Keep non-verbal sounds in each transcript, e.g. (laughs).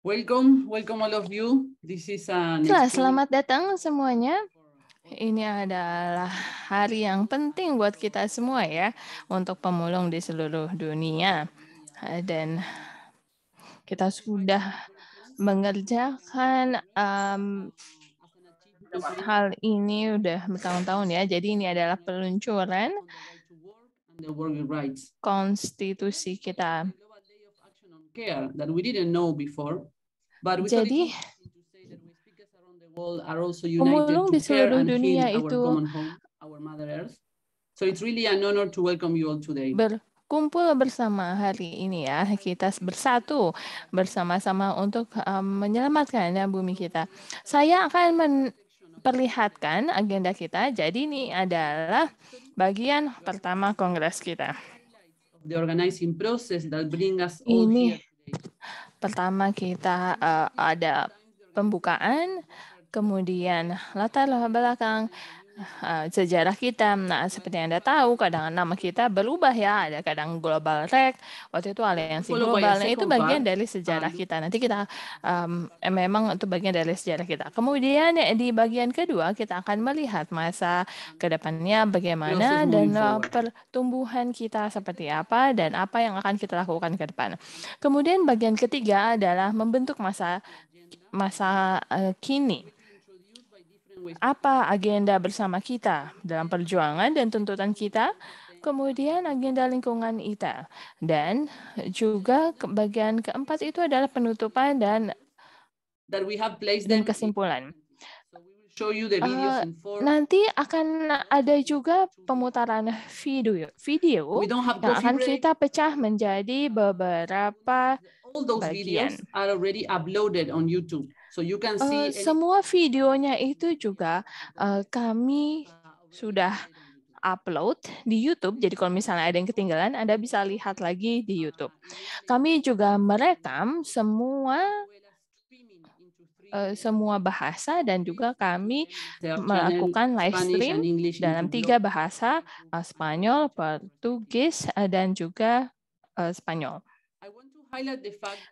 Welcome, welcome all of you. This is an Setelah, selamat datang semuanya. Ini adalah hari yang penting buat kita semua ya, untuk pemulung di seluruh dunia. Dan kita sudah mengerjakan um, hal ini udah bertahun-tahun ya. Jadi ini adalah peluncuran konstitusi kita that we didn't know before. But we Jadi, pemulung di seluruh dunia itu Berkumpul bersama hari ini ya, kita bersatu bersama-sama untuk um, menyelamatkan ya, bumi kita. Saya akan memperlihatkan agenda kita. Jadi ini adalah bagian pertama kongres kita. The organizing process that bring us ini. Gitu. Pertama kita uh, ada pembukaan, kemudian latar belakang Eh, sejarah kita. Nah, hmm. seperti yang Anda tahu, kadang nama kita berubah ya. Ada kadang Global Rec, waktu itu Aliansi ya, Global. Nah, itu bagian dari sejarah nah, kita. Nanti kita um, memang itu bagian dari sejarah kita. Kemudian eh, di bagian kedua kita akan melihat masa kedepannya bagaimana dan pertumbuhan kita seperti apa dan apa yang akan kita lakukan ke depan. Kemudian bagian ketiga adalah membentuk masa masa kini apa agenda bersama kita dalam perjuangan dan tuntutan kita, kemudian agenda lingkungan kita. Dan juga bagian keempat itu adalah penutupan dan dan kesimpulan. Uh, nanti akan ada juga pemutaran video, video yang akan kita pecah menjadi beberapa bagian. So you can see uh, semua videonya itu juga uh, kami sudah upload di YouTube. Jadi kalau misalnya ada yang ketinggalan, Anda bisa lihat lagi di YouTube. Kami juga merekam semua eh, semua bahasa dan juga kami melakukan live stream dalam tiga bahasa Spanyol, Portugis dan juga Spanyol.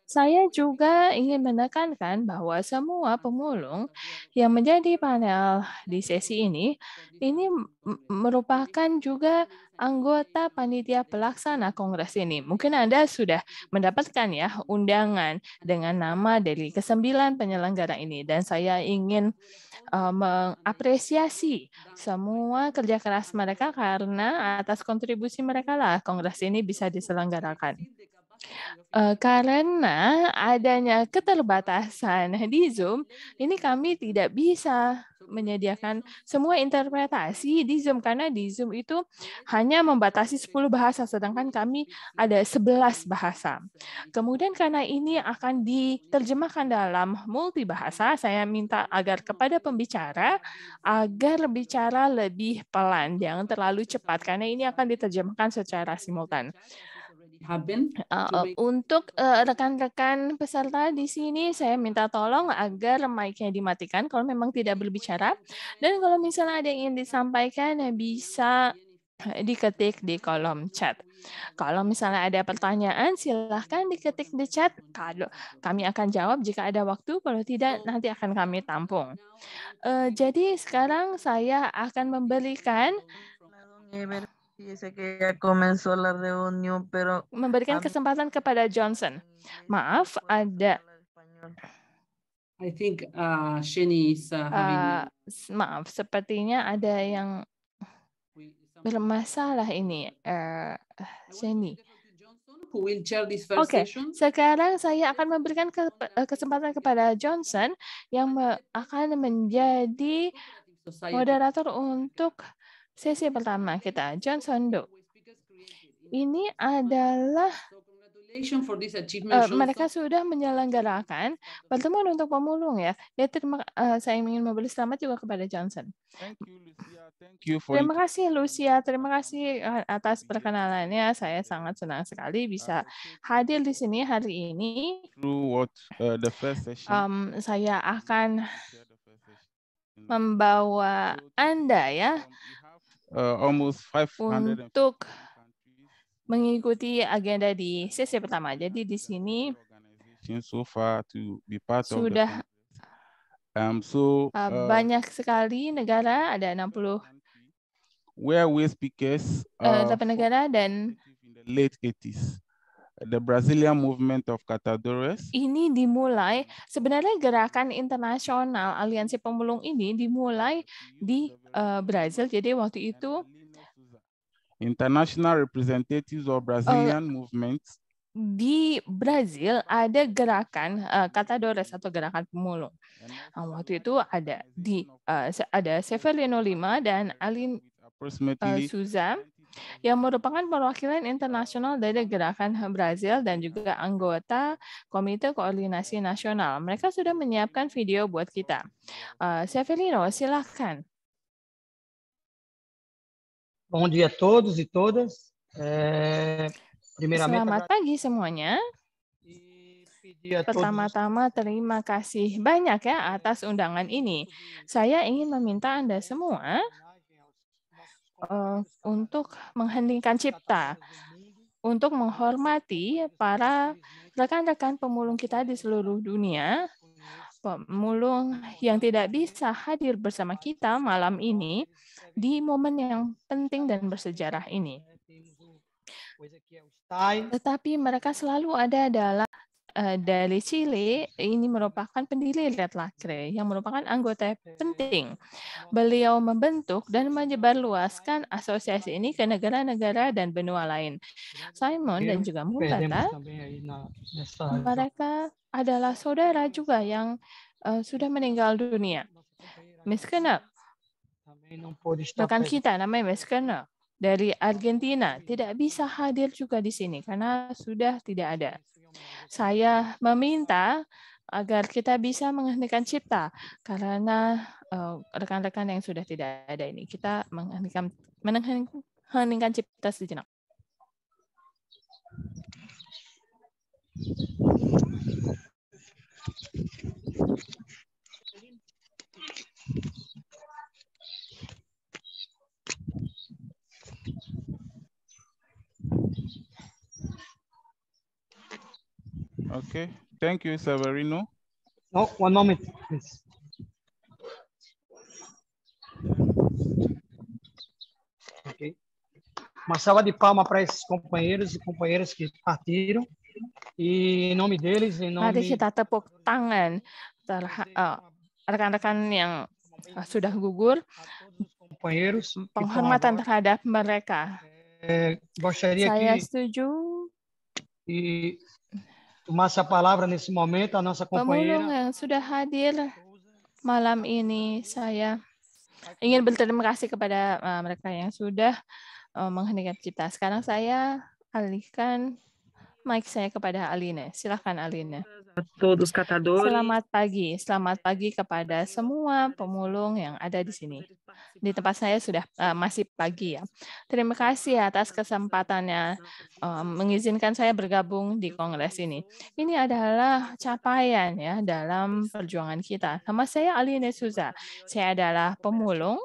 Saya juga ingin menekankan bahwa semua hmm. pemulung yang menjadi panel di sesi ini, ini merupakan juga anggota panitia pelaksana kongres ini. Mungkin Anda sudah mendapatkan ya undangan dengan nama dari kesembilan penyelenggara ini. Dan saya ingin uh, mengapresiasi semua kerja keras mereka karena atas kontribusi mereka lah kongres ini bisa diselenggarakan. Uh, karena adanya keterbatasan di Zoom, ini kami tidak bisa menyediakan semua interpretasi di Zoom karena di Zoom itu hanya membatasi 10 bahasa sedangkan kami ada 11 bahasa. Kemudian karena ini akan diterjemahkan dalam multibahasa, saya minta agar kepada pembicara agar bicara lebih pelan, jangan terlalu cepat karena ini akan diterjemahkan secara simultan. Uh, untuk gitu. eh, rekan-rekan uh, peserta di sini, saya minta tolong agar mic-nya dimatikan kalau memang tidak berbicara. Dan kalau misalnya ada yang ingin disampaikan, ya bisa diketik di kolom chat. Kalau misalnya ada pertanyaan, silahkan diketik di chat. Kalau kami akan jawab jika ada waktu, kalau tidak nanti akan kami tampung. Uh, jadi sekarang saya akan memberikan Fíjese que ya comenzó la reunión, pero... Memberikan kesempatan kepada Johnson. Maaf, ada... Ah, I think uh, ah, Shani is uh, having... uh, Maaf, sepertinya ada yang bermasalah ini, uh, Shani. Oke, okay. sekarang saya akan memberikan ke kesempatan kepada Johnson yang akan menjadi moderator untuk Sesi pertama kita, Johnson Doe. Ini adalah Uh, mereka sudah menyelenggarakan pertemuan untuk pemulung ya. Ya terima uh, saya ingin memberi selamat juga kepada Johnson. terima kasih Lucia, terima kasih eh, atas perkenalannya. Saya sangat senang sekali bisa hadir di sini hari ini. Um, saya akan membawa Anda ya uh, almost 500 untuk mengikuti agenda di sesi pertama. Jadi di sini so far to be part sudah of the, um, so, uh, uh, banyak sekali negara, ada 60 where we speakers, uh, negara dan late 80s the Brazilian movement of Catadores. Ini dimulai sebenarnya gerakan internasional aliansi pemulung ini dimulai di uh, Brazil. Jadi waktu itu international representatives of Brazilian uh, eh, movements di Brazil ada gerakan uh, Catadores atau gerakan pemulung. Nah, waktu itu ada di uh, ada Severino Lima dan Alin uh, yang merupakan perwakilan internasional dari gerakan Brazil dan juga anggota Komite Koordinasi Nasional. Mereka sudah menyiapkan video buat kita. Uh, Severino, silahkan. Bom dia a todos e todas. Eh, Selamat pagi semuanya. E Pertama-tama terima kasih banyak ya atas undangan ini. Saya ingin meminta Anda semua Eh, untuk mengheningkan cipta, untuk menghormati para rekan-rekan pemulung kita di seluruh dunia, pemulung yang tidak bisa hadir bersama kita malam ini di momen yang penting dan bersejarah ini. Tetapi mereka selalu ada dalam Eh, dari Chile ini merupakan pendiri Red Lacre yang merupakan anggota penting. Beliau membentuk dan menyebarluaskan asosiasi ini ke negara-negara dan benua lain. Simon dan juga Mubata, mereka adalah saudara juga yang uh, sudah meninggal dunia. Meskena, bahkan kita namanya Meskena dari Argentina tidak bisa hadir juga di sini karena sudah tidak ada. Saya meminta agar kita bisa menghentikan cipta karena eh, rekan-rekan uh, yang sudah tidak ada ini kita menghentikan menghentikan cipta sejenak. Thank you. Okay, thank you, Severino. No, oh, one moment, please. Ok. Uma salva de palma para esses companheiros e companheiras que partiram. E em nome deles, em nome... Mari kita tepuk tangan oh, rekan-rekan uh, yang sudah gugur. Penghormatan terhadap mereka. Eh, Saya que... setuju. E Tomar a palavra nesse momento, a nossa companheira. Pemulung yang sudah hadir malam ini, saya ingin berterima kasih kepada uh, mereka yang sudah uh, mengheningkan cipta. Sekarang saya alihkan mic saya kepada Alina, silakan Alina todos catadores. Selamat pagi, selamat pagi kepada semua pemulung yang ada di sini. Di tempat saya sudah uh, masih pagi ya. Terima kasih atas kesempatannya uh, mengizinkan saya bergabung di kongres ini. Ini adalah capaian ya dalam perjuangan kita. Nama saya Aline Suza. Saya adalah pemulung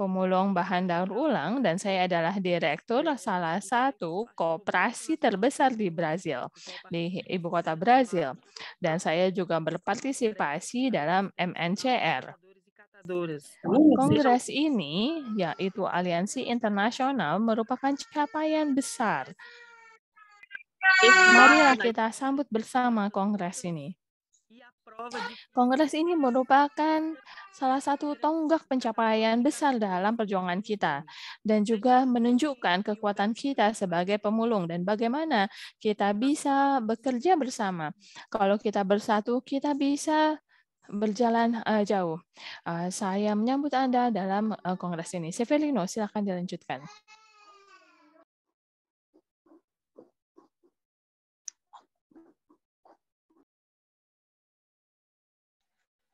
pemulung bahan daur ulang dan saya adalah direktur salah satu kooperasi terbesar di Brazil, di ibu kota Brazil. Dan saya juga berpartisipasi dalam MNCR. Kongres ini, yaitu aliansi internasional, merupakan capaian besar. Marilah kita sambut bersama kongres ini. Gitu. Kongres ini merupakan salah satu tonggak pencapaian besar dalam perjuangan kita dan juga menunjukkan kekuatan kita sebagai pemulung dan bagaimana kita bisa bekerja bersama. Kalau kita bersatu, kita bisa berjalan uh, jauh. Uh, saya menyambut Anda dalam uh, kongres ini. Severino, silakan dilanjutkan.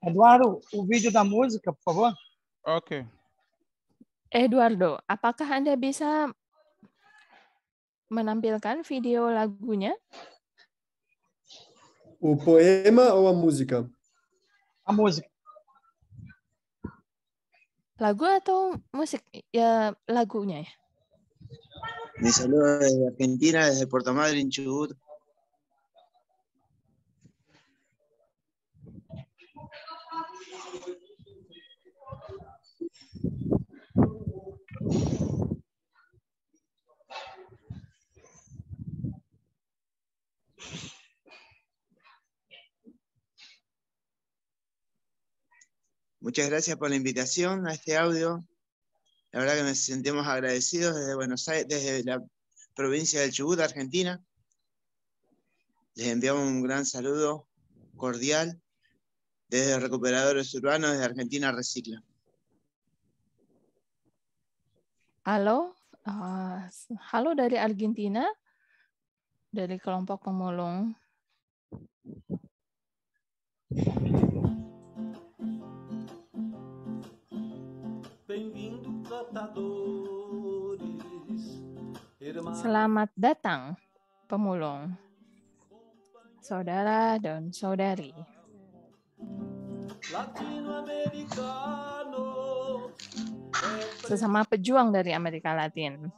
Eduardo, o vídeo da música, por favor. Ok. Eduardo, apakah Anda bisa menampilkan video lagunya? O poema ou a música? A música. Lagu atau musik? Ya, lagunya ya. Mi saludo desde Argentina, desde Puerto Madryn, Chubut. Muchas gracias por la invitación a este audio. La verdad que nos sentimos agradecidos desde Buenos Aires, desde la provincia del Chubut, Argentina. Les enviamos un gran saludo cordial desde Recuperadores Urbanos de Argentina Recicla. Halo, uh, halo dari Argentina, dari kelompok pemulung. Selamat datang, pemulung, saudara dan saudari. latino sesama pejuang dari Amerika Latin.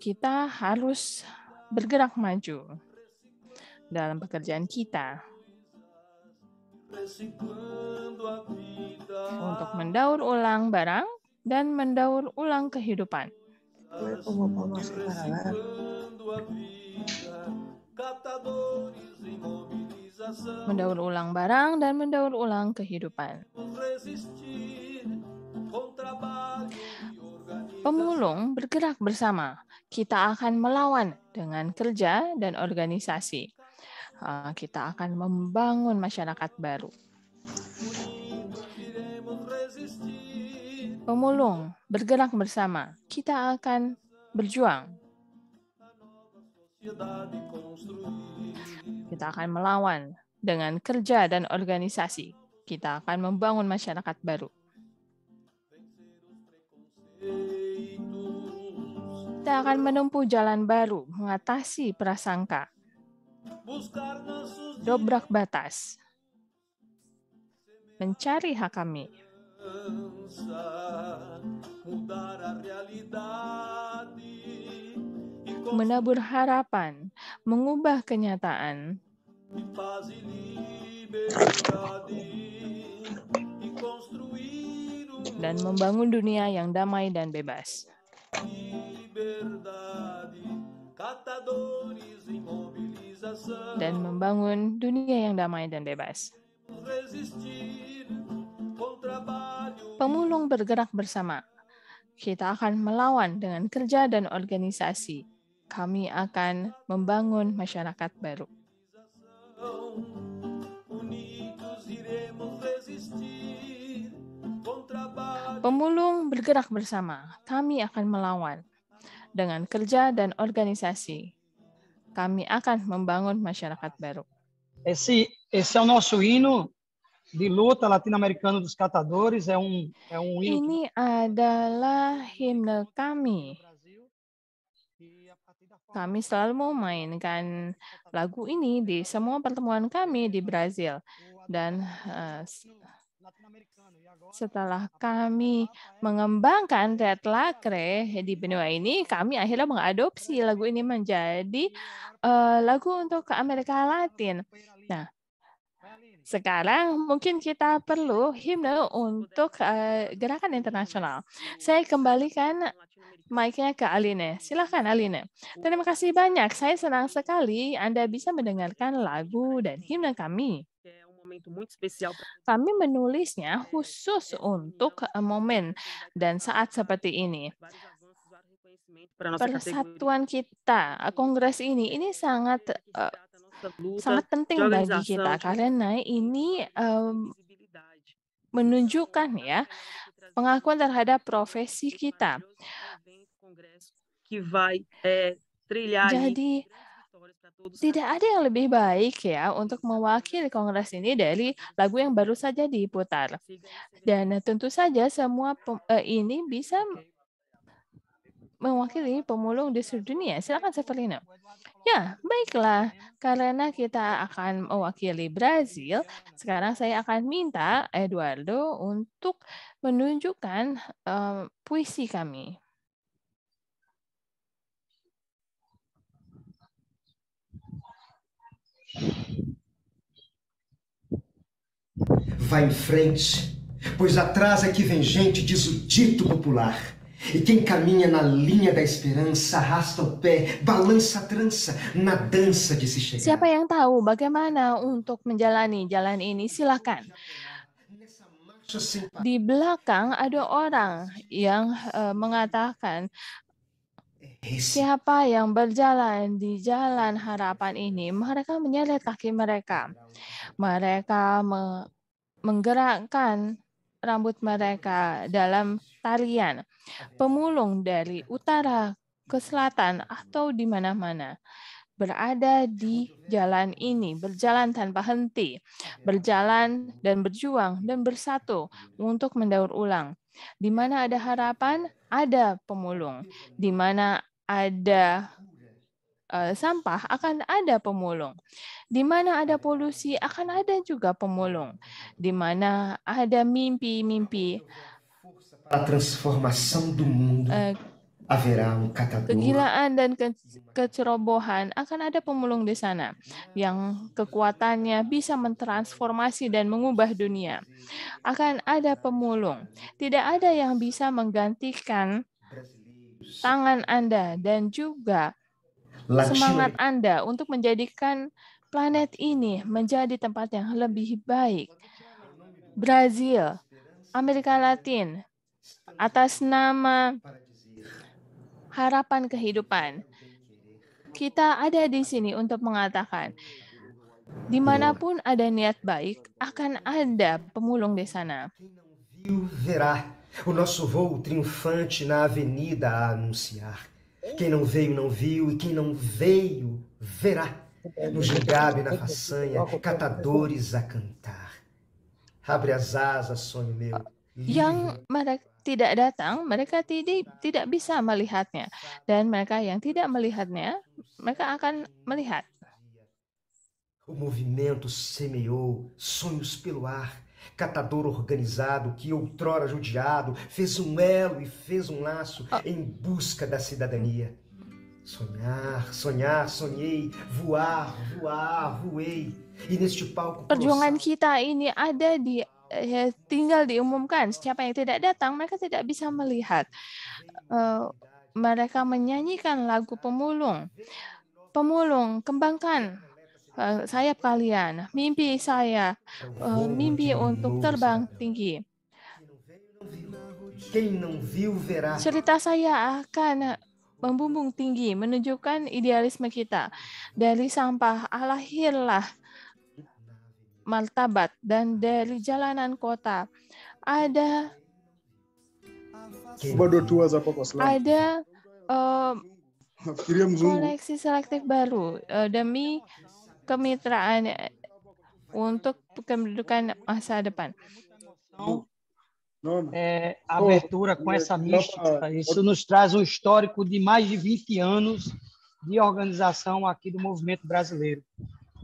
Kita harus bergerak maju dalam pekerjaan kita untuk mendaur ulang barang dan mendaur ulang kehidupan. Mendaur ulang barang dan mendaur ulang kehidupan. Pemulung bergerak bersama. Kita akan melawan dengan kerja dan organisasi. Kita akan membangun masyarakat baru. Pemulung bergerak bersama. Kita akan berjuang. Kita akan melawan dengan kerja dan organisasi. Kita akan membangun masyarakat baru. kita akan menempuh jalan baru mengatasi prasangka. Dobrak batas. Mencari hak kami. Menabur harapan, mengubah kenyataan. Dan membangun dunia yang damai dan bebas dan membangun dunia yang damai dan bebas. Pemulung bergerak bersama. Kita akan melawan dengan kerja dan organisasi. Kami akan membangun masyarakat baru. Unidos iremos resistir. Pemulung bergerak bersama. Kami akan melawan dengan kerja dan organisasi. Kami akan membangun masyarakat baru. Esse, esse é o nosso hino de luta latino-americano dos catadores. É um, é um hino. Ini adalah himne kami. Kami selalu memainkan lagu ini di semua pertemuan kami di Brazil dan uh, setelah kami mengembangkan Red Lakre di benua ini, kami akhirnya mengadopsi lagu ini menjadi uh, lagu untuk ke Amerika Latin. Nah, sekarang mungkin kita perlu himne untuk uh, gerakan internasional. Saya kembalikan mic-nya ke Aline. Silakan Aline. Terima kasih banyak. Saya senang sekali Anda bisa mendengarkan lagu dan himne kami momento muito especial. Kami menulisnya khusus untuk momen dan saat seperti ini. Persatuan kita, kongres ini, ini sangat uh, sangat penting bagi kita karena ini um, menunjukkan ya pengakuan terhadap profesi kita. Eh, Jadi tidak ada yang lebih baik ya untuk mewakili Kongres ini dari lagu yang baru saja diputar. Dan tentu saja semua eh, ini bisa mewakili pemulung di seluruh dunia. Silakan Severina. Ya, baiklah. Karena kita akan mewakili Brazil, ya, sekarang saya akan minta Eduardo untuk menunjukkan um, puisi kami. Vá em frente, pois atrás é que vem gente, diz o dito popular. E quem caminha na linha da esperança arrasta o pé, balança a trança na dança de se chegar. Siapa yang tahu bagaimana untuk menjalani jalan ini, silakan. Di belakang ada orang yang uh, mengatakan Siapa yang berjalan di jalan harapan ini, mereka menyeret kaki mereka. Mereka me menggerakkan rambut mereka dalam tarian. Pemulung dari utara ke selatan atau di mana-mana berada di jalan ini, berjalan tanpa henti, berjalan dan berjuang dan bersatu untuk mendaur ulang. Di mana ada harapan, ada pemulung. Di mana ada uh, sampah, akan ada pemulung. Di mana ada polusi, akan ada juga pemulung. Di mana ada mimpi-mimpi. Eh, kegilaan dan ke kecerobohan akan ada pemulung di sana yang kekuatannya bisa mentransformasi dan mengubah dunia. Akan ada pemulung. Tidak ada yang bisa menggantikan tangan Anda dan juga semangat Anda untuk menjadikan planet ini menjadi tempat yang lebih baik. Brazil, Amerika Latin, atas nama harapan kehidupan. Kita ada di sini untuk mengatakan, dimanapun ada niat baik, akan ada pemulung di sana. O nosso voo triunfante na avenida a anunciar. Quem não veio, não viu, e quem não veio, verá. No gingabe, na façanha, catadores a cantar. Abre as asas, sonho meu. Yang mereka tidak datang, mereka tidak tidak bisa melihatnya. Dan mereka yang tidak melihatnya, mereka akan melihat. O movimento semeou sonhos pelo ar. catador organizado que outrora judiado fez um elo e fez um laço ah. em busca da cidadania. Sonhar, sonhar, sonhei, voar, voar, voei. E neste palco perjuangan kita ini ada di ya, tinggal diumumkan. Siapa yang tidak datang, mereka tidak bisa melihat. Uh, mereka menyanyikan lagu pemulung. Pemulung, kembangkan Eh, sayap kalian, mimpi saya, eh, mimpi untuk terbang tinggi. Cerita saya akan membumbung tinggi, menunjukkan idealisme kita. Dari sampah, alahirlah martabat, dan dari jalanan kota ada ada uh, koleksi selektif baru uh, demi kemitraan eh, untuk masa depan. é, a abertura com essa mística, isso nos traz um histórico de mais de 20 anos de organização aqui do movimento brasileiro,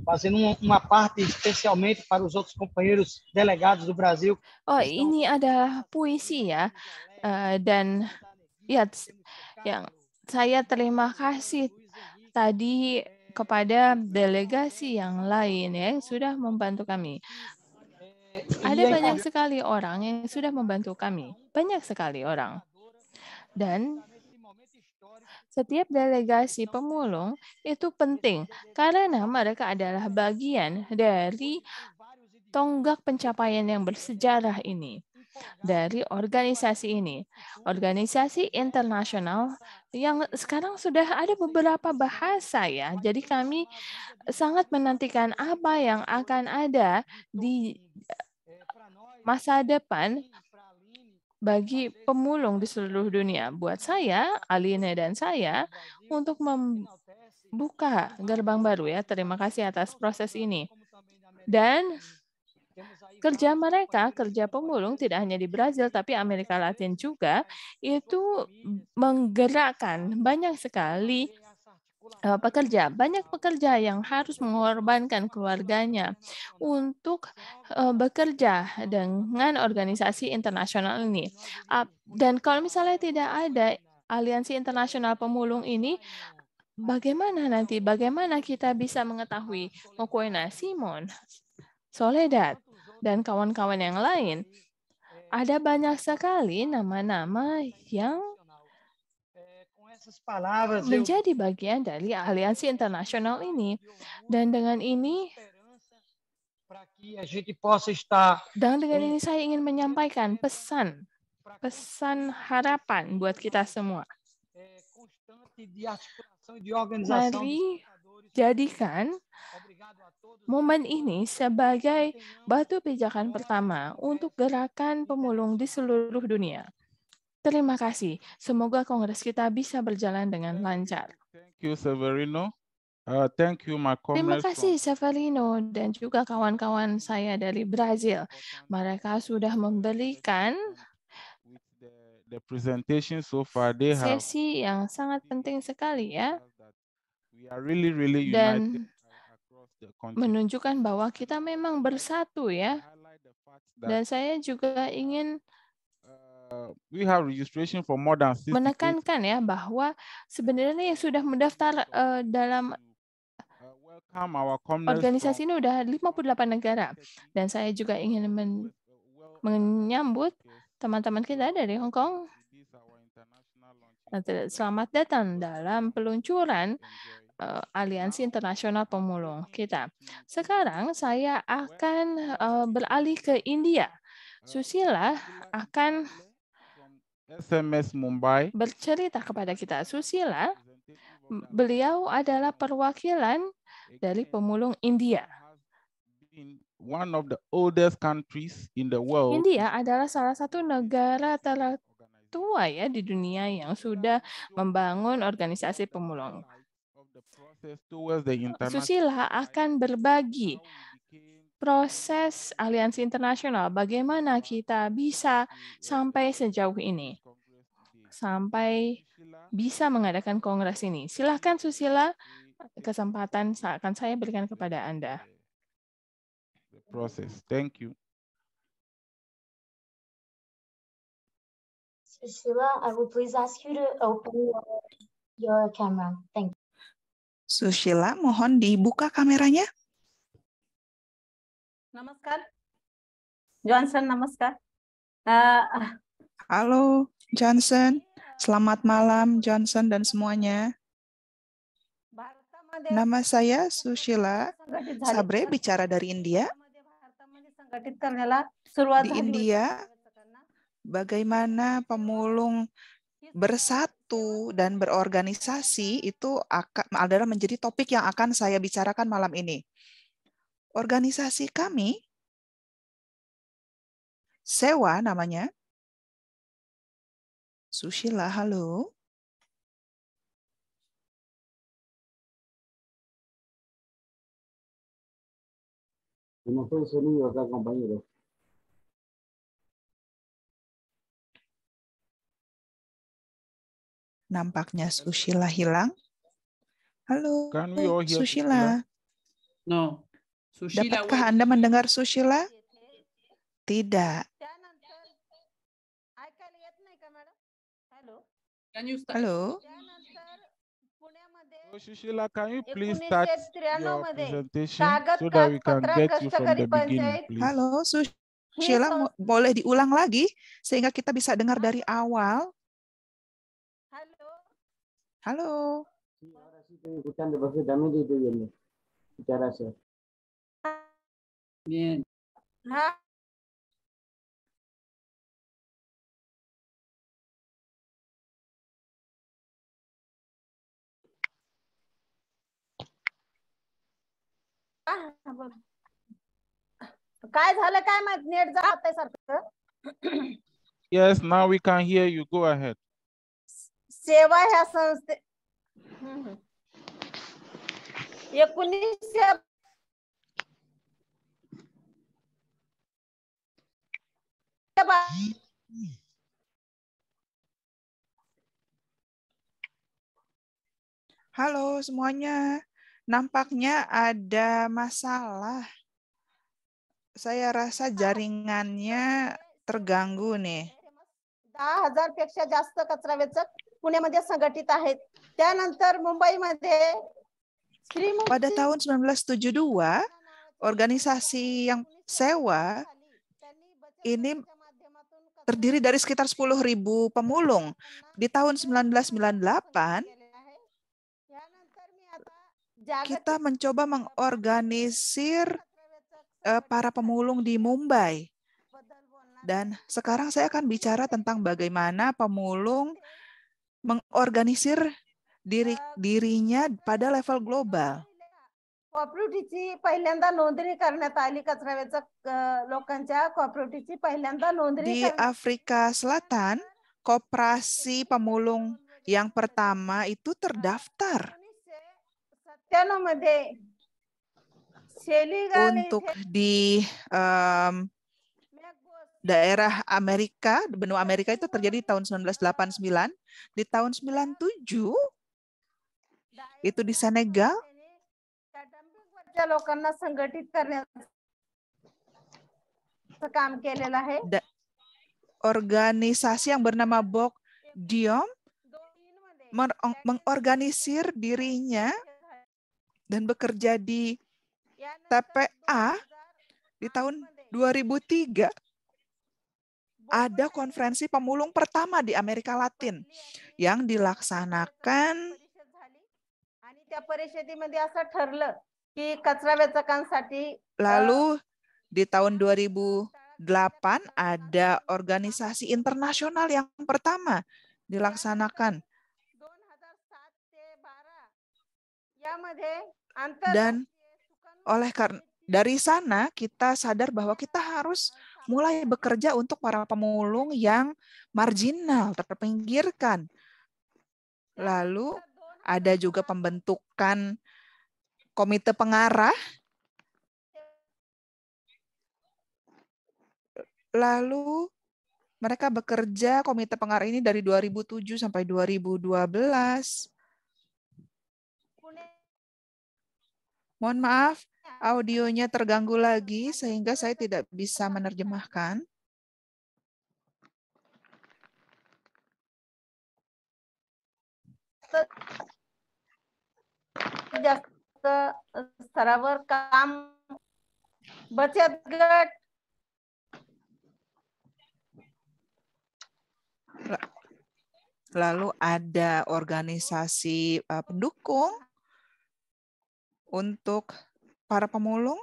fazendo uma parte especialmente para os outros companheiros delegados do Brasil. Oh, ini ada puisi ya, uh, dan ya, yang saya terima kasih tadi kepada delegasi yang lain ya, yang sudah membantu kami. Ada iya, banyak sekali orang yang sudah membantu kami. Banyak sekali orang. Dan setiap delegasi pemulung itu penting karena mereka adalah bagian dari tonggak pencapaian yang bersejarah ini dari organisasi ini. Organisasi internasional yang sekarang sudah ada beberapa bahasa ya. Jadi kami sangat menantikan apa yang akan ada di eh, masa depan bagi pemulung di seluruh dunia. Buat saya, Aline dan saya, untuk membuka gerbang baru ya. Terima kasih atas proses ini. Dan Kerja mereka, kerja pemulung tidak hanya di Brazil tapi Amerika Latin juga itu menggerakkan banyak sekali eh, pekerja. Banyak pekerja yang harus mengorbankan keluarganya untuk eh, bekerja dengan organisasi internasional ini. Dan kalau misalnya tidak ada aliansi internasional pemulung ini, bagaimana nanti, bagaimana kita bisa mengetahui Mokoena Simon, Soledad, dan kawan-kawan yang lain, ada banyak sekali nama-nama yang menjadi bagian dari aliansi internasional ini. Dan dengan ini, dan dengan ini saya ingin menyampaikan pesan, pesan harapan buat kita semua. Mari jadikan momen ini sebagai batu pijakan pertama untuk gerakan pemulung di seluruh dunia. Terima kasih. Semoga kongres kita bisa berjalan dengan lancar. Thank you, Severino. Uh, thank you, my Terima kasih Severino dan juga kawan-kawan saya dari Brazil. Mereka sudah memberikan sesi yang sangat penting sekali ya. Dan menunjukkan bahwa kita memang bersatu ya. Dan saya juga ingin uh, menekankan ya bahwa sebenarnya yang sudah mendaftar uh, dalam uh, organisasi ini sudah 58 negara dan saya juga ingin men uh, menyambut teman-teman kita dari Hong Kong. Selamat datang dalam peluncuran uh, Aliansi Internasional Pemulung kita. Hmm. Sekarang saya akan uh, beralih ke India. Susila akan SMS Mumbai bercerita kepada kita. Susila, beliau adalah perwakilan dari pemulung India. India adalah salah satu negara tertua ya di dunia yang sudah membangun organisasi pemulung. Susila akan berbagi proses aliansi internasional, bagaimana iya, kita bisa iya, iya, sampai sejauh ini, sampai bisa mengadakan kongres ini. Silahkan Susila, kesempatan akan saya berikan kepada Anda. Proses, thank you. Susila, I will please ask you to open your, your camera. Thank you. Susila, mohon dibuka kameranya. Namaskar. Johnson, namaskar. Uh, Halo, Johnson. Selamat malam, Johnson dan semuanya. Nama saya Susila Sabre, bicara dari India. Di India, bagaimana pemulung bersatu waktu dan berorganisasi itu adalah menjadi topik yang akan saya bicarakan malam ini. Organisasi kami, Sewa namanya, Susila, halo. Nampaknya Sushila hilang. Halo, Can we all hear Sushila. No. Dapatkah Anda mendengar Sushila? Tidak. Halo. Halo. Sushila, can you please start your presentation so that we can get you from the beginning, please? Halo, Sushila, boleh diulang lagi sehingga kita bisa dengar dari awal. Halo. Ah, काय झालं काय माहित नेट जात आहे सारखं Yes, now we can hear you. Go ahead. सेवा ह्या संस्थे एकोणीसशे Halo semuanya, nampaknya ada masalah. Saya rasa jaringannya terganggu nih. दहा हजार पेक्षा जास्त कचरा pada tahun 1972 organisasi yang sewa ini terdiri dari sekitar 10.000 pemulung. Di tahun 1998 kita mencoba mengorganisir eh, para pemulung di Mumbai. Dan sekarang saya akan bicara tentang bagaimana pemulung mengorganisir diri dirinya pada level global. कॉपरेटिव्हची पहिल्यांदा नोंदणी करण्यात आली कचरा वेचक लोकांच्या कॉपरेटिव्हची पहिल्यांदा नोंदणी di Afrika Selatan koperasi pemulung yang pertama itu terdaftar untuk di um, daerah Amerika, benua Amerika itu terjadi tahun 1989. Di tahun 97 itu di Senegal Da organisasi yang bernama Bok Diom mengorganisir dirinya dan bekerja di TPA di tahun 2003 ada konferensi pemulung pertama di Amerika Latin yang dilaksanakan lalu di tahun 2008 ada organisasi internasional yang pertama dilaksanakan dan oleh karena dari sana kita sadar bahwa kita harus mulai bekerja untuk para pemulung yang marginal, terpinggirkan. Lalu ada juga pembentukan komite pengarah. Lalu mereka bekerja komite pengarah ini dari 2007 sampai 2012. Mohon maaf, audionya terganggu lagi sehingga saya tidak bisa menerjemahkan. lalu ada organisasi eh, pendukung untuk para pemulung?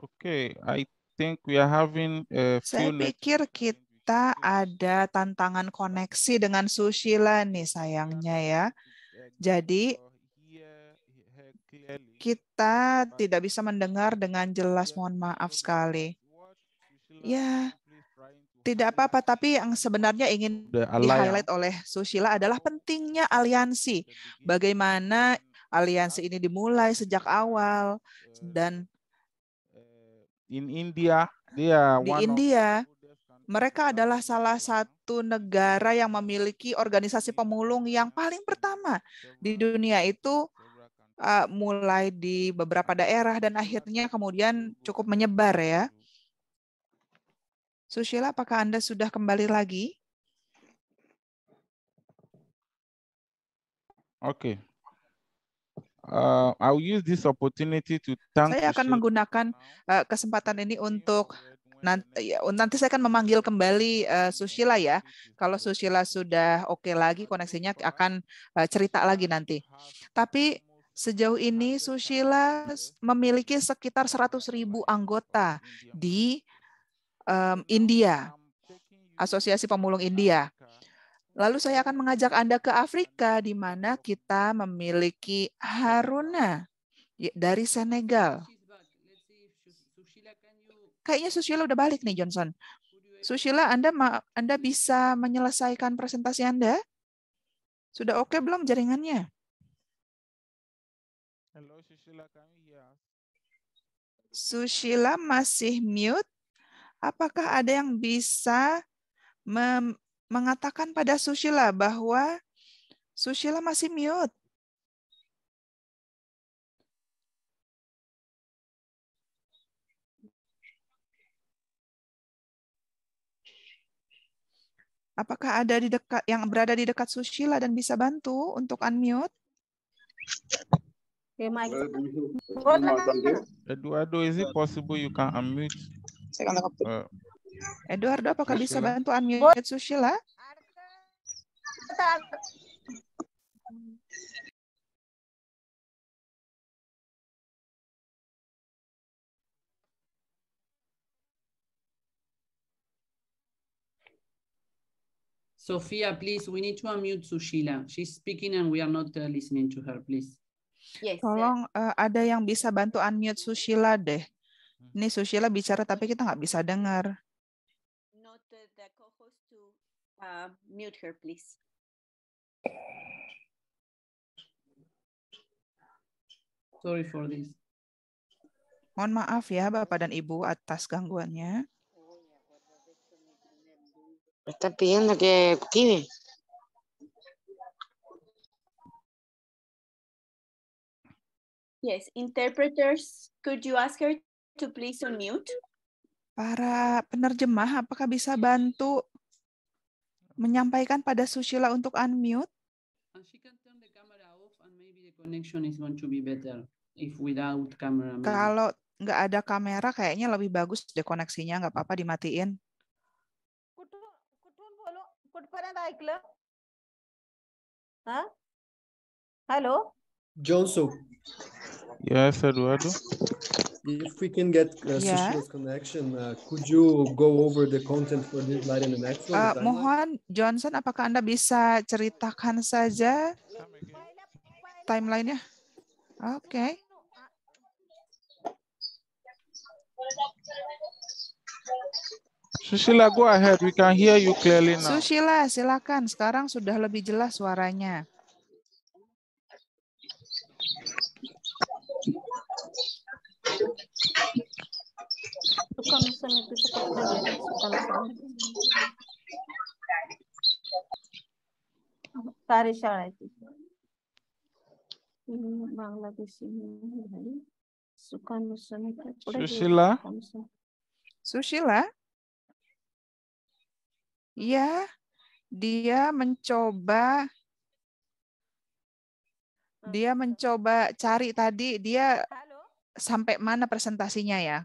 Okay, I think we are having a few Saya pikir kita ada tantangan koneksi dengan Susila nih sayangnya ya. Jadi kita tidak bisa mendengar dengan jelas, mohon maaf sekali. Ya, tidak apa-apa, tapi yang sebenarnya ingin di-highlight oleh Susila adalah pentingnya aliansi. Bagaimana aliansi ini dimulai sejak awal dan eh, in India, dia di India mereka adalah salah satu negara yang memiliki organisasi pemulung yang paling pertama di dunia itu uh, mulai di beberapa daerah dan akhirnya kemudian cukup menyebar ya. Sushila, apakah Anda sudah kembali lagi? Oke. Okay. Uh, I'll use this opportunity to thank Saya akan menggunakan uh, kesempatan ini iya, untuk nanti, ya, nanti saya akan memanggil kembali uh, iya, Susila ya. Kalau Susila sudah oke okay lagi iya, koneksinya akan uh, cerita lagi nanti. Tapi sejauh ini Susila memiliki sekitar 100.000 anggota di um, India, Asosiasi Pemulung India. Lalu saya akan mengajak Anda ke Afrika di mana kita memiliki Haruna ya, dari Senegal. Kayaknya Susila udah balik nih Johnson. Susila, Anda Anda bisa menyelesaikan presentasi Anda? Sudah oke okay belum jaringannya? Hello, Susila, kami ya. Susila masih mute? apakah ada yang bisa mengatakan pada Susila bahwa Susila masih mute? Apakah ada di dekat yang berada di dekat Susila dan bisa bantu untuk unmute? Eduardo, is it possible you can unmute? Saya kan Eduardo, apakah bisa bantu unmute Sushila? Sofia, please, we need to unmute Sushila. She's speaking and we are not uh, listening to her, please. Yes. Tolong uh, ada yang bisa bantu unmute Sushila deh. Hmm. Ini Susila bicara tapi kita nggak bisa dengar. the co-host to uh, mute her, please. Sorry for this. Mohon maaf ya Bapak dan Ibu atas gangguannya. Está pidiendo que active. Yes, interpreters, could you ask her to please unmute? Para penerjemah, apakah bisa bantu menyampaikan pada Susila untuk unmute? Kalau nggak ada kamera, kayaknya lebih bagus deh koneksinya. Nggak apa-apa dimatiin. Halo? ऐकलं Yes, Eduardo. If we can get a uh, yeah. Sushila's connection, uh, could you go over the content for this slide in the next one? Uh, mohon, Johnson, apakah Anda bisa ceritakan saja timelinenya? Oke. Okay. Susila, go ahead. We can hear you clearly now. Susila, silakan. Sekarang sudah lebih jelas suaranya. tukang misalnya itu seperti kan ya, कार्यशाळेची Bangladeshi Sushila. Sushila? ya dia mencoba dia mencoba cari tadi dia Halo? sampai mana presentasinya ya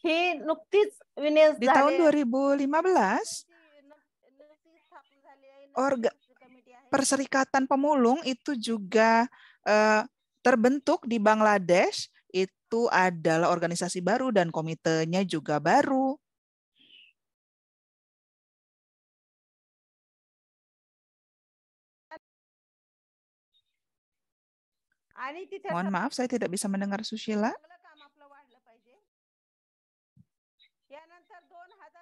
He नुकतीच विनेस di tahun 2015 orga, Perserikatan Pemulung itu juga uh, terbentuk di Bangladesh itu adalah organisasi baru dan komitenya juga baru. Mohon maaf, saya tidak bisa mendengar Susila.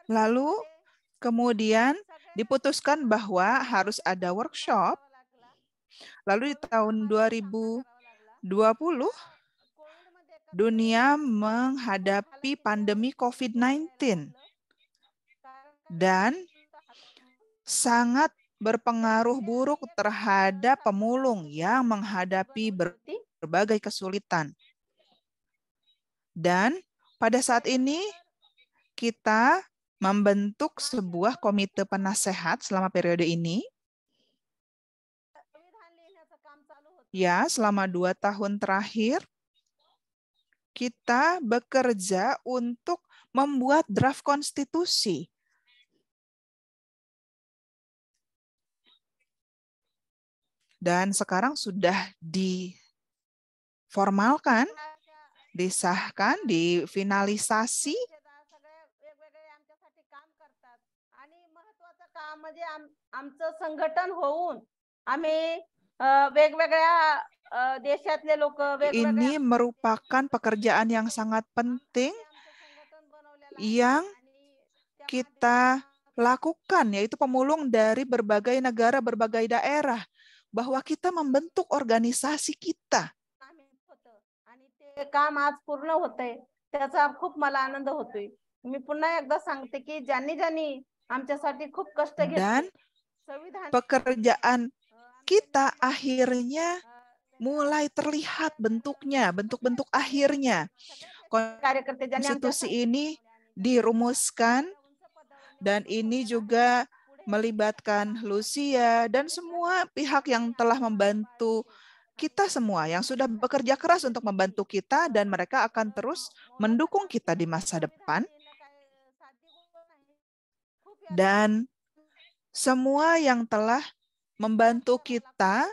Lalu kemudian diputuskan bahwa harus ada workshop. Lalu di tahun 2020 dunia menghadapi pandemi COVID-19 dan sangat berpengaruh buruk terhadap pemulung yang menghadapi berbagai kesulitan. Dan pada saat ini kita membentuk sebuah komite penasehat selama periode ini. Ya, selama dua tahun terakhir, kita bekerja untuk membuat draft konstitusi. Dan sekarang sudah diformalkan, disahkan, difinalisasi, म्हणजे आमचं संघटन होऊन आम्ही वेगवेगळ्या देशातले लोक ini merupakan pekerjaan yang sangat penting yang kita lakukan yaitu pemulung dari berbagai negara, berbagai daerah bahwa kita membentuk organisasi kita. काम आज पूर्ण होत त्याचा खूप मला आनंद होतोय मी पुन्हा एकदा सांगते की ज्यांनी ज्यांनी dan pekerjaan kita akhirnya mulai terlihat bentuknya, bentuk-bentuk akhirnya. Konstitusi ini dirumuskan dan ini juga melibatkan Lucia dan semua pihak yang telah membantu kita semua yang sudah bekerja keras untuk membantu kita dan mereka akan terus mendukung kita di masa depan dan semua yang telah membantu kita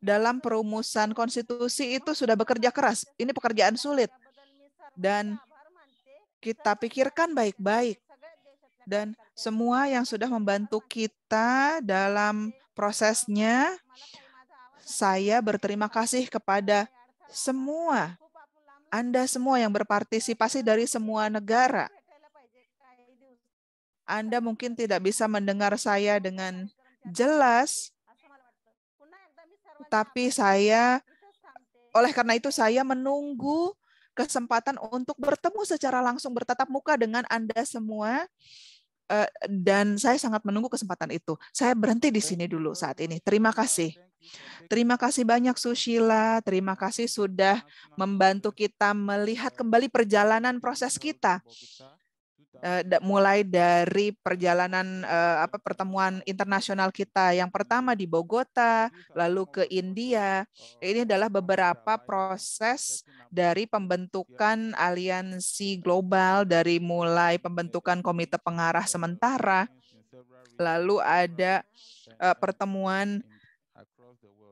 dalam perumusan konstitusi itu sudah bekerja keras. Ini pekerjaan sulit. Dan kita pikirkan baik-baik. Dan semua yang sudah membantu kita dalam prosesnya, saya berterima kasih kepada semua, Anda semua yang berpartisipasi dari semua negara. Anda mungkin tidak bisa mendengar saya dengan jelas, tapi saya, oleh karena itu saya menunggu kesempatan untuk bertemu secara langsung, bertatap muka dengan Anda semua, eh, dan saya sangat menunggu kesempatan itu. Saya berhenti di sini dulu saat ini. Terima kasih. Terima kasih banyak Susila, terima kasih sudah membantu kita melihat kembali perjalanan proses kita Eh, mulai dari perjalanan eh, apa pertemuan internasional kita yang pertama di Bogota, lalu ke India. Ini adalah beberapa proses dari pembentukan aliansi global dari mulai pembentukan komite pengarah sementara, lalu ada eh, pertemuan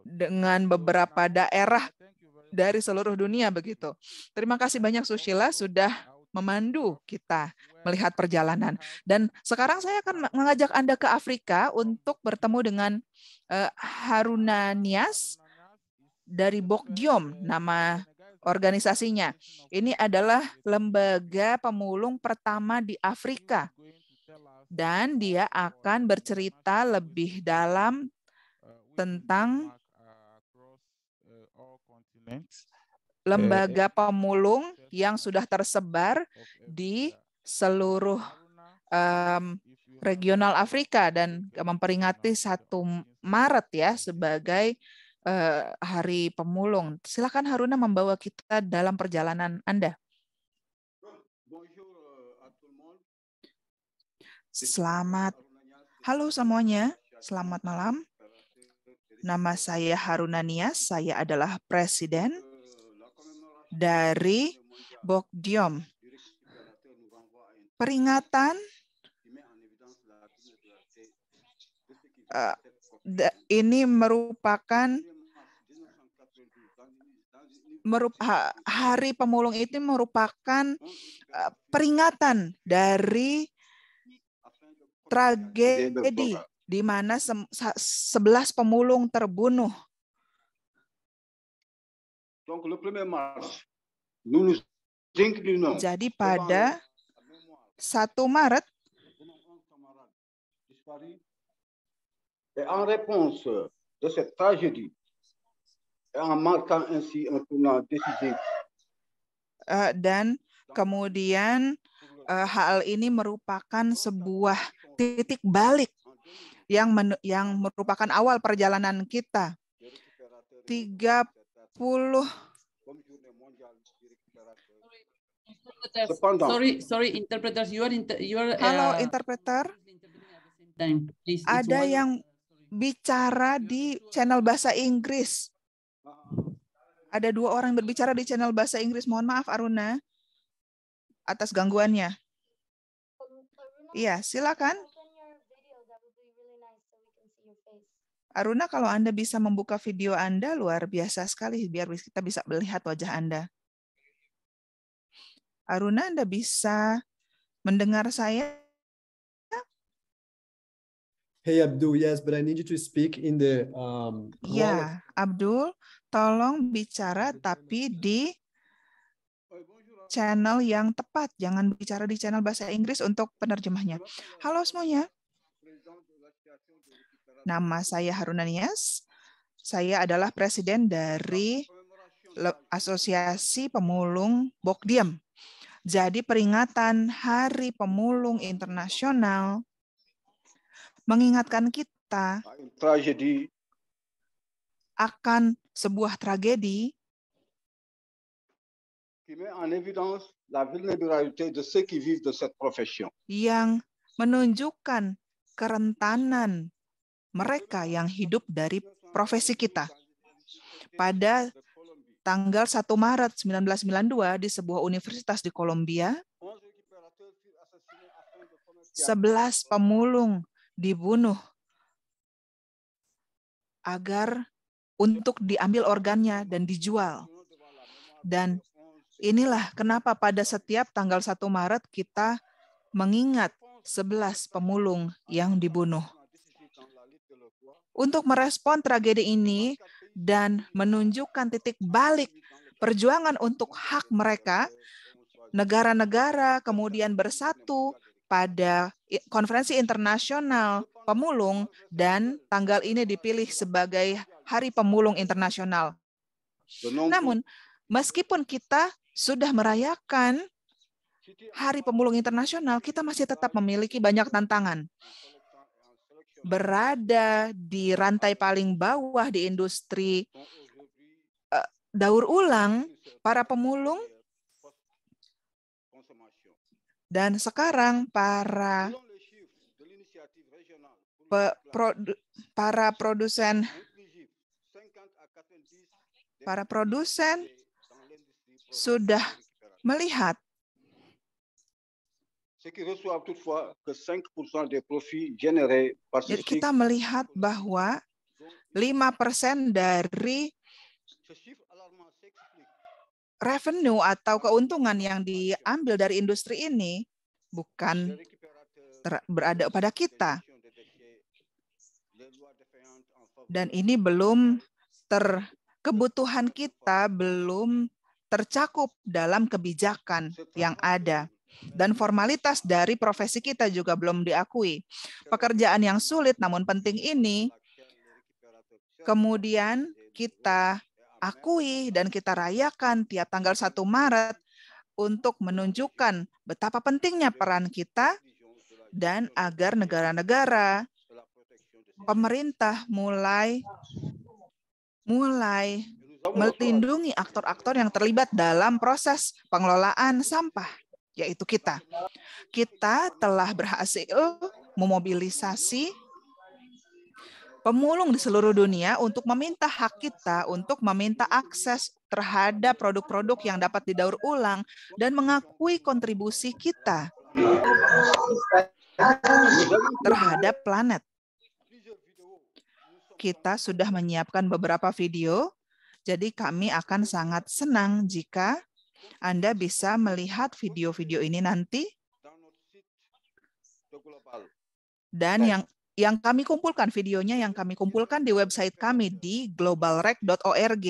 dengan beberapa daerah dari seluruh dunia begitu. Terima kasih banyak Susila sudah memandu kita melihat perjalanan. Dan sekarang saya akan mengajak Anda ke Afrika untuk bertemu dengan uh, Haruna Nias dari Bokdiom, nama organisasinya. Ini adalah lembaga pemulung pertama di Afrika. Dan dia akan bercerita lebih dalam tentang eh, eh, lembaga pemulung yang sudah tersebar di seluruh um, regional Afrika dan memperingati satu Maret ya sebagai uh, hari pemulung. Silakan Haruna membawa kita dalam perjalanan Anda. Selamat. Halo semuanya, selamat malam. Nama saya Haruna Nias, saya adalah presiden dari Bok Diom, Peringatan uh, ini merupakan hari pemulung itu merupakan eh, peringatan dari tragedi di mana sebelas pemulung terbunuh. Jadi pada 1 Maret en réponse de cette tragédie, en marquant ainsi un tournant décisif. Eh, dan kemudian eh, hal ini merupakan sebuah titik balik yang men yang merupakan awal perjalanan kita. 30 Cependant. Sorry, sorry, interpreters, you are, inter, you are Halo, uh, interpreter. please, ada yang bicara di channel bahasa Inggris. Ada dua orang yang berbicara di channel bahasa Inggris. Mohon maaf, Aruna, atas gangguannya. Iya, silakan. Aruna, kalau Anda bisa membuka video Anda, luar biasa sekali biar kita bisa melihat wajah Anda. Aruna, Anda bisa mendengar saya? Hey Abdul, yes, but I need you to speak in the um, Ya, Abdul, tolong bicara tapi di channel yang tepat. Jangan bicara di channel bahasa Inggris untuk penerjemahnya. Halo semuanya. Nama saya Haruna Nias. Saya adalah presiden dari Asosiasi Pemulung Bokdiam. Jadi peringatan Hari Pemulung Internasional mengingatkan kita tragedi akan sebuah tragedi yang menunjukkan kerentanan mereka yang hidup dari profesi kita. Pada tanggal 1 Maret 1992 di sebuah universitas di Kolombia, 11 pemulung dibunuh agar untuk diambil organnya dan dijual. Dan inilah kenapa pada setiap tanggal 1 Maret kita mengingat 11 pemulung yang dibunuh. Untuk merespon tragedi ini, dan menunjukkan titik balik perjuangan untuk hak mereka, negara-negara kemudian bersatu pada konferensi internasional pemulung dan tanggal ini dipilih sebagai Hari Pemulung Internasional. Namun, meskipun kita sudah merayakan Hari Pemulung Internasional, kita masih tetap memiliki banyak tantangan berada di rantai paling bawah di industri mm-hmm. eh, daur ulang para pemulung dan sekarang para para produsen para produsen sudah melihat jadi kita melihat bahwa 5% dari revenue atau keuntungan yang diambil dari industri ini bukan berada pada kita. Dan ini belum ter kebutuhan kita belum tercakup dalam kebijakan yang ada dan formalitas dari profesi kita juga belum diakui. Pekerjaan yang sulit namun penting ini kemudian kita akui dan kita rayakan tiap tanggal 1 Maret untuk menunjukkan betapa pentingnya peran kita dan agar negara-negara pemerintah mulai mulai melindungi aktor-aktor yang terlibat dalam proses pengelolaan sampah yaitu kita. Kita telah berhasil memobilisasi pemulung di seluruh dunia untuk meminta hak kita untuk meminta akses terhadap produk-produk yang dapat didaur ulang dan mengakui kontribusi kita terhadap planet. Kita sudah menyiapkan beberapa video, jadi kami akan sangat senang jika anda bisa melihat video-video ini nanti. Dan yang yang kami kumpulkan videonya yang kami kumpulkan di website kami di globalrec.org.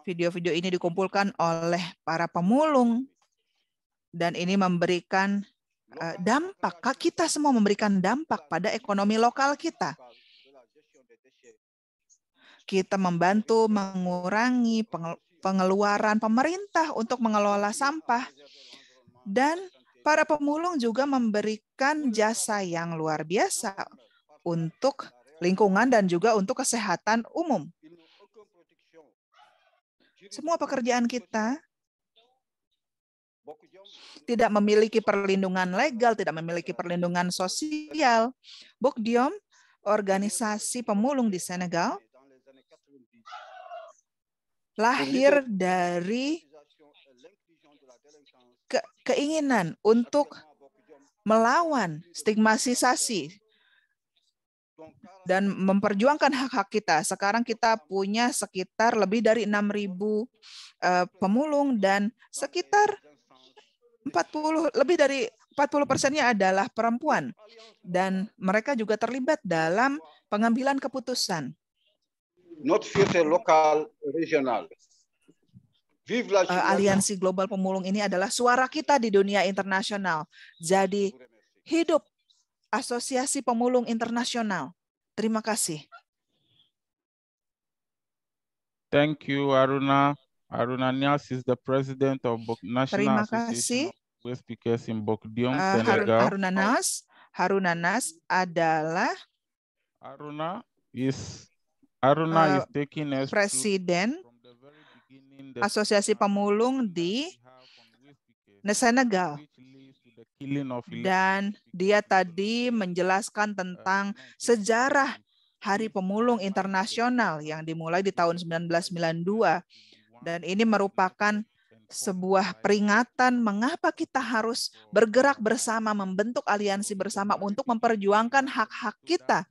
Video-video ini dikumpulkan oleh para pemulung dan ini memberikan eh, dampak kita semua memberikan dampak pada ekonomi lokal kita kita membantu mengurangi pengeluaran pemerintah untuk mengelola sampah. Dan para pemulung juga memberikan jasa yang luar biasa untuk lingkungan dan juga untuk kesehatan umum. Semua pekerjaan kita tidak memiliki perlindungan legal, tidak memiliki perlindungan sosial. Bukdiom, organisasi pemulung di Senegal, lahir dari ke keinginan untuk melawan stigmatisasi dan memperjuangkan hak-hak kita. Sekarang kita punya sekitar lebih dari 6.000 uh, eh, pemulung dan sekitar 40 lebih dari 40 persennya adalah perempuan dan mereka juga terlibat dalam pengambilan keputusan not future local regional. Eh, aliansi Global Pemulung ini adalah suara kita di dunia internasional. Jadi hidup Asosiasi Pemulung Internasional. Terima kasih. Thank you Aruna. Aruna Nias is the president of Bok National Terima kasih. West Speakers in Bokdiong, uh, eh, Senegal. Haruna Nas, Haruna Nas adalah Aruna is Aruna uh, is taking us presiden Asosiasi Pemulung di Senegal. Dan dia tadi menjelaskan tentang sejarah Hari Pemulung Internasional yang dimulai di tahun 1992. Dan ini merupakan sebuah peringatan mengapa kita harus bergerak bersama, membentuk aliansi bersama untuk memperjuangkan hak-hak kita,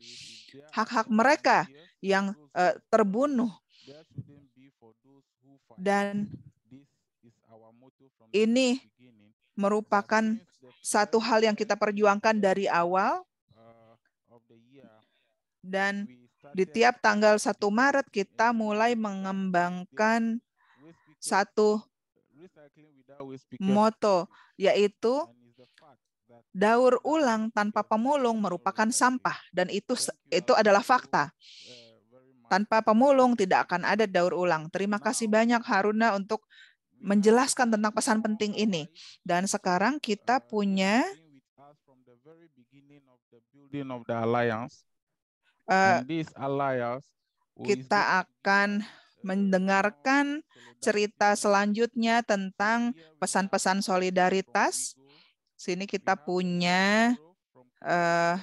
hak-hak mereka yang uh, terbunuh. Dan ini merupakan satu hal yang kita perjuangkan dari awal. Uh, dan di tiap tanggal 1 Maret kita mulai mengembangkan satu moto, yaitu daur ulang tanpa pemulung merupakan sampah dan itu itu adalah fakta. Uh, tanpa pemulung tidak akan ada daur ulang. Terima kasih banyak Haruna untuk menjelaskan tentang pesan penting ini. Dan sekarang kita punya eh, kita akan mendengarkan cerita selanjutnya tentang pesan-pesan solidaritas. Sini kita punya uh,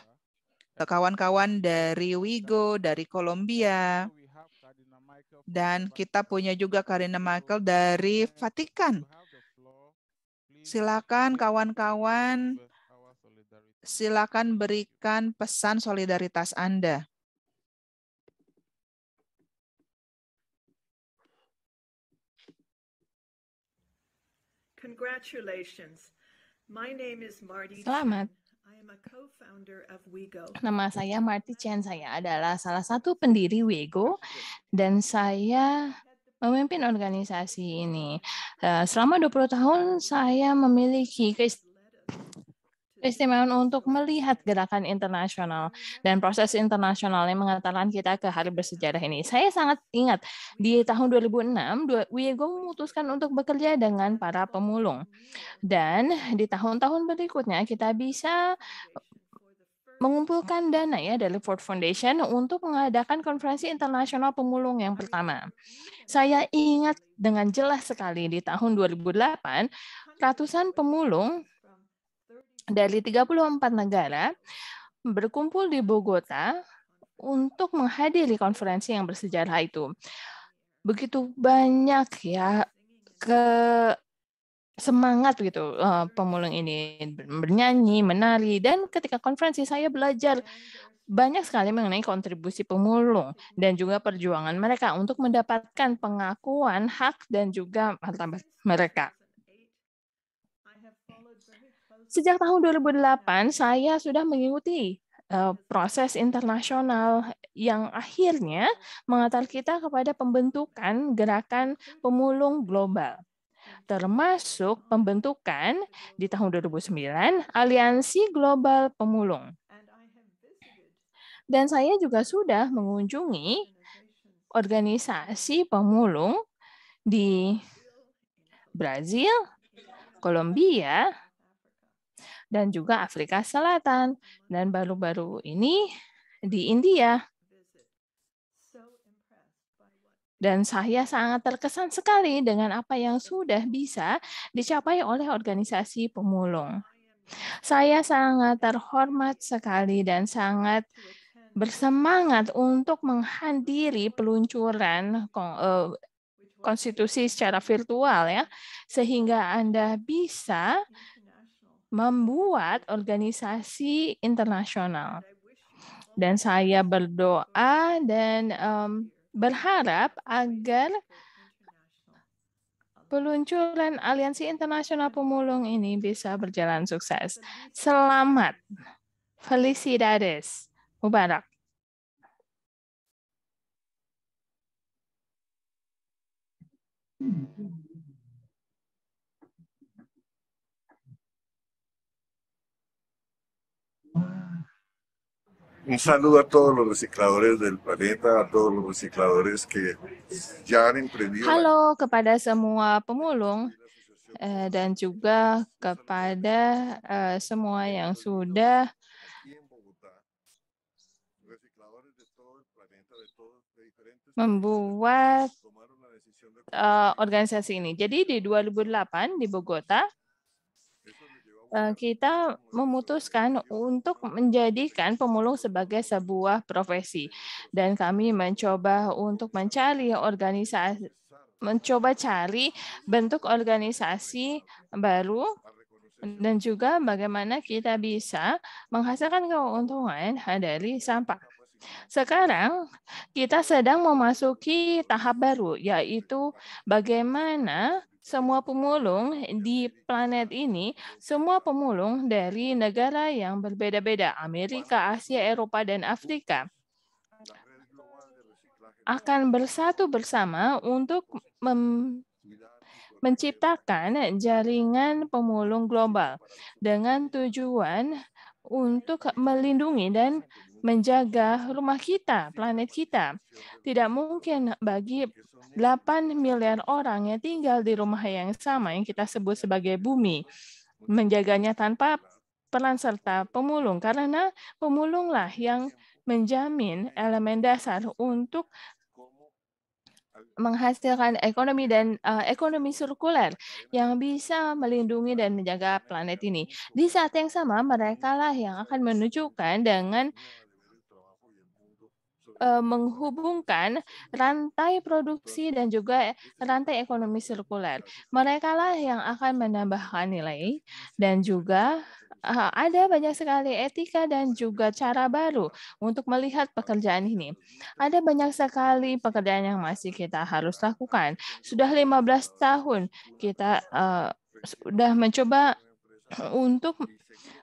kawan-kawan dari Wigo, dari Kolombia, dan kita punya juga Karina Michael dari Vatikan. Silakan kawan-kawan, silakan berikan pesan solidaritas Anda. Congratulations. My name is Marty. Selamat. Nama saya Marty Chen, saya adalah salah satu pendiri Wego dan saya memimpin organisasi ini. Eh, selama 20 tahun saya memiliki keistimewaan untuk melihat gerakan internasional dan proses internasional yang mengantarkan kita ke hari bersejarah ini. Saya sangat ingat di tahun 2006, Wiego memutuskan untuk bekerja dengan para pemulung. Dan di tahun-tahun berikutnya kita bisa mengumpulkan dana ya dari Ford Foundation untuk mengadakan konferensi internasional pemulung yang pertama. Saya ingat dengan jelas sekali di tahun 2008, ratusan pemulung dari 34 negara berkumpul di Bogota untuk menghadiri konferensi yang bersejarah itu. Begitu banyak ya ke semangat gitu eh, pemulung ini bernyanyi, menari dan ketika konferensi saya belajar banyak sekali mengenai kontribusi pemulung dan juga perjuangan mereka untuk mendapatkan pengakuan hak dan juga martabat mereka. Sejak tahun 2008, saya sudah mengikuti eh, proses internasional yang akhirnya mengantar kita kepada pembentukan gerakan pemulung global termasuk pembentukan di tahun 2009 Aliansi Global Pemulung. Dan saya juga sudah mengunjungi organisasi pemulung di Brazil, Kolombia, dan juga Afrika Selatan, dan baru-baru ini di India. Dan saya sangat terkesan sekali dengan apa yang sudah bisa dicapai oleh organisasi pemulung. Saya sangat terhormat sekali dan sangat bersemangat untuk menghadiri peluncuran eh, konstitusi secara virtual ya sehingga Anda bisa membuat organisasi internasional. Dan saya berdoa dan um, berharap agar peluncuran Aliansi Internasional Pemulung ini bisa berjalan sukses. Selamat. Felicidades. Mubarak. Hmm. Un saludo a todos los recicladores del planeta, a todos los recicladores que ya han emprendido. Halo kepada semua pemulung eh, dan juga kepada eh, semua yang sudah membuat uh, organisasi ini. Jadi di 2008 di Bogota Eh, kita memutuskan untuk menjadikan pemulung sebagai sebuah profesi dan kami mencoba untuk mencari organisasi mencoba cari bentuk organisasi baru dan juga bagaimana kita bisa menghasilkan keuntungan dari sampah. Sekarang kita sedang memasuki tahap baru, yaitu bagaimana semua pemulung iya, di iya, iya. planet ini, semua pemulung dari negara yang berbeda-beda, Amerika, Asia, Eropa, dan Afrika, akan bersatu bersama untuk menciptakan jaringan pemulung global dengan tujuan untuk melindungi dan menjaga rumah kita, planet kita. Tidak mungkin bagi 8 miliar orang yang tinggal di rumah yang sama yang kita sebut sebagai bumi menjaganya tanpa peran serta pemulung karena pemulunglah yang menjamin elemen dasar untuk menghasilkan ekonomi dan uh, ekonomi sirkuler yang bisa melindungi dan menjaga planet ini. Di saat yang sama, mereka lah yang akan menunjukkan dengan uh, menghubungkan rantai produksi dan juga rantai ekonomi sirkuler. Merekalah yang akan menambahkan nilai dan juga uh, ada banyak sekali etika dan juga cara baru untuk melihat pekerjaan ini. Ada banyak sekali pekerjaan yang masih kita harus lakukan. Sudah 15 tahun kita uh, sudah mencoba untuk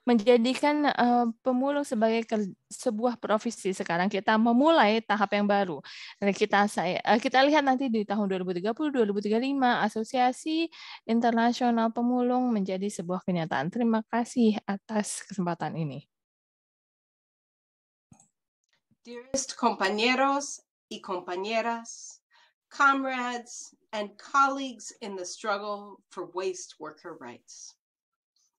menjadikan uh, pemulung sebagai ke, sebuah profesi sekarang kita memulai tahap yang baru. Nah, kita saya uh, eh, kita lihat nanti di tahun 2030 2035 Asosiasi Internasional Pemulung menjadi sebuah kenyataan. Terima kasih atas kesempatan ini. Dearest compañeros y compañeras, comrades and colleagues in the struggle for waste worker rights.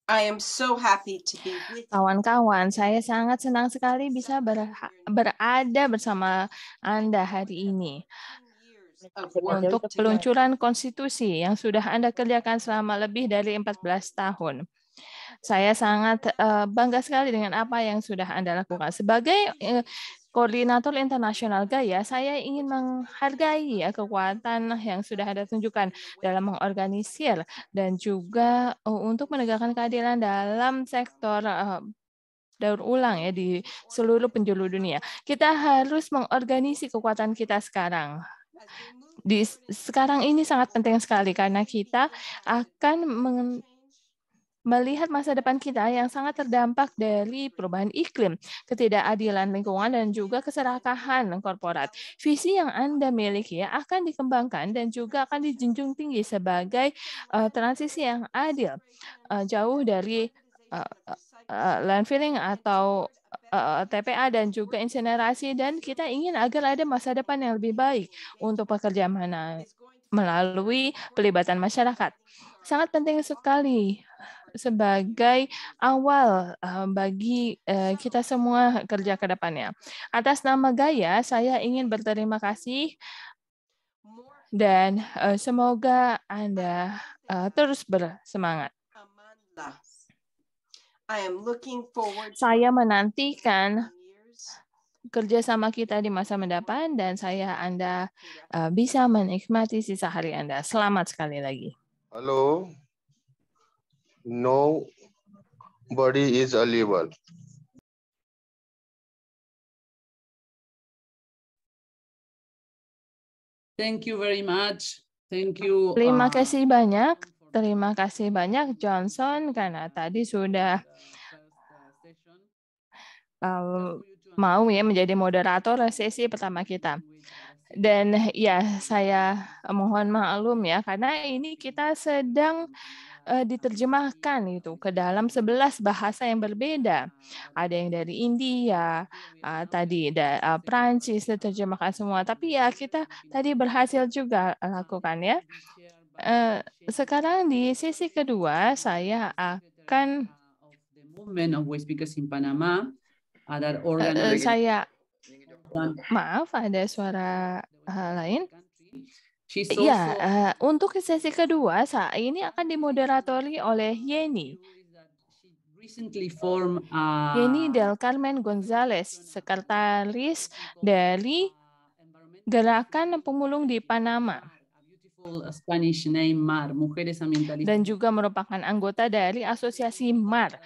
I am so happy to be with kawan-kawan. Saya sangat senang sekali bisa ber berada bersama Anda hari ini untuk peluncuran konstitusi yang sudah Anda kerjakan selama lebih dari 14 tahun. Saya sangat eh, bangga sekali dengan apa yang sudah Anda lakukan. Sebagai Koordinator Internasional Gaya, saya ingin menghargai ya kekuatan yang sudah Anda tunjukkan dalam mengorganisir dan juga uh, untuk menegakkan keadilan dalam sektor uh, daur ulang ya di seluruh penjuru dunia. Kita harus mengorganisir kekuatan kita sekarang di sekarang ini sangat penting sekali karena kita akan melihat masa depan kita yang sangat terdampak dari perubahan iklim, ketidakadilan lingkungan, dan juga keserakahan korporat. Visi yang Anda miliki akan dikembangkan dan juga akan dijunjung tinggi sebagai uh, transisi yang adil, uh, jauh dari uh, uh, landfilling atau TPA dan juga insinerasi dan kita ingin agar ada masa depan yang lebih baik untuk pekerja mana melalui pelibatan masyarakat. Sangat penting sekali sebagai awal eh, bagi eh, kita semua kerja ke depannya. Atas nama Gaya, saya ingin berterima kasih dan eh, semoga Anda terus bersemangat. Saya menantikan kerjasama kita di masa mendatang dan saya Anda bisa menikmati sisa hari Anda. Selamat sekali lagi. Halo body is allowable Thank you very much. Thank you. Terima uh, kasih banyak. Terima kasih banyak Johnson karena tadi sudah um, mau ya menjadi moderator sesi pertama kita. Dan ya saya mohon maklum ya karena ini kita sedang uh, diterjemahkan itu ke dalam 11 bahasa yang berbeda. Ada yang dari India, uh, tadi da, uh, eh, Prancis diterjemahkan semua. Tapi ya kita tadi berhasil juga lakukan ya. Uh, sekarang di sisi kedua saya akan saya maaf ada suara lain She's yeah, Ya, uh, untuk sesi kedua saat ini akan dimoderatori oleh Yeni. Uh, Yeni Del Carmen Gonzalez, sekretaris dari Gerakan Pemulung di Panama. Uh, Dan juga merupakan anggota dari Asosiasi MAR,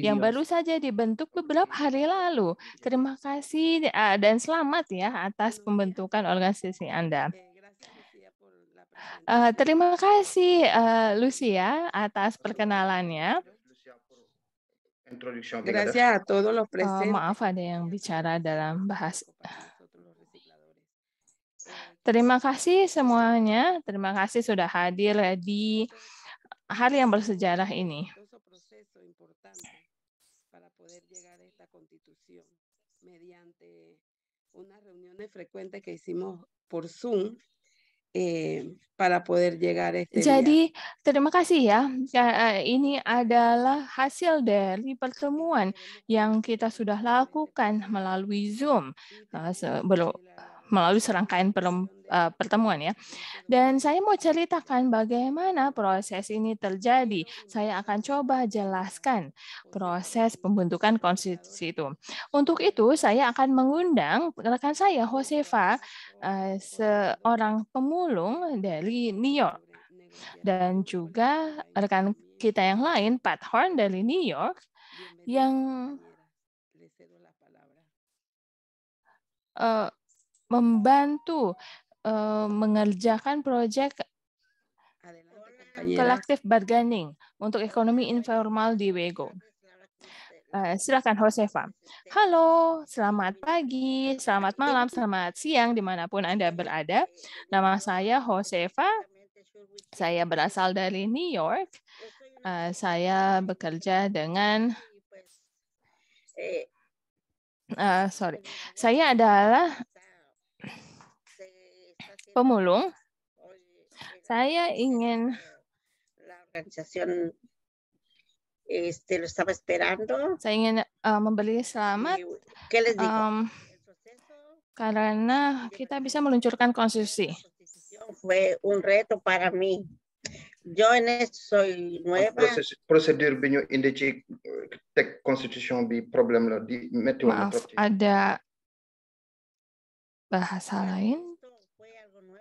yang baru saja dibentuk beberapa hari lalu. Iya. Terima kasih eh, dan selamat ya atas iya. pembentukan organisasi Anda. Uh, terima kasih uh, Lucia atas perkenalannya. Gracias a Uh, maaf ada yang bicara dalam bahasa. Terima kasih semuanya. Terima kasih sudah hadir di hari yang bersejarah ini. unas reuniones frecuentes que hicimos por Zoom eh, para poder llegar a este. Jadi, día. terima kasih ya. ya eh, ini adalah hasil dari pertemuan yang kita sudah lakukan melalui Zoom melalui serangkaian eh, pertemuan ya. Dan saya mau ceritakan bagaimana proses ini terjadi. Saya akan coba jelaskan proses pembentukan konstitusi itu. Untuk itu saya akan mengundang rekan saya Josefa eh, seorang pemulung dari New York dan juga rekan kita yang lain Pat Horn dari New York yang uh, membantu uh, mengerjakan proyek iya. kolektif bargaining untuk ekonomi informal di Wego. Uh, silakan Josefa. Halo, selamat pagi, selamat malam, selamat siang dimanapun Anda berada. Nama saya Josefa, saya berasal dari New York. Uh, saya bekerja dengan uh, sorry, saya adalah pemulung, oh, iya, iya. saya ingin Saya ingin uh, eh, membeli selamat. Um, karena kita bisa meluncurkan konstitusi. Fue un reto para mí. Yo en esto soy nueva. Prosedur binyo indeci tek constitution bi problem lo di metu Maaf, ada bahasa lain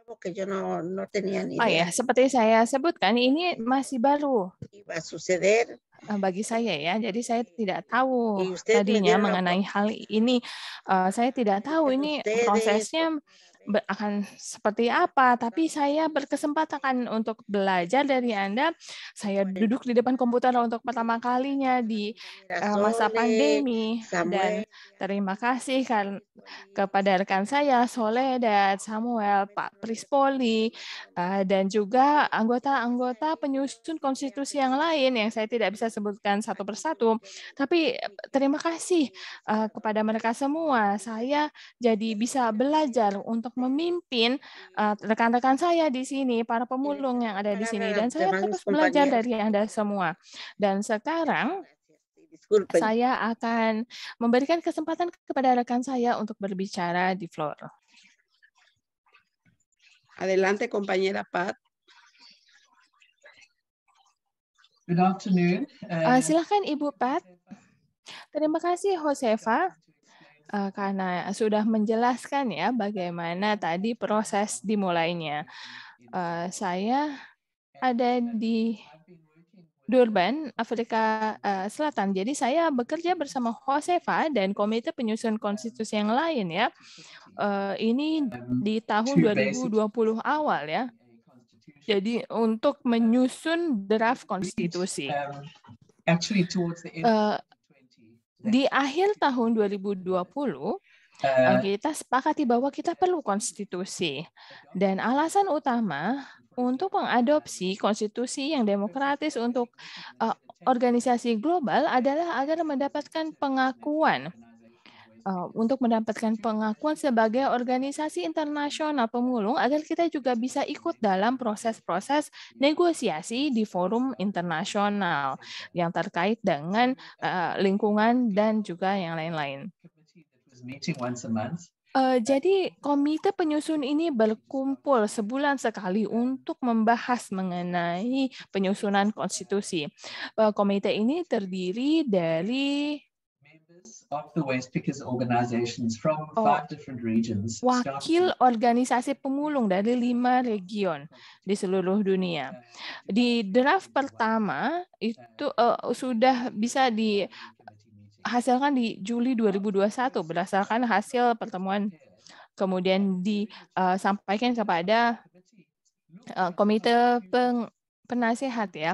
Oke, yo no, no tenía ni idea. Oh ya, seperti saya sebutkan ini masih baru. Iba a suceder. Eh, bagi saya ya, jadi saya iya. tidak tahu iya, tadinya mengenai hal ini. Uh, saya tidak tahu ini prosesnya akan seperti apa, tapi saya berkesempatan untuk belajar dari Anda. Saya duduk di depan komputer untuk pertama kalinya di eh, masa pandemi dan terima kasih kan, kepada rekan saya Soledad, Samuel, Pak Prispoli eh, dan juga anggota-anggota penyusun konstitusi yang lain yang saya tidak bisa sebutkan satu persatu. Tapi terima kasih eh, kepada mereka semua. Saya jadi bisa belajar untuk memimpin hmm. eh, rekan-rekan uh, saya di sini, para iya. pemulung yang ada di sini, dan saya terus belajar ya. dari Anda semua. Dan sekarang iya, saya akan memberikan kesempatan kepada rekan saya untuk berbicara di floor. Adelante, compañera Pat. Good afternoon. Uh, silakan Ibu Pat. Terima kasih, Josefa. Eh, karena sudah menjelaskan ya bagaimana tadi proses dimulainya. Eh, saya ada di Durban, Afrika eh, Selatan. Jadi saya bekerja bersama Josefa dan Komite Penyusun Konstitusi yang lain ya. ini di tahun 2020 awal ya. Jadi untuk menyusun draft konstitusi. Um, di akhir tahun 2020 eh. eh, kita sepakati bahwa kita perlu konstitusi dan alasan utama untuk mengadopsi konstitusi yang demokratis untuk uh, organisasi global adalah agar mendapatkan pengakuan Oh, untuk mendapatkan pengakuan sebagai organisasi internasional pemulung agar kita juga bisa ikut dalam proses-proses negosiasi di forum internasional yang terkait dengan eh, lingkungan dan juga yang lain-lain. Uh, jadi komite penyusun ini berkumpul sebulan sekali untuk membahas mengenai penyusunan konstitusi. Uh, komite ini terdiri dari Oh. Wakil organisasi pemulung dari lima region di seluruh dunia. Di draft pertama itu uh, sudah bisa dihasilkan di Juli 2021 berdasarkan hasil pertemuan kemudian disampaikan eh, kepada eh, komite peng penasehat ya.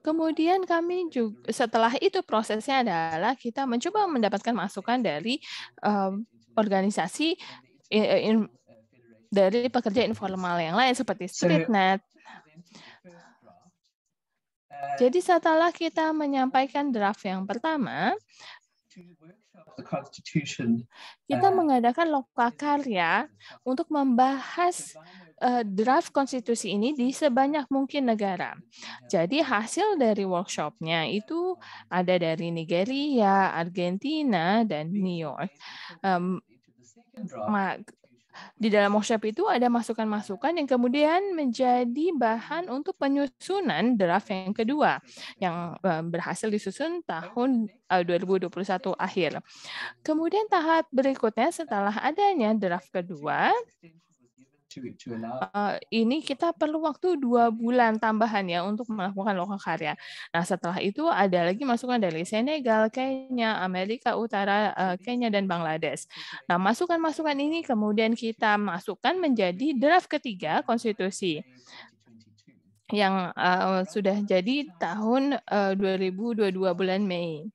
Kemudian kami juga setelah itu prosesnya adalah kita mencoba mendapatkan masukan dari um, organisasi in, dari pekerja informal yang lain seperti streetnet. Jadi setelah kita menyampaikan draft yang pertama, kita uh, mengadakan lokakarya untuk membahas Eh, draft konstitusi ini di sebanyak mungkin negara. Ya. Jadi hasil dari workshopnya itu ada dari Nigeria, Argentina, dan New York. Um, di dalam workshop itu ada masukan-masukan yang kemudian menjadi bahan untuk penyusunan draft yang kedua yang eh, berhasil disusun tahun 2021 eh, akhir. Kemudian tahap berikutnya setelah adanya draft kedua Uh, ini kita perlu waktu dua bulan tambahan ya untuk melakukan lokal karya. Nah setelah itu ada lagi masukan dari Senegal, Kenya, Amerika Utara, uh, Kenya dan Bangladesh. Nah masukan-masukan ini kemudian kita masukkan menjadi draft ketiga konstitusi yang uh, sudah jadi tahun uh, 2022 bulan Mei.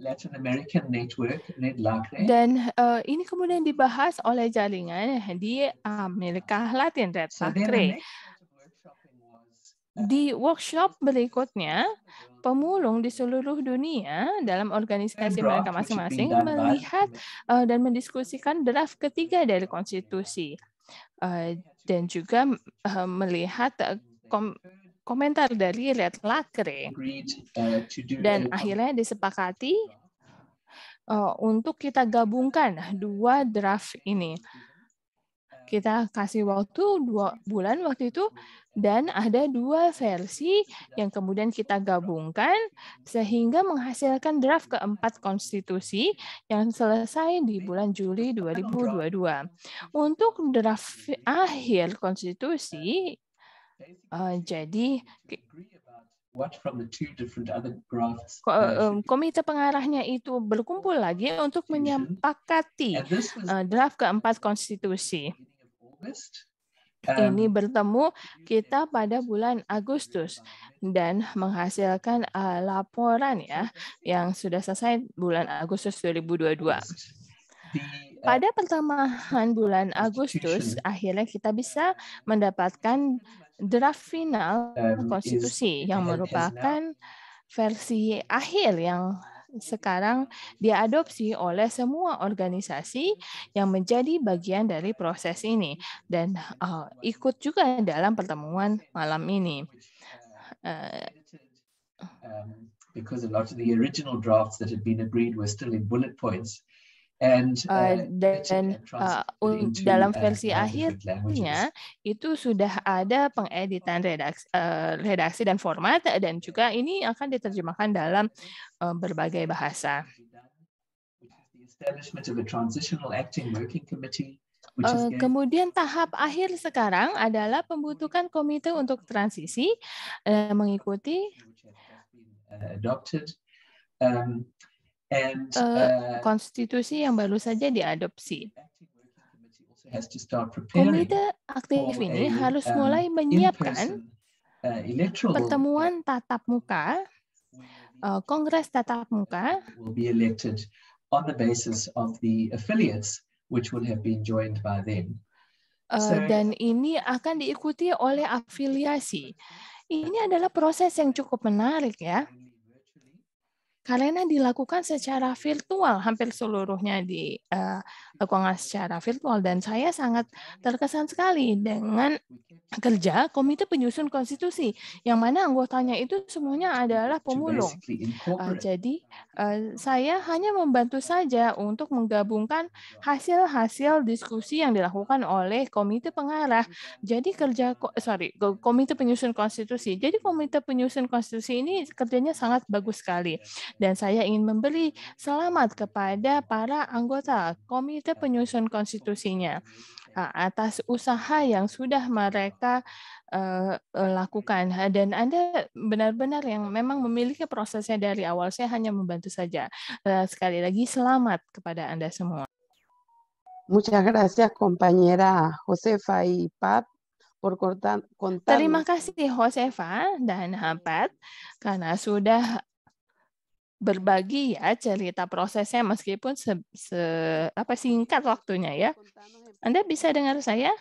Latin American Network, Ned Lagre. Dan uh, ini kemudian dibahas oleh jaringan di Amerika Latin, Ned Lagre. Uh, di workshop berikutnya, pemulung di seluruh dunia dalam organisasi mereka masing-masing melihat uh, dan mendiskusikan draft ketiga dari konstitusi uh, dan juga uh, melihat uh, komentar dari Red Lacre. Uh, dan akhirnya disepakati uh, untuk kita gabungkan dua draft ini. Kita kasih waktu dua bulan waktu itu dan ada dua versi yang kemudian kita gabungkan sehingga menghasilkan draft keempat konstitusi yang selesai di bulan Juli 2022. Untuk draft akhir konstitusi Ah, jadi eh, komite pengarahnya itu berkumpul lagi untuk menyepakati eh, draft keempat konstitusi. Ini bertemu kita pada bulan Agustus dan menghasilkan uh, laporan ya yang sudah selesai bulan Agustus 2022. Uh, pada pertengahan bulan Agustus akhirnya kita bisa uh, mendapatkan draft final konstitusi yang merupakan versi akhir yang sekarang diadopsi oleh semua organisasi yang menjadi bagian dari proses ini dan uh, ikut juga dalam pertemuan malam ini. Uh, because a lot of the original drafts that had been agreed were still in bullet points, Uh, uh, dan uh, dalam uh, versi uh, akhirnya itu sudah ada pengeditan redaksi, uh, redaksi dan format dan juga ini akan diterjemahkan dalam uh, berbagai bahasa. Uh, kemudian tahap akhir sekarang adalah pembentukan komite untuk transisi uh, mengikuti Eh, uh, konstitusi yang baru saja diadopsi. Komite aktif ini harus um, mulai menyiapkan uh, pertemuan tatap muka, uh, kongres tatap muka on the basis of the affiliates which will have been joined by them. Uh, dan ini akan diikuti oleh afiliasi. Ini adalah proses yang cukup menarik ya karena dilakukan secara virtual hampir seluruhnya di uh, secara virtual dan saya sangat terkesan sekali dengan kerja Komite Penyusun Konstitusi yang mana anggotanya itu semuanya adalah pemulung. Uh, jadi uh, saya hanya membantu saja untuk menggabungkan hasil-hasil diskusi yang dilakukan oleh Komite Pengarah. Jadi kerja sorry Komite Penyusun Konstitusi. Jadi Komite Penyusun Konstitusi ini kerjanya sangat bagus sekali dan saya ingin memberi selamat kepada para anggota Komite Penyusun Konstitusinya eh, atas usaha yang sudah mereka uh, lakukan dan Anda benar-benar yang memang memiliki prosesnya dari awal saya hanya membantu saja uh, sekali lagi selamat kepada Anda semua Muchas gracias compañera Josefa y Pat por contar. Terima kasih Josefa dan Hampat karena sudah berbagi ya cerita prosesnya meskipun se singkat waktunya ya. saya?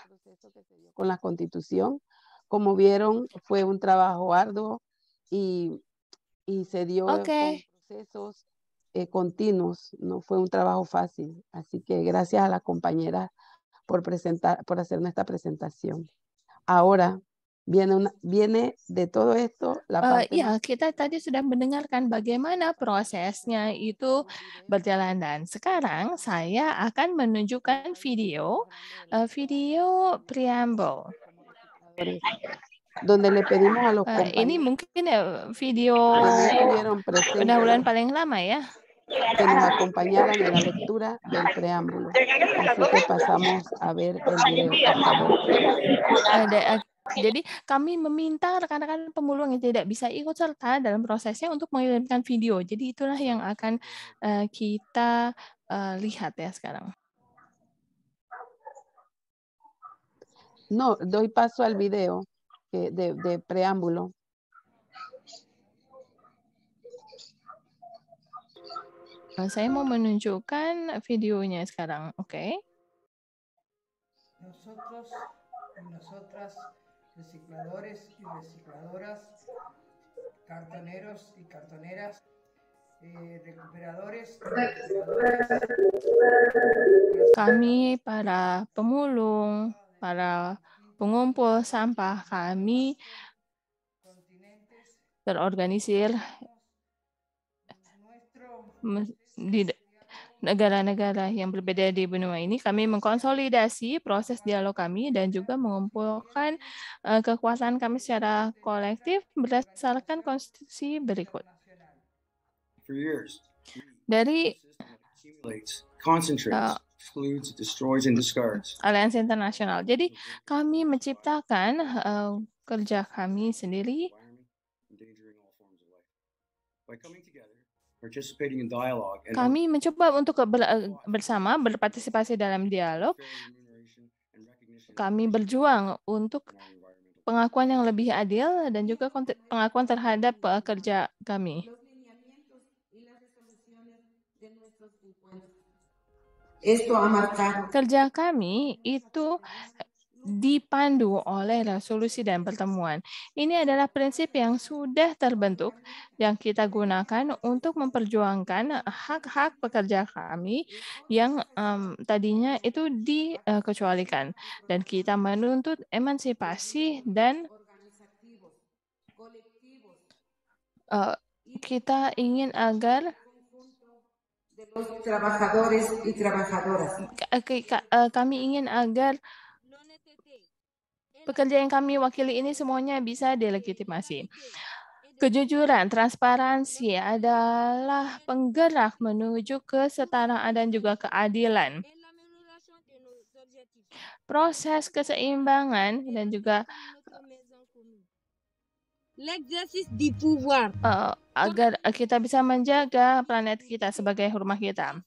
Con la Constitución, como vieron, fue un trabajo arduo y y se dio procesos eh, continuos, no fue un trabajo fácil, así que gracias a la compañera por presentar por hacer nuestra presentación. Ahora Viene, una, viene de todo esto la eh, parte uh, ya, kita tadi sudah mendengarkan bagaimana prosesnya itu berjalan. Dan sekarang saya akan menunjukkan video, uh, video preamble. Donde le pedimos a los uh, ini mungkin uh, video pendahuluan paling lama ya. que nos acompañaran en la lectura del preámbulo. Así que pasamos a ver el video, por favor. Jadi kami meminta rekan-rekan pemulung yang tidak bisa ikut serta dalam prosesnya untuk mengirimkan video. Jadi itulah yang akan eh, kita eh, lihat ya sekarang. No, doy paso al video de, de preámbulo. Eh, saya mau menunjukkan videonya sekarang, oke? Okay? Nosotros, nosotras recicladores y recicladoras, cartoneros y cartoneras, eh, recuperadores. Kami para pemulung, para pengumpul sampah kami terorganisir di negara-negara yang berbeda di benua ini, kami mengkonsolidasi proses dialog kami dan juga mengumpulkan uh, eh, kekuatan kami secara kolektif berdasarkan konstitusi berikut. Dari uh, Aliansi internasional. Jadi kami menciptakan eh, kerja kami sendiri. Kami mencoba untuk eh, bersama berpartisipasi dalam dialog. Kami berjuang untuk pengakuan yang lebih adil dan juga pengakuan terhadap eh, kerja kami. Kerja kami itu dipandu oleh resolusi dan pertemuan. Ini adalah prinsip yang sudah terbentuk yang kita gunakan untuk memperjuangkan hak-hak pekerja kami yang um, tadinya itu dikecualikan dan kita menuntut emansipasi dan uh, kita ingin agar eh, kami ingin agar Pekerja yang kami wakili ini semuanya bisa delegitimasi. Kejujuran, transparansi adalah penggerak menuju kesetaraan dan juga keadilan. Proses keseimbangan dan juga eh, agar kita bisa menjaga planet kita sebagai rumah kita.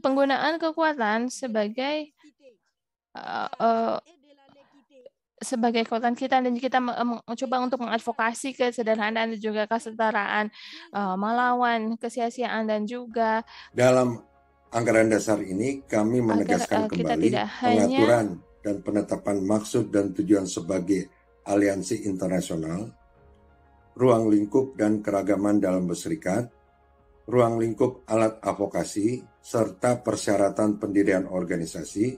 Penggunaan kekuatan sebagai eh, eh, sebagai kekuatan kita dan kita mencoba untuk mengadvokasi kesederhanaan dan juga kesetaraan uh, melawan kesia-siaan dan juga dalam anggaran dasar ini kami menegaskan agar, uh, eh, kembali pengaturan hanya... dan penetapan maksud dan tujuan sebagai aliansi internasional ruang lingkup dan keragaman dalam berserikat ruang lingkup alat advokasi serta persyaratan pendirian organisasi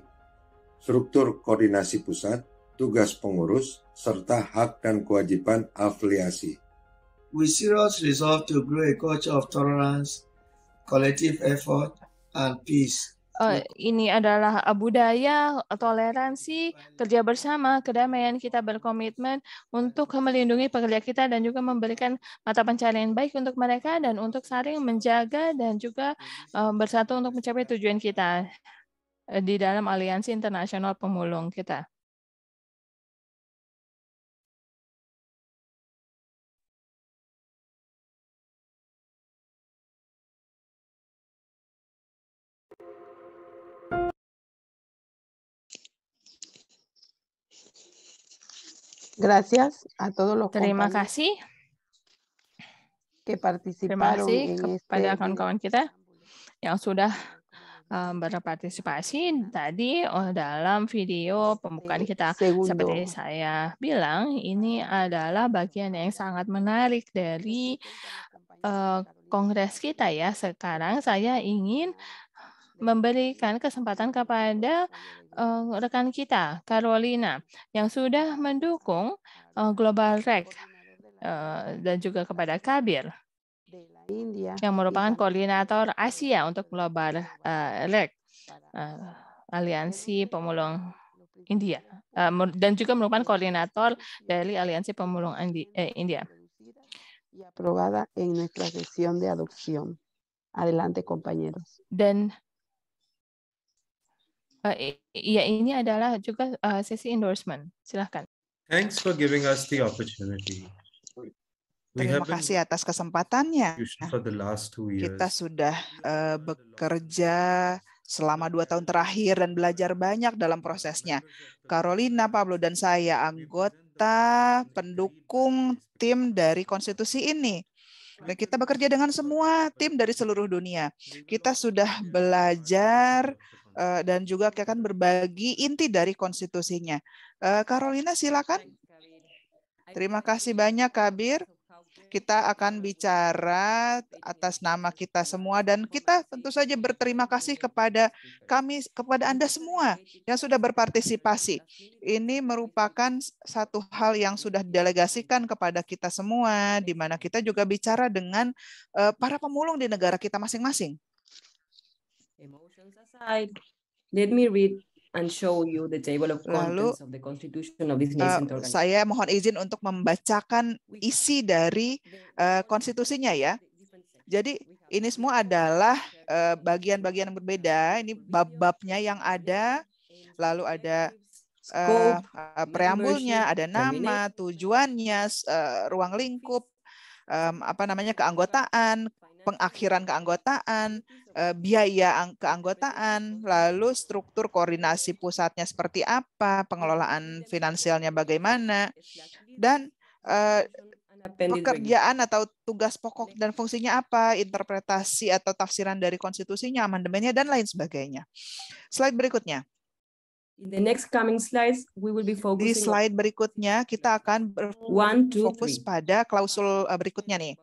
struktur koordinasi pusat tugas pengurus, serta hak dan kewajiban afiliasi. We serious resolve to grow a culture of tolerance, collective effort, and peace. Uh, ini adalah budaya toleransi kerja bersama kedamaian kita berkomitmen untuk melindungi pekerja kita dan juga memberikan mata pencarian baik untuk mereka dan untuk saling menjaga dan juga uh, bersatu untuk mencapai tujuan kita eh, di dalam aliansi internasional pemulung kita. Gracias a todos los Terima kasih que Terima kasih kepada kawan-kawan kita yang sudah um, berpartisipasi tadi oh, dalam video pembukaan kita. Segundo. Seperti saya bilang, ini adalah bagian yang sangat menarik dari uh, kongres kita ya. Sekarang saya ingin memberikan kesempatan kepada uh, rekan kita, Carolina, yang sudah mendukung uh, Global Rec uh, dan juga kepada Kabir, yang merupakan koordinator Asia untuk Global uh, Rec, uh, Aliansi Pemulung India, uh, dan juga merupakan koordinator dari Aliansi Pemulung Andi, eh, India. Dan ya ini adalah juga eh, sesi endorsement. Silahkan. Thanks for giving us the opportunity. Terima kasih atas kesempatannya. Kita sudah uh, bekerja selama dua tahun terakhir dan belajar banyak dalam prosesnya. Carolina, Pablo, dan saya anggota pendukung tim dari konstitusi ini. Dan kita bekerja dengan semua tim dari seluruh dunia. Kita sudah belajar Eh, dan juga akan berbagi inti dari konstitusinya. Eh, Carolina silakan. Terima kasih banyak Kabir. Kita akan bicara atas nama kita semua dan kita tentu saja berterima kasih kepada kami kepada Anda semua yang sudah berpartisipasi. Ini merupakan satu hal yang sudah delegasikan kepada kita semua di mana kita juga bicara dengan eh, para pemulung di negara kita masing-masing emotions aside, let me read and show you the table of contents Lalu, of the constitution of this eh, nation. uh, Saya mohon izin untuk membacakan isi dari uh, konstitusinya ya. Jadi ini semua adalah eh, bagian-bagian uh, berbeda. Ini bab-babnya yang ada, lalu ada uh, preambulnya, ada nama, tujuannya, uh, ruang lingkup, um, apa namanya keanggotaan, pengakhiran keanggotaan, Eh, biaya keanggotaan, lalu struktur koordinasi pusatnya seperti apa, pengelolaan iya. finansialnya bagaimana, iya, dan eh, pekerjaan atau tugas pokok iya. dan fungsinya apa, interpretasi atau tafsiran dari konstitusinya, amandemennya, dan lain sebagainya. Slide berikutnya. In the next coming slides, we will be focusing Di slide berikutnya kita akan berfokus pada klausul eh, berikutnya nih.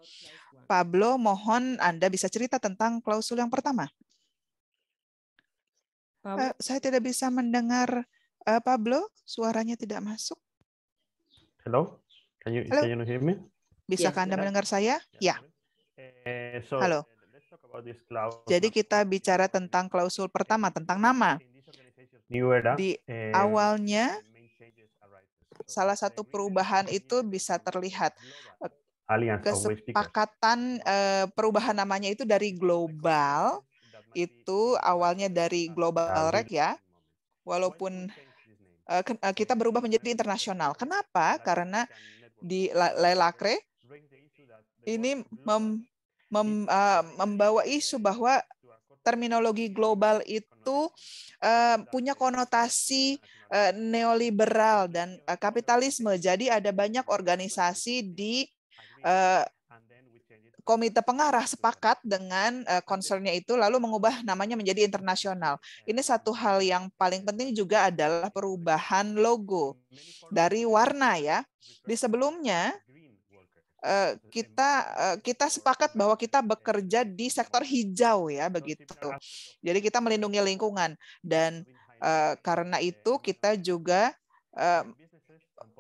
Pablo, mohon Anda bisa cerita tentang klausul yang pertama. Pablo. Uh, saya tidak bisa mendengar uh, Pablo, suaranya tidak masuk. Hello, can you, Hello. Can you hear me? Bisakah yes, Anda mendengar saya? Ya. Yeah. so, Halo. Jadi kita bicara tentang klausul pertama, tentang nama. Di eh, awalnya, salah satu perubahan itu bisa terlihat. Ya? kesepakatan uh, perubahan namanya itu dari global itu awalnya dari global rec ya walaupun uh, kita berubah menjadi internasional kenapa karena di lelakre ini mem, mem, uh, membawa isu bahwa terminologi global itu uh, punya konotasi uh, neoliberal dan uh, kapitalisme. Jadi ada banyak organisasi di Eh, komite pengarah sepakat dengan uh, concernnya itu lalu mengubah namanya menjadi internasional. Ini satu hal yang paling penting juga adalah perubahan logo dari warna ya. Di sebelumnya uh, kita uh, kita sepakat bahwa kita bekerja di sektor hijau ya begitu. Jadi kita melindungi lingkungan dan uh, karena itu kita juga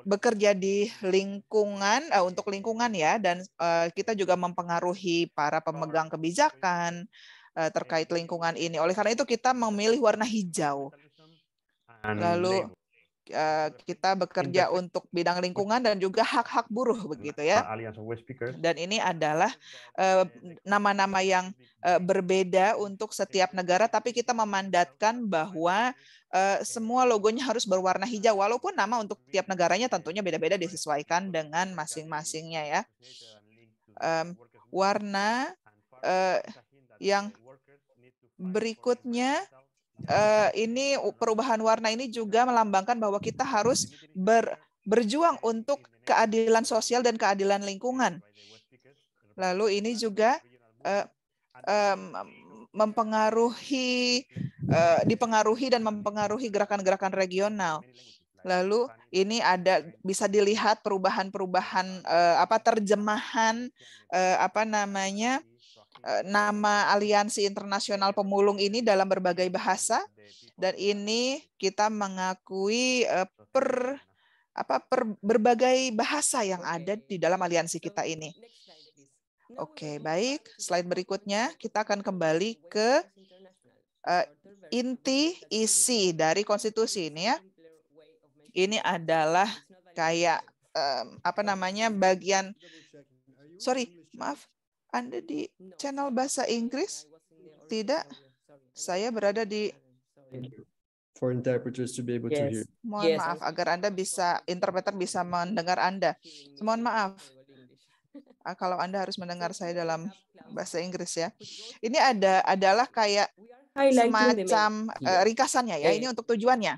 bekerja di lingkungan uh, untuk lingkungan ya dan uh, kita juga mempengaruhi para pemegang kebijakan uh, terkait iya. lingkungan ini. Oleh karena itu kita memilih warna hijau. Lalu Eh, kita bekerja untuk bidang lingkungan dan juga hak-hak buruh begitu ya. Dan ini adalah eh, nama-nama yang eh, berbeda untuk setiap negara, tapi kita memandatkan bahwa semua logonya harus berwarna hijau, walaupun nama untuk tiap negaranya tentunya beda-beda disesuaikan dengan masing-masingnya ya. Warna yang berikutnya Eh, ini perubahan warna ini juga melambangkan bahwa kita harus ber, berjuang untuk keadilan sosial dan keadilan lingkungan. Lalu ini juga uh, um, mempengaruhi uh, dipengaruhi dan mempengaruhi gerakan-gerakan regional. Lalu ini ada bisa dilihat perubahan-perubahan uh, apa terjemahan uh, apa namanya Eh, nama Aliansi Internasional Pemulung ini dalam berbagai bahasa dan ini kita mengakui eh, per apa per, berbagai bahasa yang ada di dalam aliansi kita ini. Oke, okay, baik. Slide berikutnya kita akan kembali ke uh, inti isi dari konstitusi ini ya. Ini adalah kayak um, apa namanya bagian sorry maaf anda di channel bahasa Inggris? Tidak. Saya berada di for interpreters to be able yes. to hear. Mohon yes. maaf agar Anda bisa interpreter bisa mendengar Anda. Mohon maaf. (laughs) Ah, kalau Anda harus mendengar saya dalam bahasa Inggris ya. Ini ada adalah kayak semacam uh, ringkasannya ya. Iya, Ini iya. untuk tujuannya.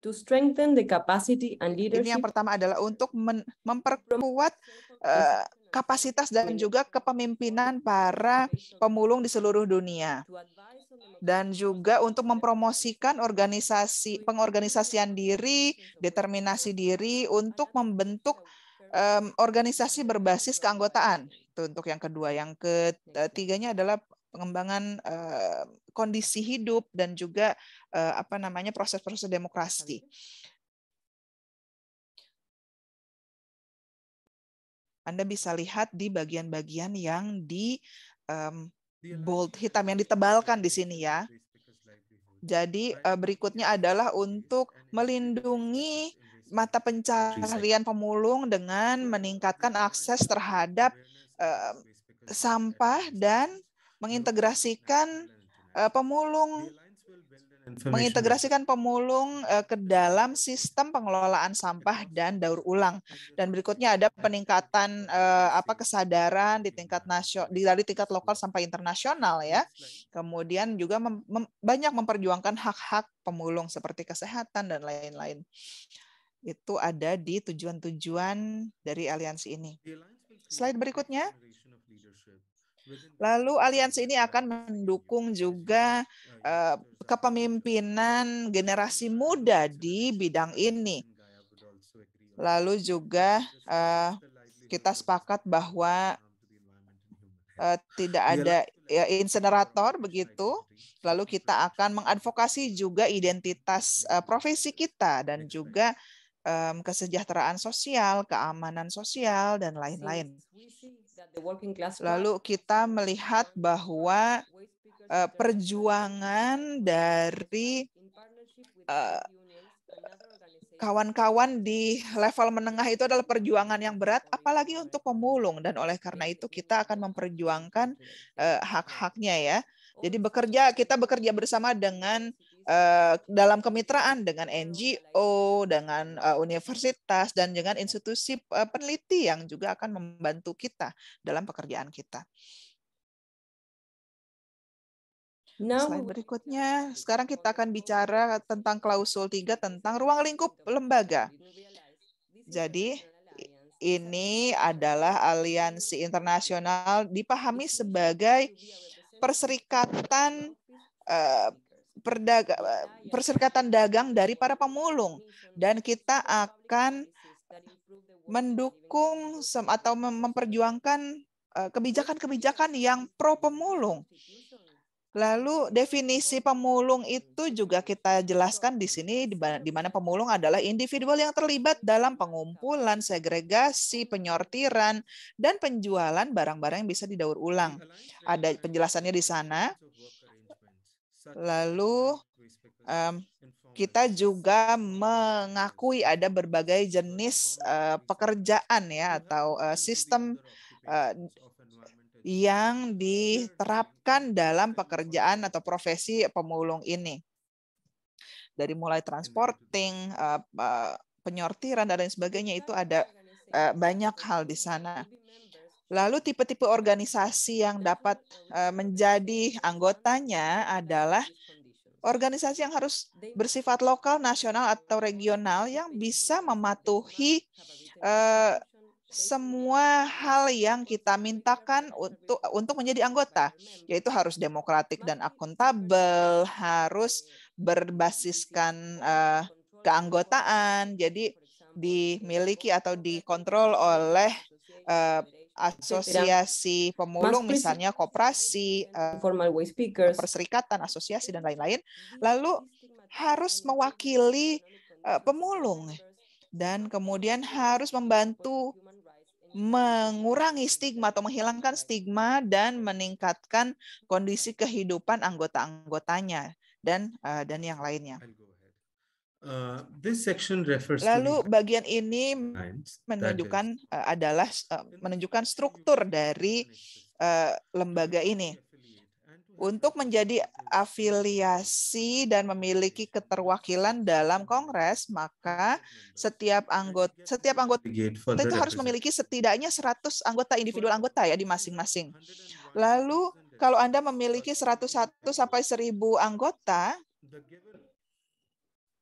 To strengthen the capacity and leadership. Ini yang pertama adalah untuk memperkuat uh, kapasitas dan iya. juga kepemimpinan para pemulung di seluruh dunia dan juga untuk mempromosikan organisasi pengorganisasian diri, determinasi diri untuk membentuk um, organisasi berbasis keanggotaan. Itu untuk yang kedua. Yang ketiganya adalah pengembangan uh, kondisi hidup dan juga uh, apa namanya proses-proses demokrasi. Anda bisa lihat di bagian-bagian yang di um, bold hitam yang ditebalkan di sini ya. Jadi eh, berikutnya adalah untuk melindungi mata pencarian pemulung dengan meningkatkan akses terhadap uh, sampah dan mengintegrasikan uh, pemulung mengintegrasikan pemulung eh, ke dalam sistem pengelolaan sampah dan daur ulang. Dan berikutnya ada peningkatan eh, apa kesadaran di tingkat nasional dari tingkat lokal sampai internasional ya. Kemudian juga mem, mem, banyak memperjuangkan hak-hak pemulung seperti kesehatan dan lain-lain. Itu ada di tujuan-tujuan dari aliansi ini. Slide berikutnya. Lalu aliansi ini akan mendukung juga uh, kepemimpinan generasi muda di bidang ini. Lalu juga uh, kita sepakat bahwa uh, tidak iya, ada ya, insenerator begitu. Lalu kita akan mengadvokasi juga identitas uh, profesi kita dan juga Mmm, kesejahteraan sosial, keamanan sosial, dan lain-lain. Lalu kita melihat bahwa perjuangan dari kawan-kawan di level menengah itu adalah perjuangan yang berat, apalagi untuk pemulung. Dan oleh karena itu kita akan memperjuangkan hak-haknya ya. Jadi bekerja kita bekerja bersama dengan Eh, dalam kemitraan dengan NGO, dengan eh, universitas, dan dengan institusi eh, peneliti yang juga akan membantu kita dalam pekerjaan kita. Nah, Slide berikutnya, sekarang kita akan bicara tentang klausul 3 tentang ruang lingkup lembaga. Jadi, ini adalah aliansi internasional dipahami sebagai perserikatan perdaga, iya, eh, iya. perserikatan dagang dari para pemulung dan kita akan mendukung atau memperjuangkan eh, kebijakan-kebijakan yang pro pemulung. Lalu definisi pemulung itu juga kita jelaskan di sini di mana pemulung adalah individual yang terlibat dalam pengumpulan, segregasi, penyortiran dan penjualan barang-barang yang bisa didaur ulang. Ada penjelasannya di sana. Lalu um, kita juga mengakui ada berbagai jenis uh, pekerjaan ya atau uh, sistem uh, yang diterapkan dalam pekerjaan atau profesi pemulung ini. Dari mulai transporting, uh, penyortiran dan lain sebagainya itu ada uh, banyak hal di sana. Lalu tipe-tipe organisasi yang dapat eh, menjadi anggotanya adalah organisasi yang harus bersifat lokal, nasional, atau regional yang bisa mematuhi eh, semua hal yang kita mintakan untuk untuk menjadi anggota, yaitu harus demokratik dan akuntabel, harus berbasiskan eh, keanggotaan, jadi dimiliki atau dikontrol oleh asosiasi pemulung misalnya koperasi, eh, formal way speakers, perserikatan, asosiasi dan lain-lain, lalu harus mewakili eh, pemulung dan kemudian harus membantu mengurangi stigma atau menghilangkan stigma dan meningkatkan kondisi kehidupan anggota-anggotanya dan eh, dan yang lainnya. Eh, this section refers Lalu bagian ini menunjukkan uh, adalah uh, menunjukkan struktur dari uh, lembaga ini untuk menjadi afiliasi dan memiliki keterwakilan dalam kongres maka setiap anggota setiap anggota itu harus memiliki setidaknya 100 anggota individu anggota ya di masing-masing. Lalu kalau Anda memiliki 101 sampai 1000 anggota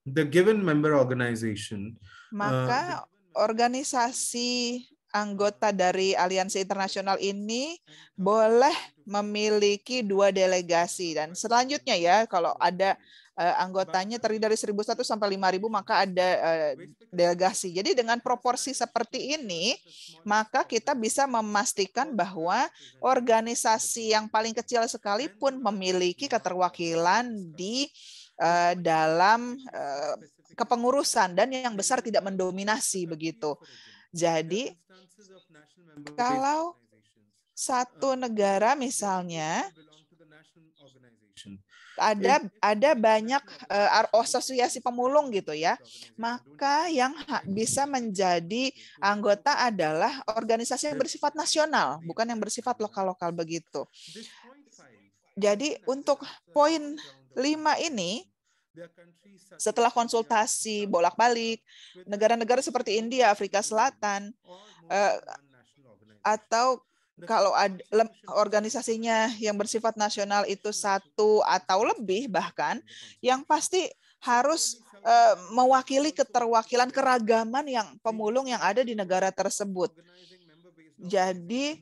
the given member organization uh, maka uh, organisasi anggota dari aliansi internasional ini boleh memiliki dua delegasi dan selanjutnya ya kalau ada uh, anggotanya terdiri dari 1.100 sampai 5.000 maka ada uh, delegasi. Jadi dengan proporsi seperti ini maka kita bisa memastikan bahwa organisasi yang paling kecil sekalipun memiliki keterwakilan di uh, Eh, dalam eh, kepengurusan dan yang besar tidak mendominasi begitu. Jadi kalau satu negara misalnya ada ada banyak uh, asosiasi pemulung gitu ya maka yang bisa menjadi anggota adalah organisasi yang bersifat nasional bukan yang bersifat lokal lokal begitu jadi untuk poin lima ini setelah konsultasi bolak-balik, negara-negara seperti India, Afrika Selatan, eh, atau kalau ada organisasinya yang bersifat nasional itu satu atau lebih bahkan, yang pasti harus eh, mewakili keterwakilan keragaman yang pemulung yang ada di negara tersebut. Jadi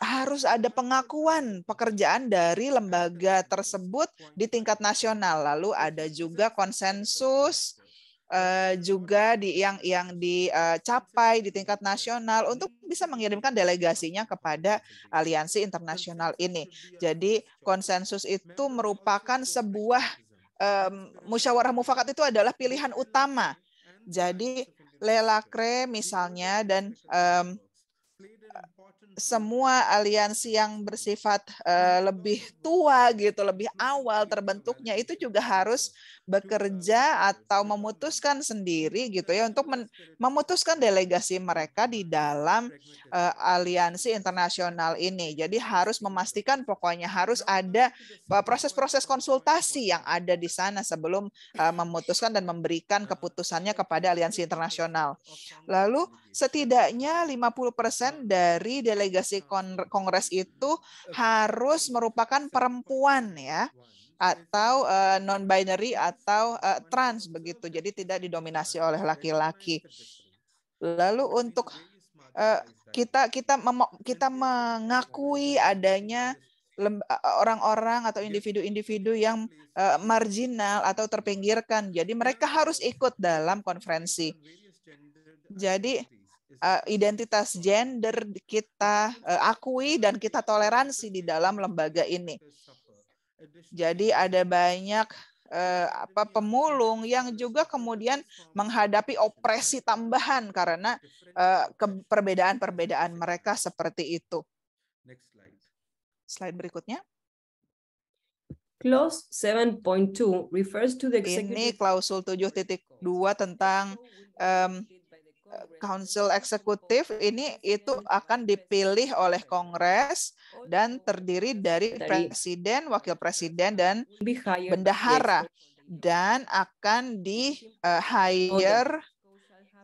harus ada pengakuan pekerjaan dari lembaga tersebut di tingkat nasional. Lalu ada juga konsensus uh, juga di yang yang dicapai eh, di tingkat nasional untuk bisa mengirimkan delegasinya kepada aliansi internasional ini. Jadi konsensus itu merupakan sebuah um, musyawarah mufakat itu adalah pilihan utama. Jadi lelakre misalnya dan um, semua aliansi yang bersifat uh, lebih tua gitu, lebih awal terbentuknya itu juga harus bekerja atau memutuskan sendiri gitu ya untuk memutuskan delegasi mereka di dalam uh, aliansi internasional ini. Jadi harus memastikan pokoknya harus ada eh, proses-proses konsultasi yang ada di sana sebelum uh, memutuskan dan memberikan keputusannya kepada aliansi internasional. Lalu setidaknya 50% dari delegasi kongres itu harus merupakan perempuan ya atau uh, non-binary atau uh, trans begitu. Jadi tidak didominasi oleh laki-laki. Lalu untuk uh, kita kita kita mengakui adanya orang-orang atau individu-individu yang uh, marginal atau terpinggirkan. Jadi mereka harus ikut dalam konferensi. Jadi uh, identitas gender kita uh, akui dan kita toleransi di dalam lembaga ini. Jadi ada banyak eh, apa pemulung yang juga kemudian menghadapi opresi tambahan karena eh, perbedaan-perbedaan mereka seperti itu. Slide berikutnya. Clause 7.2 refers to the Ini klausul 7.2 tentang um, Council Eksekutif ini itu akan dipilih oleh Kongres dan terdiri dari Presiden, Wakil Presiden, dan Bendahara dan akan di eh, oh, iya. hire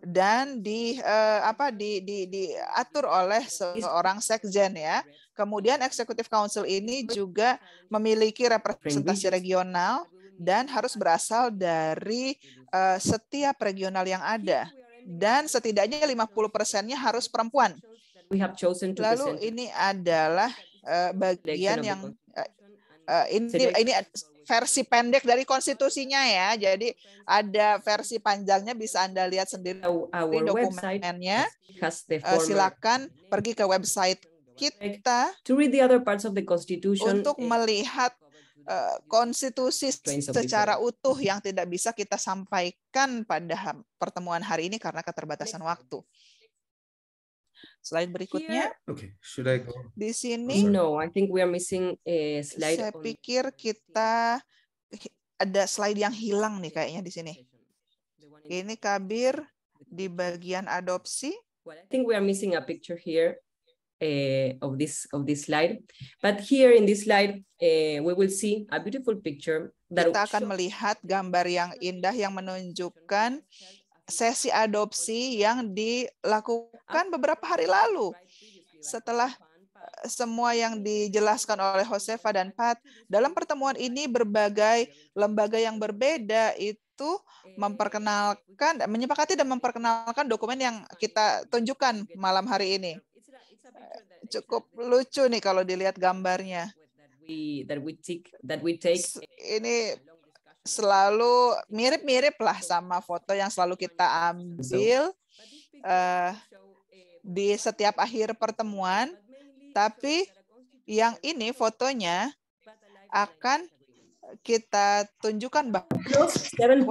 dan di eh, apa di, di diatur oleh seorang sekjen ya. Kemudian eksekutif Council ini juga memiliki representasi regional dan harus berasal dari eh, setiap regional yang ada dan setidaknya 50 persennya harus perempuan. Lalu ini adalah uh, bagian yang uh, ini ini versi pendek dari konstitusinya ya. Jadi ada versi panjangnya bisa Anda lihat sendiri di dokumennya. Uh, silakan pergi ke website kita untuk melihat Eh, iya. konstitusi secara utuh yang tidak bisa kita sampaikan pada pertemuan hari ini karena keterbatasan waktu. Slide berikutnya. Iya. Di sini. Oh, no, I think we are missing a slide. Saya pikir kita ada slide yang hilang nih kayaknya di sini. Ini Kabir di bagian adopsi. I think we are missing a picture here uh, of this of this slide. But here in this slide, uh, we will see a beautiful picture. That Kita akan melihat gambar yang indah yang menunjukkan sesi adopsi yang dilakukan beberapa hari lalu. Setelah eh, semua yang dijelaskan oleh Josefa dan Pat, dalam pertemuan ini berbagai lembaga yang berbeda itu memperkenalkan, menyepakati dan memperkenalkan dokumen yang kita tunjukkan malam hari ini. Eh, cukup lucu nih kalau dilihat gambarnya. Ini selalu mirip-mirip lah sama foto yang selalu kita ambil uh, di setiap akhir pertemuan, tapi yang ini fotonya akan kita tunjukkan bahwa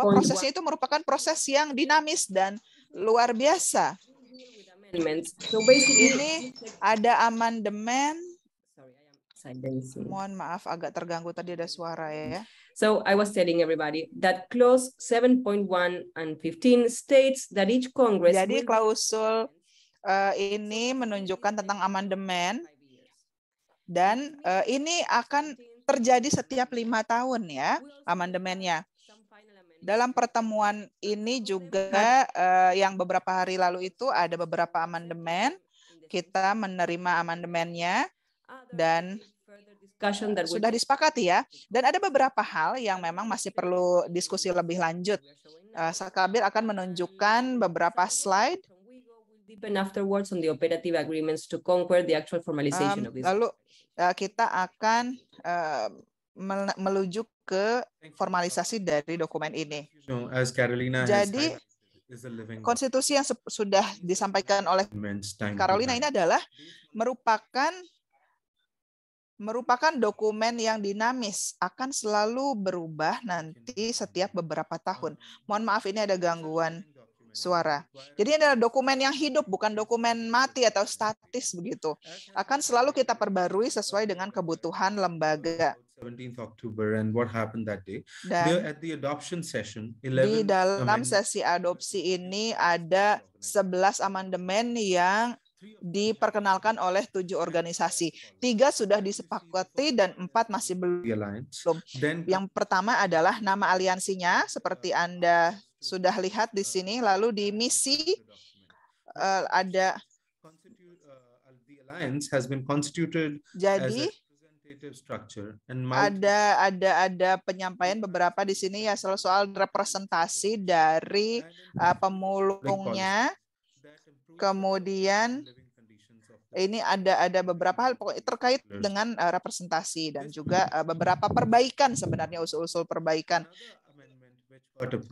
prosesnya itu merupakan proses yang dinamis dan luar biasa amendments. So basically ini ada amandemen. Sorry, I am Mohon maaf agak terganggu tadi ada suara ya. So I was telling everybody that clause 7.1 and 15 states that each Congress Jadi klausul uh, ini menunjukkan tentang amandemen dan uh, ini akan terjadi setiap lima tahun ya amandemennya. Dalam pertemuan ini juga uh, yang beberapa hari lalu itu ada beberapa amandemen. Kita menerima amandemennya dan sudah disepakati ya. Dan ada beberapa hal yang memang masih perlu diskusi lebih lanjut. Uh, Sakabir akan menunjukkan beberapa slide deepen afterwards on the operative agreements to conquer the actual formalization um, of this. Lalu uh, kita akan uh, meluju ke formalisasi dari dokumen ini. Jadi konstitusi yang sudah disampaikan oleh Carolina ini adalah merupakan merupakan dokumen yang dinamis, akan selalu berubah nanti setiap beberapa tahun. Mohon maaf ini ada gangguan suara. Jadi ini adalah dokumen yang hidup, bukan dokumen mati atau statis begitu. Akan selalu kita perbarui sesuai dengan kebutuhan lembaga. 17th October and what happened that day. Dan at the adoption session, 11 di dalam amendment. sesi adopsi ini ada 11 amandemen yang diperkenalkan oleh tujuh organisasi. Tiga sudah disepakati dan empat masih belum. Yang pertama adalah nama aliansinya, seperti Anda sudah lihat di sini. Lalu di misi eh, ada uh, uh, Jadi, ada ada ada penyampaian beberapa di sini ya soal soal representasi dari uh, pemulungnya. Kemudian ini ada ada beberapa hal terkait dengan uh, representasi dan juga uh, beberapa perbaikan sebenarnya usul-usul perbaikan.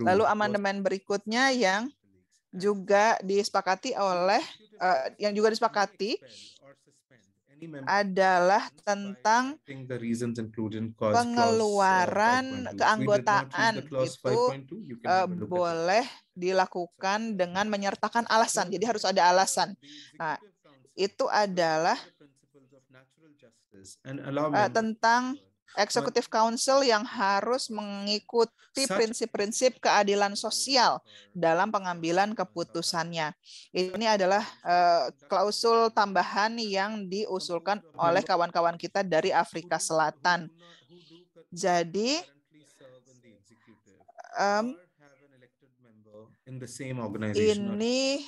Lalu amandemen berikutnya yang juga disepakati oleh uh, yang juga disepakati adalah tentang pengeluaran keanggotaan itu eh, boleh dilakukan dengan menyertakan alasan. Jadi harus ada alasan. Nah, itu adalah eh, tentang Eksekutif Council yang harus mengikuti prinsip-prinsip keadilan sosial dalam pengambilan keputusannya. Ini adalah uh, klausul tambahan yang diusulkan oleh kawan-kawan kita dari Afrika Selatan. Jadi um, ini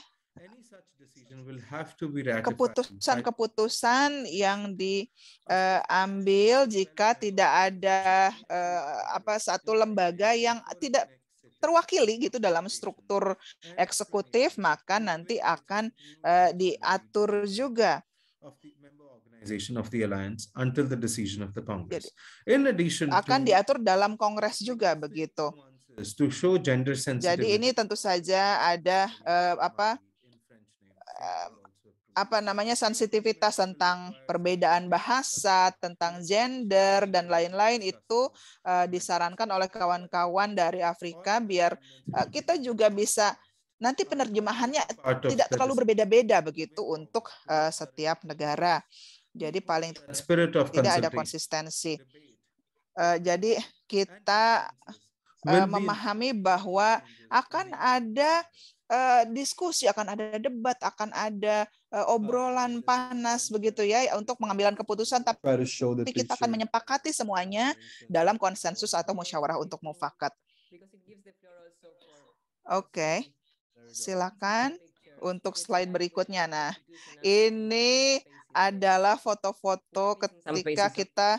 keputusan-keputusan yang diambil eh, jika tidak ada eh, apa satu lembaga yang tidak terwakili gitu dalam struktur eksekutif maka nanti akan eh, diatur juga of the alliance until the decision of the Congress. In addition akan diatur dalam Kongres juga begitu. To show gender Jadi ini tentu saja ada uh, apa apa namanya sensitivitas tentang perbedaan bahasa, tentang gender dan lain-lain itu uh, disarankan oleh kawan-kawan dari Afrika biar uh, kita juga bisa nanti penerjemahannya tidak terlalu berbeda-beda begitu untuk uh, setiap negara. Jadi paling tidak ada konsistensi. Uh, jadi kita uh, memahami bahwa akan ada Eh, diskusi, akan ada debat, akan ada eh, obrolan panas begitu ya, ya untuk pengambilan keputusan. Tapi kita akan menyepakati semuanya dalam konsensus atau musyawarah untuk mufakat. Oke, okay. silakan untuk slide berikutnya. Nah, ini adalah foto-foto ketika kita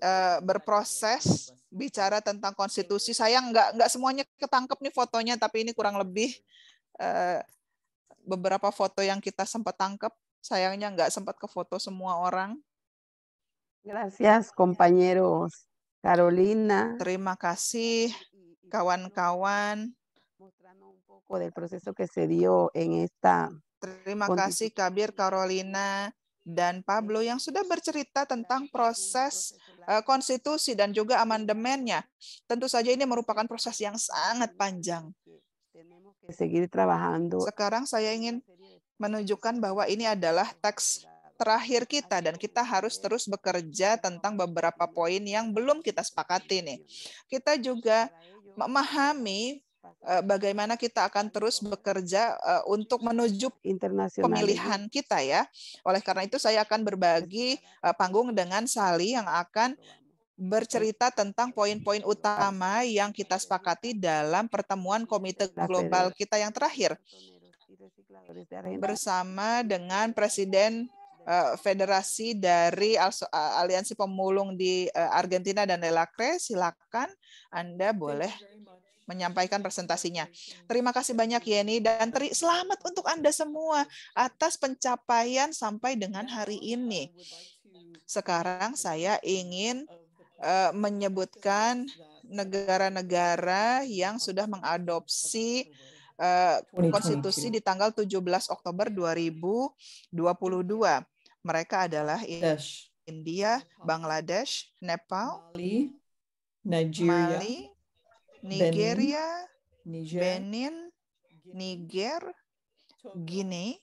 uh, berproses bicara tentang konstitusi. Saya nggak nggak semuanya ketangkep nih fotonya, tapi ini kurang lebih Eh, beberapa foto yang kita sempat tangkap sayangnya nggak sempat ke foto semua orang gracias compañeros Carolina terima kasih kawan-kawan Terima kasih Kabir Carolina dan Pablo yang sudah bercerita tentang proses eh, konstitusi dan juga amandemennya. Tentu saja ini merupakan proses yang sangat panjang sekarang saya ingin menunjukkan bahwa ini adalah teks terakhir kita dan kita harus terus bekerja tentang beberapa poin yang belum kita sepakati nih. Kita juga memahami eh, bagaimana kita akan terus bekerja eh, untuk menuju pemilihan kita ya. Oleh karena itu saya akan berbagi eh, panggung dengan Sali yang akan bercerita tentang poin-poin utama yang kita sepakati dalam pertemuan komite global kita yang terakhir bersama dengan Presiden eh, Federasi dari eh, Aliansi Pemulung di eh, Argentina dan Delacre. Silakan Anda boleh menyampaikan presentasinya. Terima kasih banyak Yeni dan teri selamat untuk Anda semua atas pencapaian sampai dengan hari ini. Sekarang saya ingin uh, menyebutkan negara-negara yang sudah mengadopsi uh, konstitusi di tanggal 17 Oktober 2022. Mereka adalah India, Bangladesh, Nepal, Mali, Nigeria, Mali, Nigeria, Benin, Niger, Benin, Niger, Guinea,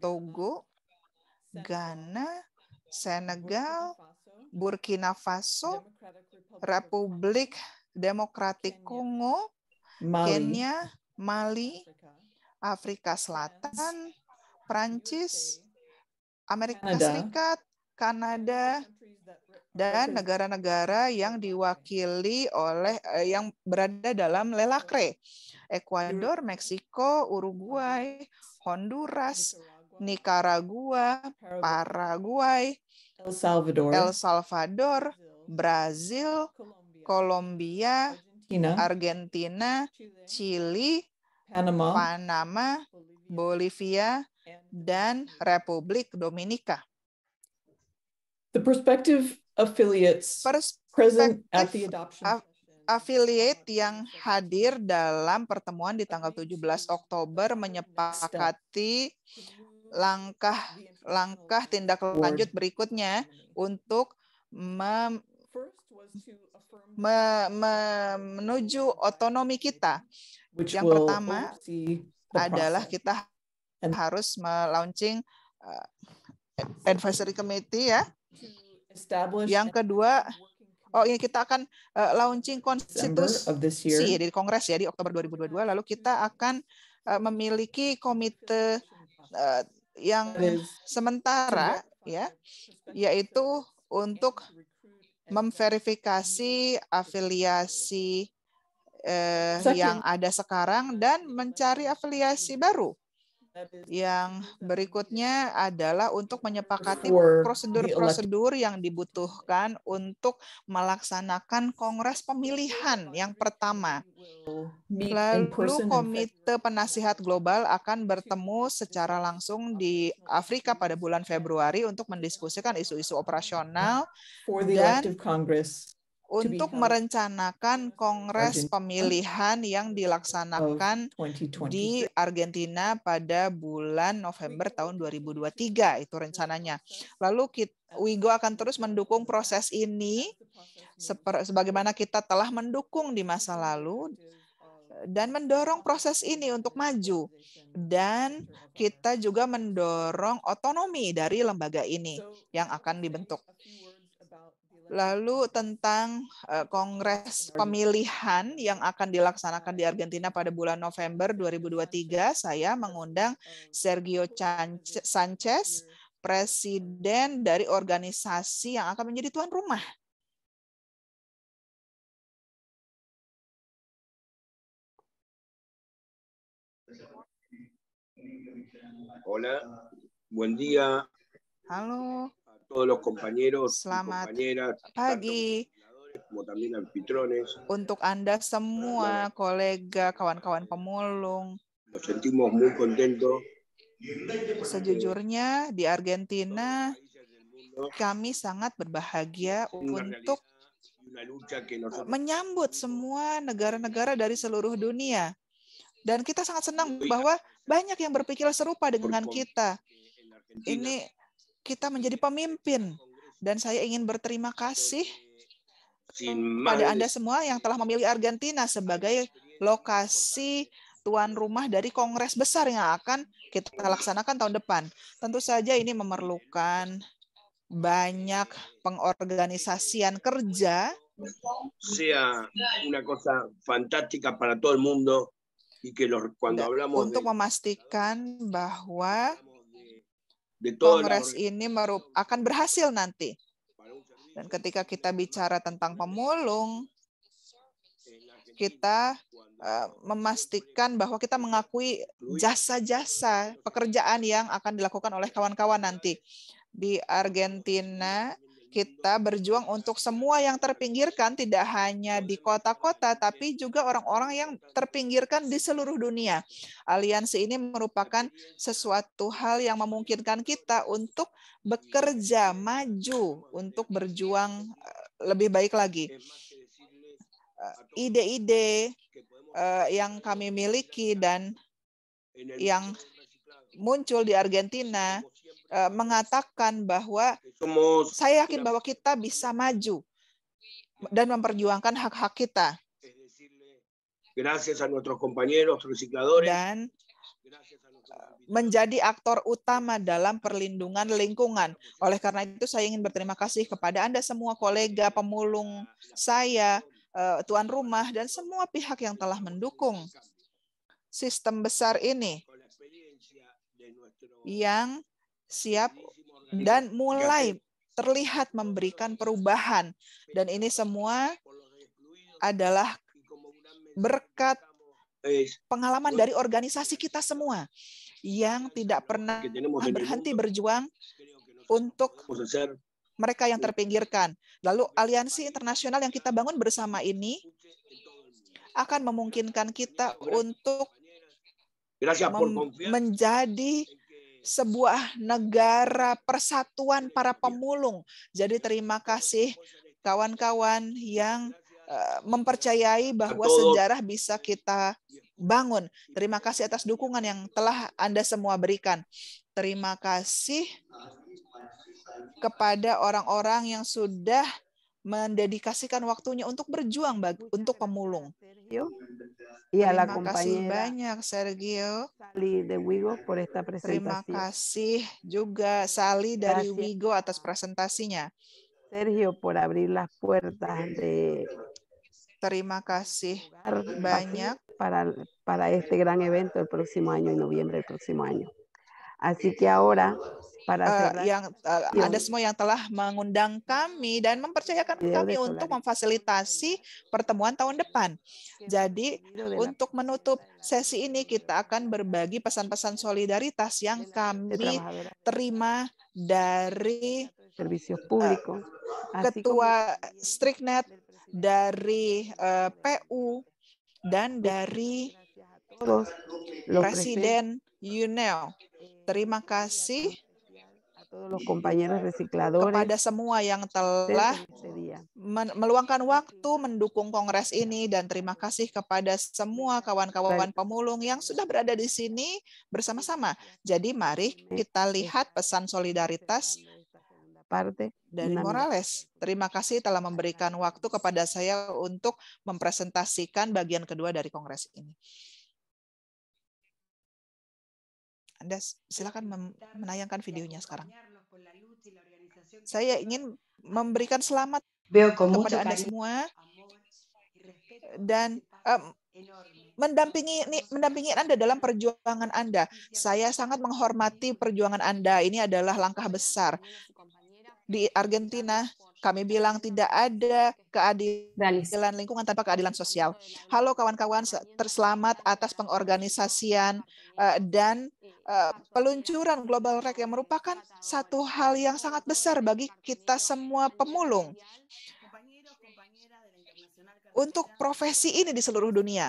Togo, Ghana, Senegal, Burkina Faso, Republik Demokratik Kongo, Kenya, Mali, Afrika Selatan, Prancis, Amerika Canada. Serikat, Kanada, dan negara-negara yang diwakili oleh eh, yang berada dalam lelakre. Ekuador, Meksiko, Uruguay, Honduras, Nicaragua, Paraguay, El Salvador, El Salvador, Brazil, Colombia, Argentina, Argentina Chile, Panama, Panama, Bolivia, dan Republik Dominika. The prospective affiliates Perspektif present at the adoption affiliate yang hadir dalam pertemuan di tanggal 17 Oktober menyepakati langkah langkah tindak lanjut berikutnya untuk mem, menuju otonomi kita. Yang pertama adalah kita harus melaunching eh, advisory committee ya. Yang kedua, oh ini iya, kita akan uh, launching konstitusi di Kongres ya di Oktober 2022. Lalu kita akan eh, memiliki komite yang sementara ya yaitu untuk memverifikasi afiliasi eh, yang ada sekarang dan mencari afiliasi baru yang berikutnya adalah untuk menyepakati prosedur-prosedur yang dibutuhkan untuk melaksanakan kongres pemilihan yang pertama. Lalu Komite Penasihat Global akan bertemu secara langsung di Afrika pada bulan Februari untuk mendiskusikan isu-isu operasional dan untuk merencanakan kongres pemilihan yang dilaksanakan di Argentina pada bulan November tahun 2023 itu rencananya. Lalu kita, Wigo akan terus mendukung proses ini sebagaimana kita telah mendukung di masa lalu dan mendorong proses ini untuk maju dan kita juga mendorong otonomi dari lembaga ini yang akan dibentuk. Lalu tentang uh, Kongres Pemilihan yang akan dilaksanakan di Argentina pada bulan November 2023, saya mengundang oh. Sergio Sanchez, iya. presiden dari organisasi yang akan menjadi tuan rumah. Hola, buen día. Halo, todos los compañeros Selamat compañeras, pagi. Como también anfitriones. Untuk Anda semua, kolega, kawan-kawan pemulung. Nos sentimos muy contentos. Sejujurnya di Argentina kami sangat berbahagia untuk menyambut semua negara-negara dari seluruh dunia. Dan kita sangat senang bahwa banyak yang berpikir serupa dengan kita. Ini kita menjadi pemimpin. Dan saya ingin berterima kasih pada Anda semua yang telah memilih Argentina sebagai lokasi tuan rumah dari kongres besar yang akan kita laksanakan tahun depan. Tentu saja ini memerlukan banyak pengorganisasian kerja untuk memastikan bahwa Kongres ini merup akan berhasil nanti. Dan ketika kita bicara tentang pemulung, kita uh, memastikan bahwa kita mengakui jasa-jasa pekerjaan yang akan dilakukan oleh kawan-kawan nanti di Argentina kita berjuang untuk semua yang terpinggirkan, tidak hanya di kota-kota, tapi juga orang-orang yang terpinggirkan di seluruh dunia. Aliansi ini merupakan sesuatu hal yang memungkinkan kita untuk bekerja maju, untuk berjuang eh, lebih baik lagi. Eh, ide-ide eh, yang kami miliki dan yang muncul di Argentina Eh, mengatakan bahwa saya yakin ya. bahwa kita bisa maju dan memperjuangkan hak-hak kita. Dan menjadi aktor utama dalam perlindungan lingkungan. Oleh karena itu saya ingin berterima kasih kepada Anda semua kolega, pemulung saya, eh, tuan rumah, dan semua pihak yang telah mendukung sistem besar ini yang siap dan mulai terlihat memberikan perubahan dan ini semua adalah berkat pengalaman dari organisasi kita semua yang tidak pernah berhenti berjuang untuk mereka yang terpinggirkan. Lalu aliansi internasional yang kita bangun bersama ini akan memungkinkan kita untuk menjadi sebuah negara persatuan iya, para iya. pemulung. Jadi terima iya, kasih kawan-kawan yang eh, mempercayai bahwa sejarah bisa kita bangun. Terima kasih atas dukungan yang telah Anda semua berikan. Terima kasih kepada orang-orang yang sudah mendedikasikan waktunya untuk berjuang bagi, untuk pemulung. Terima kasih ya. banyak Sergio. Terima kasih juga Sali dari Wigo atas presentasinya. Sergio por abrir las puertas de Terima kasih banyak para para este gran evento el próximo año en noviembre el próximo año. Así que ahora, para eh, cerrar, yang, uh, eh, Anda semua yang telah mengundang kami dan mempercayakan iya, kami untuk memfasilitasi pertemuan tahun depan. Jadi, untuk menutup sesi ini, kita akan berbagi pesan-pesan solidaritas yang kami terima dari uh, Ketua Striknet dari uh, PU dan dari Presiden UNEL Iya, terima kasih ya. kepada semua yang telah meluangkan waktu mendukung kongres ini dan terima kasih kepada semua kawan-kawan pemulung yang sudah berada di sini bersama-sama. Jadi mari kita lihat pesan solidaritas dari Morales. Terima kasih telah memberikan waktu kepada saya untuk mempresentasikan bagian kedua dari kongres ini. Anda silakan menayangkan videonya sekarang. Saya ingin memberikan selamat kepada Anda semua eh, dan um, mendampingi mendampingi Anda dalam perjuangan Anda. Saya sangat menghormati perjuangan Anda. Ini adalah langkah besar di Argentina. Kami bilang tidak ada keadilan lingkungan tanpa keadilan sosial. Halo kawan-kawan, terselamat atas pengorganisasian eh, dan eh, peluncuran Global Rec yang merupakan satu hal yang sangat besar bagi kita semua pemulung untuk profesi ini di seluruh dunia.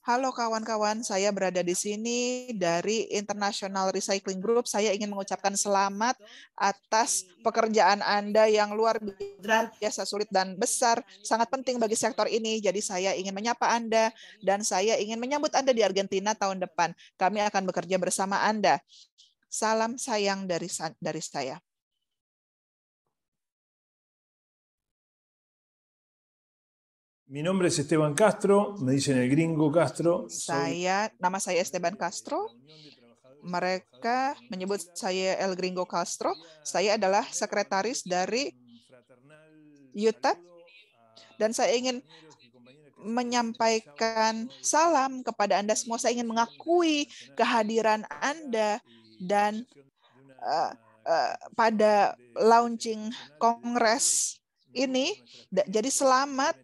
Halo kawan-kawan, saya berada di sini dari International Recycling Group. Saya ingin mengucapkan selamat atas pekerjaan Anda yang luar biasa sulit dan besar, sangat penting bagi sektor ini. Jadi saya ingin menyapa Anda dan saya ingin menyambut Anda di Argentina tahun depan. Kami akan bekerja bersama Anda. Salam sayang dari dari saya. Mi nombre es Esteban Castro, me dicen el gringo Castro. Saya, nama saya Esteban Castro. Mereka menyebut saya El Gringo Castro. Saya adalah sekretaris dari UTEP dan saya ingin menyampaikan salam kepada Anda semua. Saya ingin mengakui kehadiran Anda dan uh, uh, pada launching kongres ini. Jadi selamat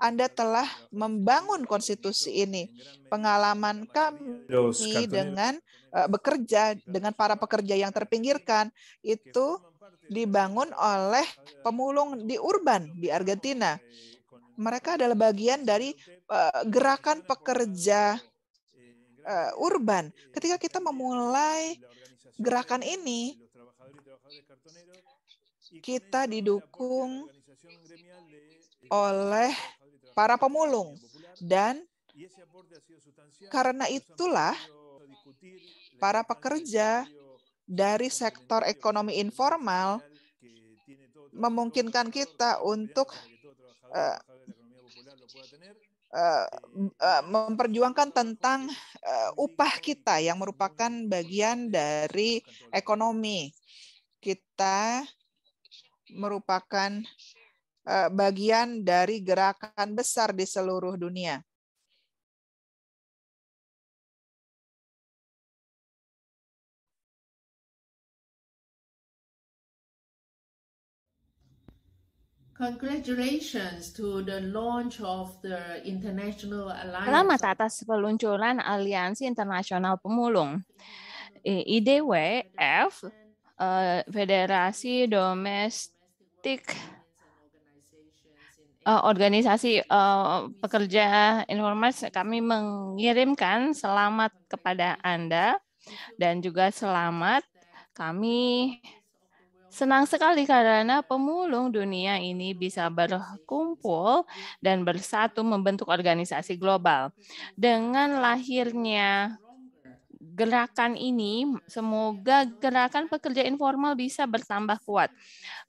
anda telah membangun konstitusi ini. Pengalaman kami dengan uh, bekerja dengan para pekerja yang terpinggirkan itu dibangun oleh pemulung di urban di Argentina. Mereka adalah bagian dari uh, gerakan pekerja uh, urban. Ketika kita memulai gerakan ini, kita didukung oleh para pemulung. Dan karena itulah para pekerja dari sektor ekonomi informal memungkinkan kita untuk eh, eh, eh, memperjuangkan tentang upah kita yang merupakan bagian dari ekonomi. Kita merupakan Eh, bagian dari gerakan besar di seluruh dunia. Congratulations to the launch of the International Alliance. Selamat atas peluncuran Aliansi Internasional Pemulung. IDWF, eh, Federasi Domestik uh, organisasi uh, pekerja informal kami mengirimkan selamat kepada Anda dan juga selamat kami senang sekali karena pemulung dunia ini bisa berkumpul dan bersatu membentuk organisasi global. Dengan lahirnya gerakan ini, semoga gerakan pekerja informal bisa bertambah kuat.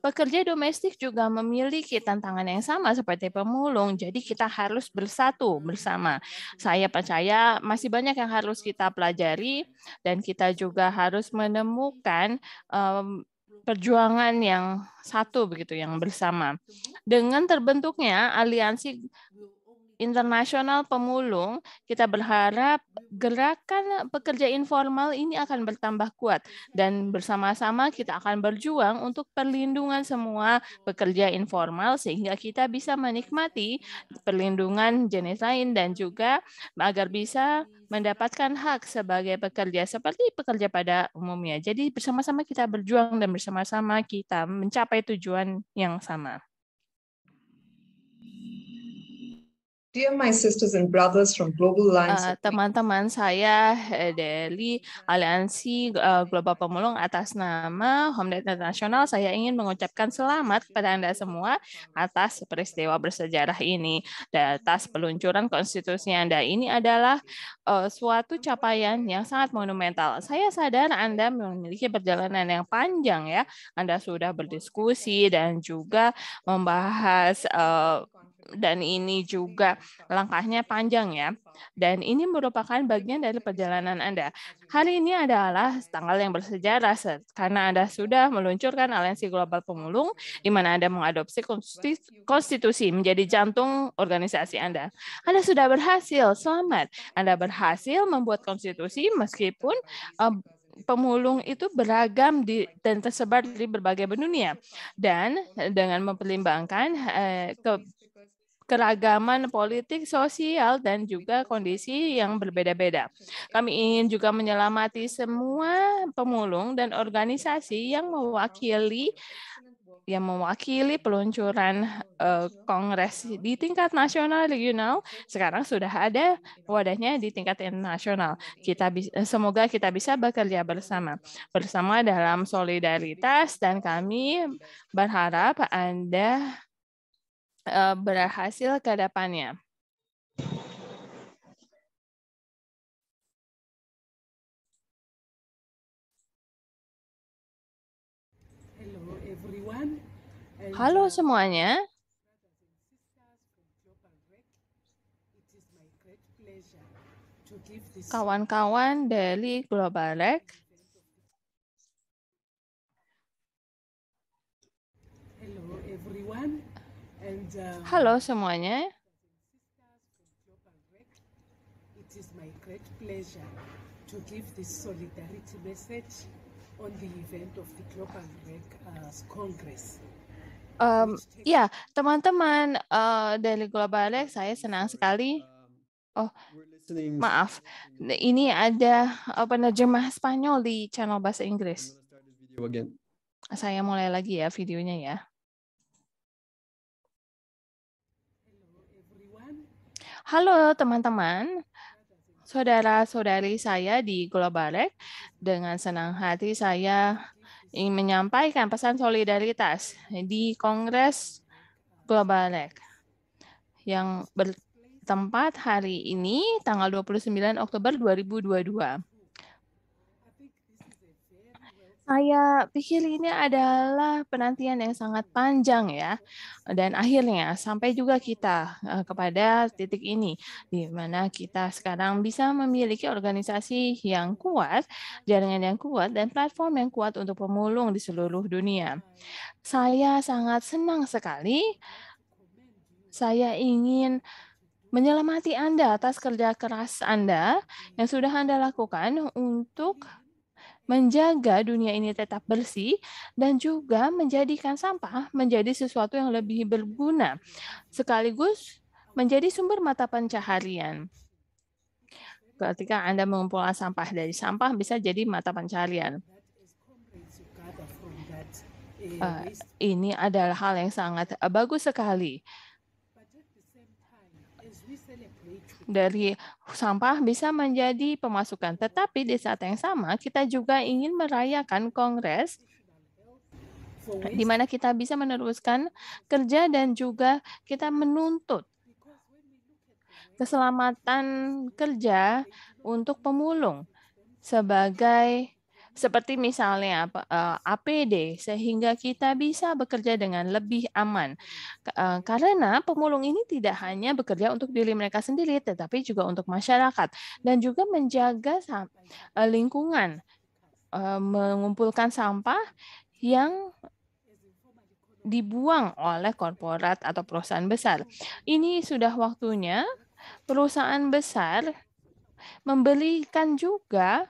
Pekerja domestik juga memiliki tantangan yang sama seperti pemulung, jadi kita harus bersatu bersama. Saya percaya masih banyak yang harus kita pelajari dan kita juga harus menemukan um, perjuangan yang satu begitu yang bersama. Dengan terbentuknya aliansi internasional pemulung, kita berharap gerakan pekerja informal ini akan bertambah kuat dan bersama-sama kita akan berjuang untuk perlindungan semua pekerja informal sehingga kita bisa menikmati perlindungan jenis lain dan juga agar bisa mendapatkan hak sebagai pekerja seperti pekerja pada umumnya. Jadi bersama-sama kita berjuang dan bersama-sama kita mencapai tujuan yang sama. Dear my sisters and brothers from Global Uh, teman-teman saya eh, dari Aliansi eh, Global Pemulung atas nama Home Internasional, saya ingin mengucapkan selamat kepada Anda semua atas peristiwa bersejarah ini. Dan atas peluncuran konstitusi Anda ini adalah uh, suatu capaian yang sangat monumental. Saya sadar Anda memiliki perjalanan yang panjang ya. Anda sudah berdiskusi dan juga membahas uh, dan ini juga langkahnya panjang ya. Dan ini merupakan bagian dari perjalanan Anda. Hari ini adalah tanggal yang bersejarah karena Anda sudah meluncurkan Aliansi Global Pemulung di mana Anda mengadopsi konstitusi menjadi jantung organisasi Anda. Anda sudah berhasil, selamat. Anda berhasil membuat konstitusi meskipun uh, pemulung itu beragam di, dan tersebar di berbagai dunia. Dan dengan mempertimbangkan eh, ke keragaman politik, sosial, dan juga kondisi yang berbeda-beda. Kami ingin juga menyelamati semua pemulung dan organisasi yang mewakili yang mewakili peluncuran uh, kongres di tingkat nasional regional sekarang sudah ada wadahnya di tingkat internasional kita eh, semoga kita bisa bekerja bersama bersama dalam solidaritas dan kami berharap anda Eh, berhasil ke depannya. Halo uh, semuanya. Kawan-kawan dari Global Rec, Halo semuanya. Um, ya, teman-teman uh, dari Globalex, saya senang sekali. Oh, maaf. Ini ada uh, penerjemah Spanyol di channel bahasa Inggris. Saya mulai lagi ya videonya ya. Halo teman-teman, saudara-saudari saya di Globalek. Dengan senang hati saya ingin menyampaikan pesan solidaritas di Kongres Globalek yang bertempat hari ini tanggal 29 Oktober 2022. Saya pikir ini adalah penantian yang sangat panjang ya. Dan akhirnya sampai juga kita eh, kepada titik ini di mana kita sekarang bisa memiliki organisasi yang kuat, jaringan yang kuat dan platform yang kuat untuk pemulung di seluruh dunia. Saya sangat senang sekali saya ingin menyelamati Anda atas kerja keras Anda yang sudah Anda lakukan untuk menjaga dunia ini tetap bersih, dan juga menjadikan sampah menjadi sesuatu yang lebih berguna, sekaligus menjadi sumber mata pencaharian ketika Anda mengumpulkan sampah dari sampah bisa jadi mata pencaharian. Uh, ini adalah hal yang sangat eh, bagus sekali dari sampah bisa menjadi pemasukan. Tetapi di saat yang sama, kita juga ingin merayakan Kongres di mana kita bisa meneruskan kerja dan juga kita menuntut keselamatan kerja untuk pemulung sebagai seperti misalnya APD eh, sehingga kita bisa bekerja dengan lebih aman. Eh, karena pemulung ini tidak hanya bekerja untuk diri mereka sendiri tetapi juga untuk masyarakat dan juga menjaga eh, lingkungan mengumpulkan sampah yang dibuang oleh korporat atau perusahaan besar. Ini sudah waktunya perusahaan besar membelikan juga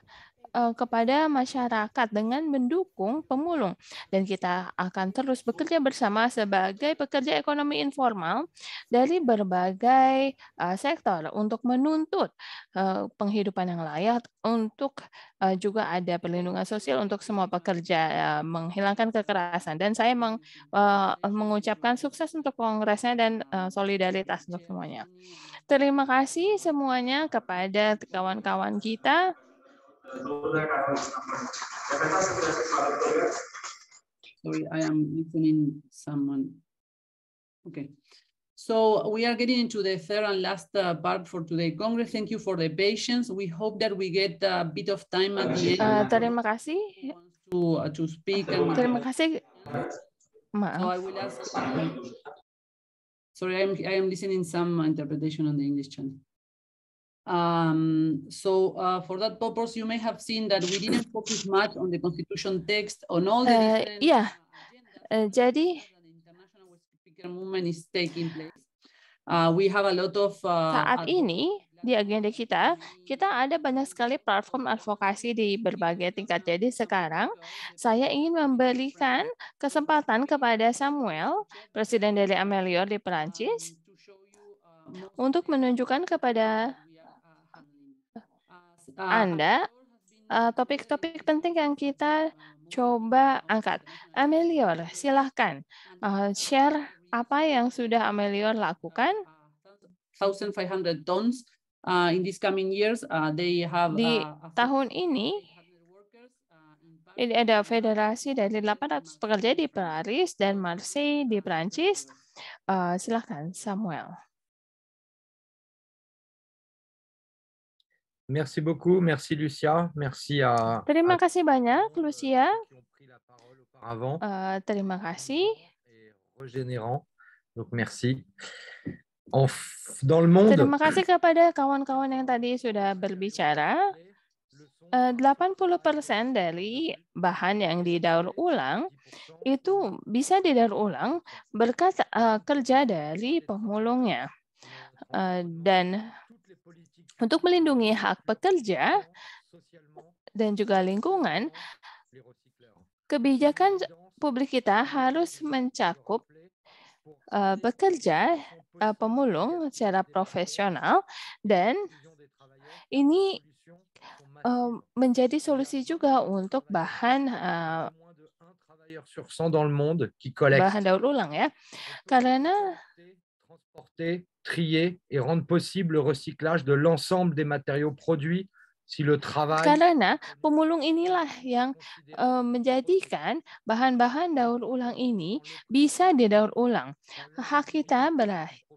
Eh, kepada masyarakat dengan mendukung pemulung dan kita akan terus bekerja bersama sebagai pekerja ekonomi informal dari berbagai eh, sektor untuk menuntut eh, penghidupan yang layak untuk juga ada perlindungan sosial untuk semua pekerja menghilangkan kekerasan dan saya meng, mengucapkan sukses untuk kongresnya dan solidaritas untuk semuanya. Terima kasih semuanya kepada kawan-kawan kita Sorry, I am listening someone. Okay. So we are getting into the third and last uh, part for today. Congress, thank you for the patience. We hope that we get a bit of time at the end. Uh, terima kasih. To, uh, to speak. Terima kasih. So I will ask. Sorry, I am, I am listening some interpretation on the English channel. Um, so uh, for that purpose, you may have seen that we didn't focus much on the constitution text, on all the uh, Yeah, uh, jadi... Uh, we have a lot of... Uh, saat ini, di agenda kita, kita ada banyak sekali platform advokasi di berbagai tingkat. Jadi sekarang saya ingin memberikan kesempatan kepada Samuel, Presiden dari Amelior di Perancis, um, uh, untuk menunjukkan kepada Ah. Anda eh, topik-topik uh, penting yang kita coba angkat. Amelior, silahkan uh, share apa yang sudah Amelior lakukan. 1,500 tons uh, in these coming years, uh, they have. Di tahun ini, ini ada federasi dari 800 pekerja di Paris dan Marseille di Perancis. Uh, silahkan Samuel. Merci beaucoup, merci Lucia, merci à. Terima kasih banyak euh, Lucia. Avant. Uh, terima kasih. Régénérant, donc merci. En dans le monde. Terima kasih kepada kawan-kawan yang tadi sudah berbicara. Uh, 80% euh, dari bahan yang didaur ulang itu bisa didaur ulang berkat uh, kerja dari pemulungnya. Uh, dan untuk melindungi hak pekerja dan juga lingkungan, kebijakan publik kita harus mencakup eh, pekerja bekerja eh, pemulung secara profesional dan ini eh, menjadi solusi juga untuk bahan bahan daur ulang ya karena trier et rendre possible le recyclage de l'ensemble des matériaux produits si le travail... Karena pemulung inilah yang uh, menjadikan bahan-bahan daur ulang ini bisa didaur ulang. Hak kita berakhir.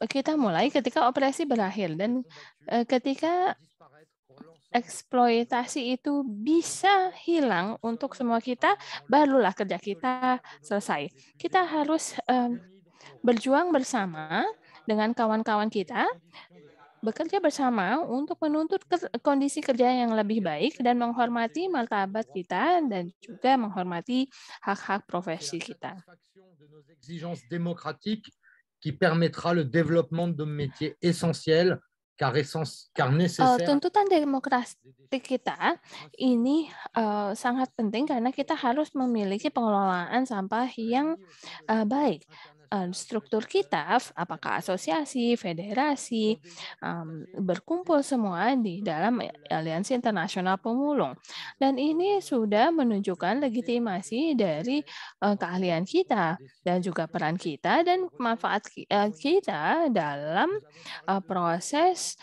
Kita mulai ketika operasi berakhir dan eh, ketika eksploitasi itu bisa hilang untuk semua kita, barulah kerja kita selesai. Kita harus eh, berjuang bersama dengan kawan-kawan kita bekerja bersama untuk menuntut kondisi kerja yang lebih baik dan menghormati martabat kita dan juga menghormati hak-hak profesi kita. qui permettra le développement de métiers essentiels car, eh, tuntutan demokrasi kita ini uh, sangat penting karena kita harus memiliki pengelolaan sampah yang uh, baik Eh, struktur kita, apakah asosiasi, federasi, berkumpul semua di dalam Aliansi Internasional Pemulung. Dan ini sudah menunjukkan legitimasi dari eh, keahlian kita dan juga peran kita dan manfaat eh, kita dalam proses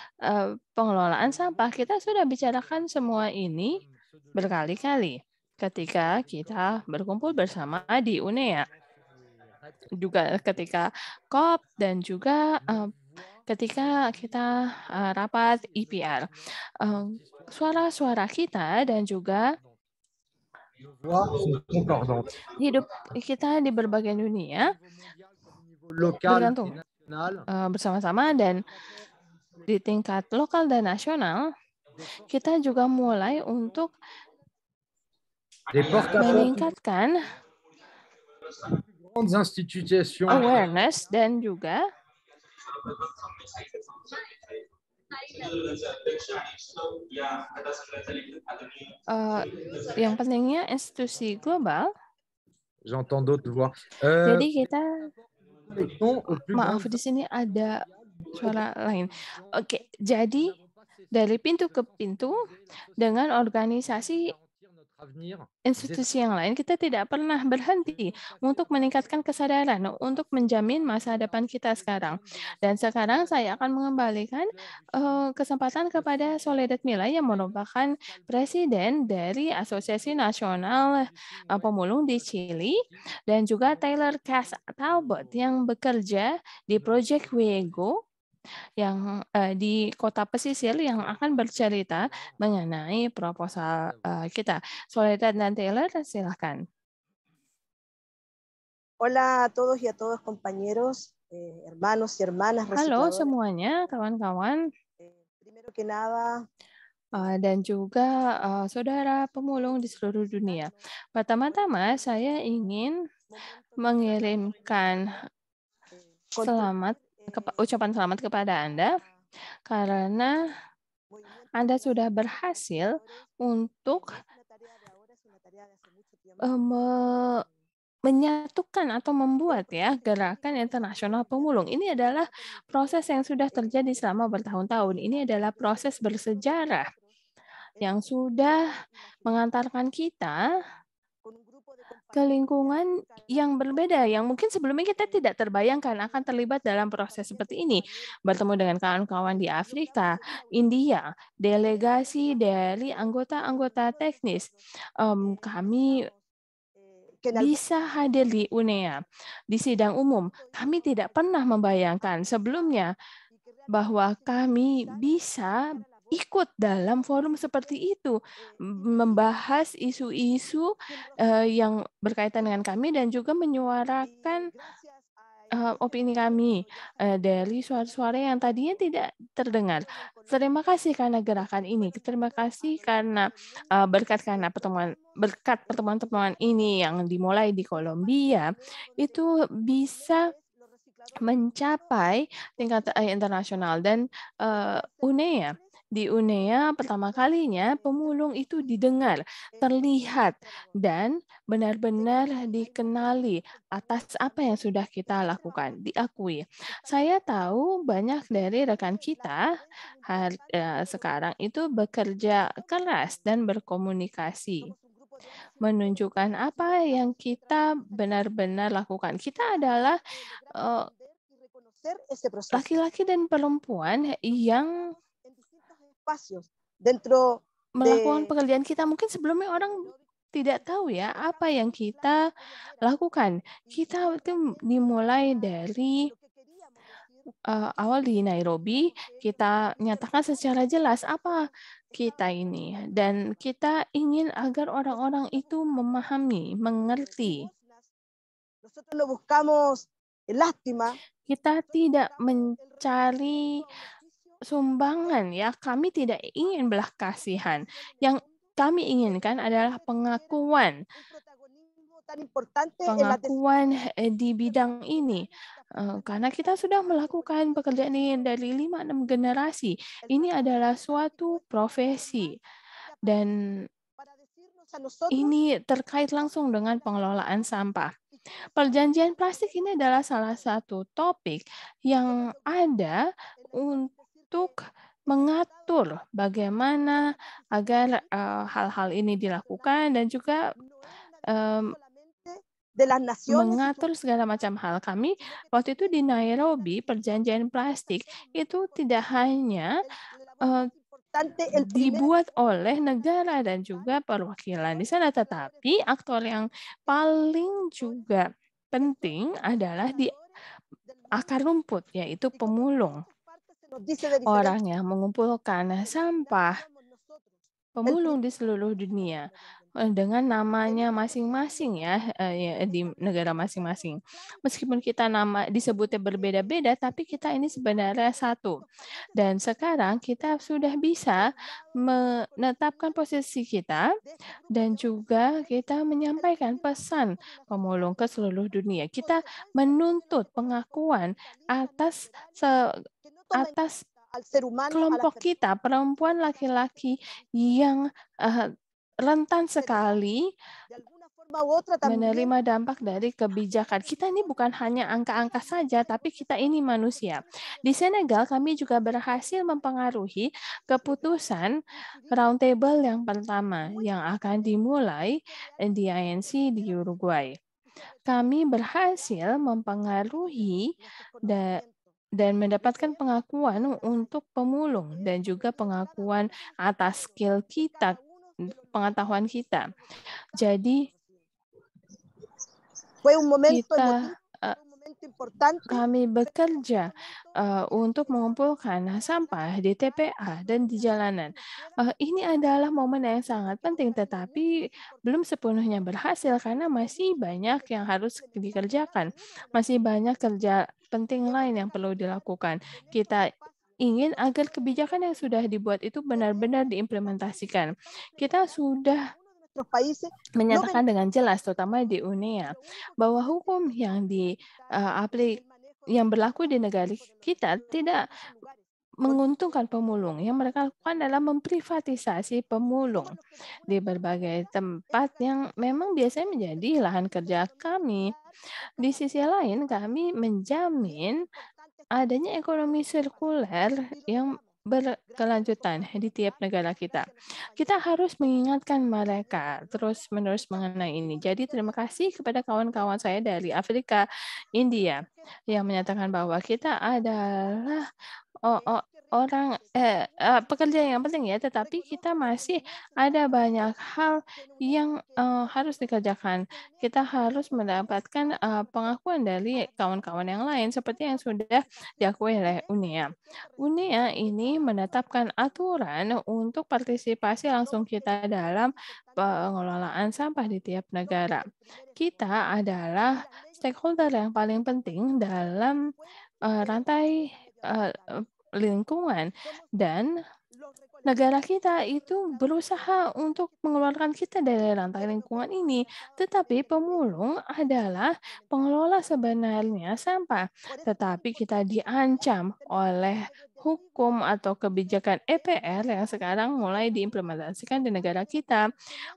pengelolaan sampah. Kita sudah bicarakan semua ini berkali-kali ketika kita berkumpul bersama di UNEA juga ketika COP dan juga eh, ketika kita eh, rapat IPR. E eh, suara-suara kita dan juga hidup kita di berbagai dunia bergantung bersama-sama dan di tingkat lokal dan nasional kita juga mulai untuk meningkatkan grandes institutions. Ah, awareness dan juga uh, yang pentingnya institusi global. J'entends d'autres voix. Euh, jadi kita Maaf, di sini ada suara lain. Oke, jadi dari pintu ke pintu dengan organisasi Institusi yang lain kita tidak pernah berhenti untuk meningkatkan kesadaran untuk menjamin masa iya, depan kita sekarang. Dan sekarang saya akan mengembalikan uh, kesempatan kepada Soledad Mila yang iya, merupakan presiden dari Asosiasi Nasional iya, eh, Pemulung di Chile, dan juga Taylor Cass Talbot yang bekerja di Project WEGO, yang uh, di kota pesisir yang akan bercerita oh. mengenai proposal uh, kita. Soledad dan Taylor, silahkan. Hola a todos y a todos compañeros, eh, hermanos y hermanas. Halo semuanya, kawan-kawan. Eh, primero que nada, Uh, dan juga uh, saudara pemulung di seluruh dunia. Pertama-tama saya ingin mengirimkan selamat ucapan selamat kepada Anda karena Anda sudah berhasil untuk eh, me menyatukan atau membuat ya gerakan internasional pemulung. Ini adalah proses yang sudah terjadi selama bertahun-tahun. Ini adalah proses bersejarah yang sudah mengantarkan kita ke lingkungan yang berbeda yang mungkin sebelumnya kita hmm. tidak terbayangkan akan terlibat dalam proses seperti ini. Bertemu dengan kawan-kawan di Afrika, India, delegasi dari anggota-anggota teknis. Um, kami bisa hadir di UNEA di sidang umum. Kami tidak pernah membayangkan sebelumnya bahwa kami bisa ikut dalam forum seperti itu, iya. membahas isu-isu uh, yang berkaitan dengan kami dan juga menyuarakan uh, opini kami uh, dari suara-suara yang tadinya tidak terdengar. Iya, Terima kasih karena gerakan ini. Terima kasih karena uh, berkat karena pertemuan berkat pertemuan-pertemuan ini yang dimulai di Kolombia itu bisa mencapai tingkat internasional dan uh, UNEA di UNEA pertama kalinya pemulung itu didengar, terlihat, dan benar-benar dikenali atas apa yang sudah kita lakukan, diakui. Saya tahu banyak dari rekan kita eh, sekarang itu bekerja keras dan berkomunikasi menunjukkan apa yang kita benar-benar lakukan. Kita adalah eh, laki-laki uh, dan perempuan yang espacios dentro melakukan de... pekerjaan kita mungkin sebelumnya orang tidak tahu ya apa yang kita lakukan. Kita itu dimulai dari uh, awal di Nairobi, kita nyatakan secara jelas apa kita ini dan kita ingin agar orang-orang itu memahami, mengerti. Kita tidak mencari sumbangan ya. Kami tidak ingin belah kasihan. Yang kami inginkan adalah pengakuan. Pengakuan eh, di bidang ini. Eh, karena kita sudah melakukan pekerjaan ini dari 5-6 generasi. Ini adalah suatu profesi. Dan ini terkait langsung dengan pengelolaan sampah. Perjanjian plastik ini adalah salah satu topik yang ada untuk untuk mengatur bagaimana agar eh, hal-hal uh, ini dilakukan dan juga um, mengatur segala macam hal. Kami waktu itu di Nairobi perjanjian plastik itu tidak hanya uh, dibuat oleh negara dan juga perwakilan di sana, tetapi aktor yang paling juga penting adalah di akar rumput yaitu pemulung orang yang mengumpulkan nah, iya, sampah pemulung di seluruh dunia eh, dengan namanya masing-masing ya, eh, ya di negara masing-masing. Meskipun kita nama disebutnya berbeda-beda, tapi kita ini sebenarnya satu. Dan sekarang kita sudah bisa menetapkan posisi kita dan juga kita menyampaikan pesan pemulung ke seluruh dunia. Kita menuntut pengakuan atas atas kelompok kita, perempuan laki-laki yang uh, rentan sekali menerima dampak dari kebijakan. Kita ini bukan hanya angka-angka saja, tapi kita ini manusia. Di Senegal, kami juga berhasil mempengaruhi keputusan roundtable yang pertama yang akan dimulai di ANC di Uruguay. Kami berhasil mempengaruhi dan mendapatkan pengakuan untuk pemulung dan juga pengakuan atas skill kita, pengetahuan kita. Jadi kita kami bekerja uh, untuk mengumpulkan sampah di TPA dan di jalanan. Uh, ini adalah momen yang sangat penting, tetapi belum sepenuhnya berhasil karena masih banyak yang harus dikerjakan. Masih banyak kerja penting lain yang perlu dilakukan. Kita ingin agar kebijakan yang sudah dibuat itu benar-benar diimplementasikan. Kita sudah ¿eh? Menyatakan dengan jelas, terutama di UNEA, ya, bahwa hukum yang di uh, eh, aplik yang berlaku di negara kita tidak menguntungkan pemulung. Yang mereka lakukan adalah memprivatisasi pemulung di berbagai tempat yang memang biasanya menjadi lahan kerja kami. Di sisi lain, kami menjamin adanya ekonomi sirkuler yang berkelanjutan di tiap negara kita. Kita harus mengingatkan mereka terus-menerus mengenai ini. Jadi terima kasih kepada kawan-kawan saya dari Afrika, India yang menyatakan bahwa kita adalah oh, oh, orang eh, eh pekerjaan yang penting ya, tetapi kita masih ada banyak hal yang eh, harus dikerjakan. Kita harus mendapatkan eh, pengakuan dari kawan-kawan yang lain seperti yang sudah diakui oleh UNIA. UNIA ini menetapkan aturan untuk partisipasi langsung kita dalam pengelolaan sampah di tiap negara. Kita adalah stakeholder yang paling penting dalam uh, rantai eh, lingkungan dan negara kita itu berusaha untuk mengeluarkan kita dari rantai lingkungan ini. Tetapi pemulung adalah pengelola sebenarnya sampah. Tetapi kita diancam oleh hukum atau kebijakan EPR yang sekarang mulai diimplementasikan di negara kita.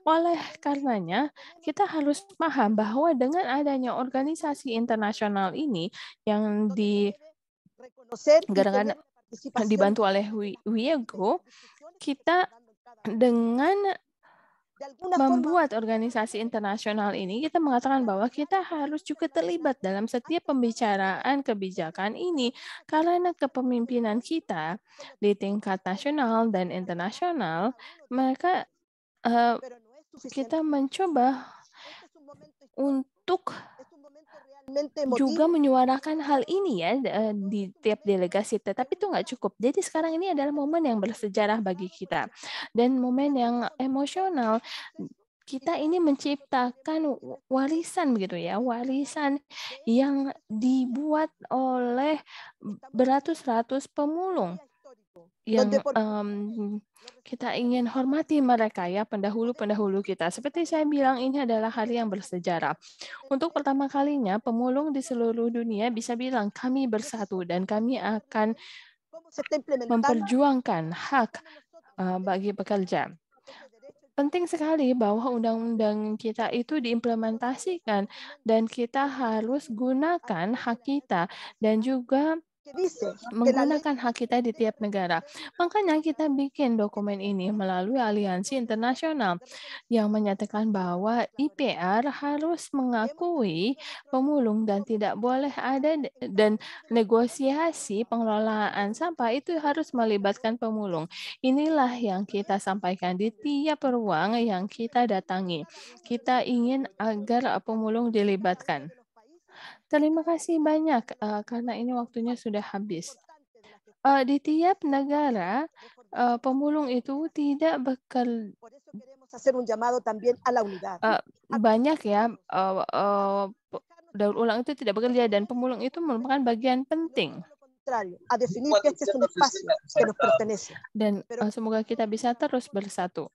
Oleh karenanya, kita harus paham bahwa dengan adanya organisasi internasional ini yang di dibantu oleh Wiego, kita dengan membuat organisasi internasional ini, kita mengatakan bahwa kita harus juga terlibat dalam setiap pembicaraan kebijakan ini karena kepemimpinan kita di tingkat nasional dan internasional, mereka uh, kita mencoba untuk juga menyuarakan hal ini ya eh, di hmm. tiap delegasi. Tetapi itu nggak cukup. Jadi sekarang ini adalah momen yang bersejarah bagi kita dan momen yang emosional kita ini menciptakan warisan begitu ya, warisan yang dibuat oleh beratus-ratus pemulung yang um, kita ingin hormati mereka ya pendahulu-pendahulu kita. Seperti saya bilang ini adalah hari yang bersejarah. Untuk pertama kalinya pemulung di seluruh dunia bisa bilang kami bersatu dan kami akan memperjuangkan hak uh, bagi pekerja. Penting sekali bahwa undang-undang kita itu diimplementasikan dan kita harus gunakan hak kita dan juga menggunakan hak kita di tiap negara. Makanya kita bikin dokumen ini melalui aliansi internasional yang menyatakan bahwa IPR harus mengakui pemulung dan tidak boleh ada dan negosiasi pengelolaan sampah itu harus melibatkan pemulung. Inilah yang kita sampaikan di tiap ruang yang kita datangi. Kita ingin agar pemulung dilibatkan. Terima kasih banyak uh, karena ini waktunya sudah habis. Uh, di tiap negara, uh, pemulung itu tidak bekal uh, banyak ya uh, uh, daur ulang itu tidak bekerja dan pemulung itu merupakan bagian penting dan uh, semoga kita bisa terus bersatu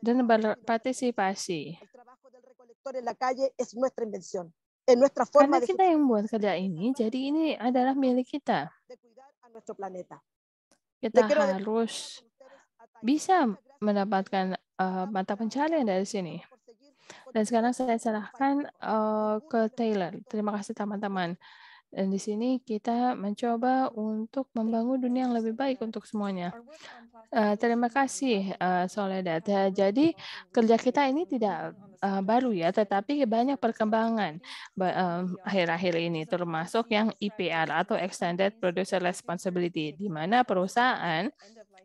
dan berpartisipasi en nuestra forma Karena kita yang buat kerja ini, jadi ini adalah milik kita. Kita harus bisa mendapatkan uh, mata pencarian dari sini. Dan sekarang saya serahkan uh, ke Taylor. Terima kasih teman-teman. Dan di sini kita mencoba untuk membangun dunia yang lebih baik untuk semuanya. Uh, terima kasih, uh, Soledad. Uh, jadi kerja kita ini tidak uh, baru ya, tetapi banyak perkembangan akhir-akhir uh, ini, termasuk yang IPR atau Extended Producer Responsibility, di mana perusahaan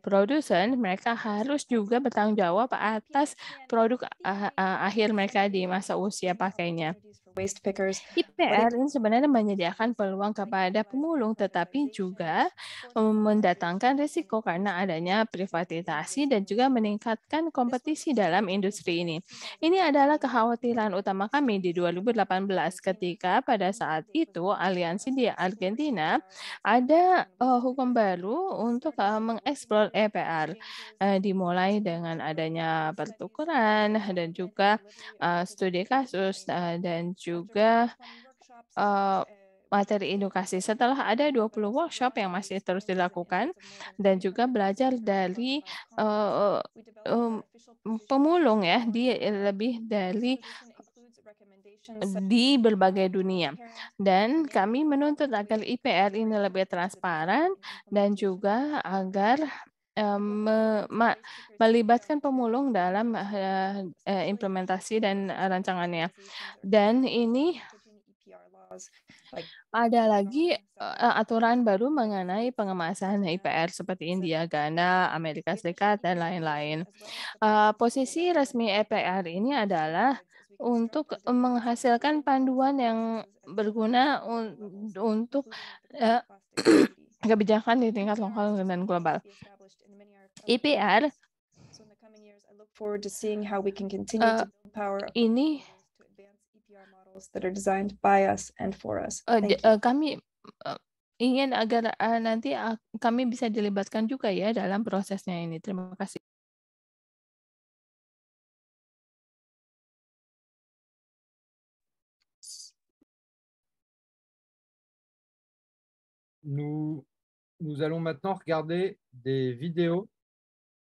produsen mereka harus juga bertanggung jawab atas produk uh, uh, akhir mereka di masa usia pakainya waste pickers. IPR sebenarnya menyediakan peluang kepada pemulung, tetapi juga mendatangkan risiko karena adanya privatisasi dan juga meningkatkan kompetisi dalam industri ini. Ini adalah kekhawatiran utama kami di 2018 ketika pada saat itu aliansi di Argentina ada uh, hukum baru untuk uh, mengeksplor EPR uh, eh, dimulai dengan adanya pertukaran dan juga uh, studi kasus uh, dan juga juga eh, materi edukasi setelah ada 20 workshop yang masih terus dilakukan dan juga belajar dari eh, eh, pemulung ya di lebih dari di berbagai dunia. Dan kami menuntut agar IPR ini lebih transparan dan juga agar Oh, me, iya, ma, iya, iya, melibatkan pemulung dalam uh, implementasi dan rancangannya. Dan ini e ada lagi uh, aturan baru mengenai pengemasan IPR e seperti India, Ghana, Amerika Serikat, dan lain-lain. Uh, posisi resmi EPR ini adalah untuk menghasilkan panduan yang berguna un untuk uh, (coughs) kebijakan di tingkat lokal dan global. EPR uh, ini uh, uh, kami uh, ingin agar uh, nanti uh, kami bisa dilibatkan juga ya dalam prosesnya ini. Terima kasih. Nous, nous allons maintenant regarder des vidéos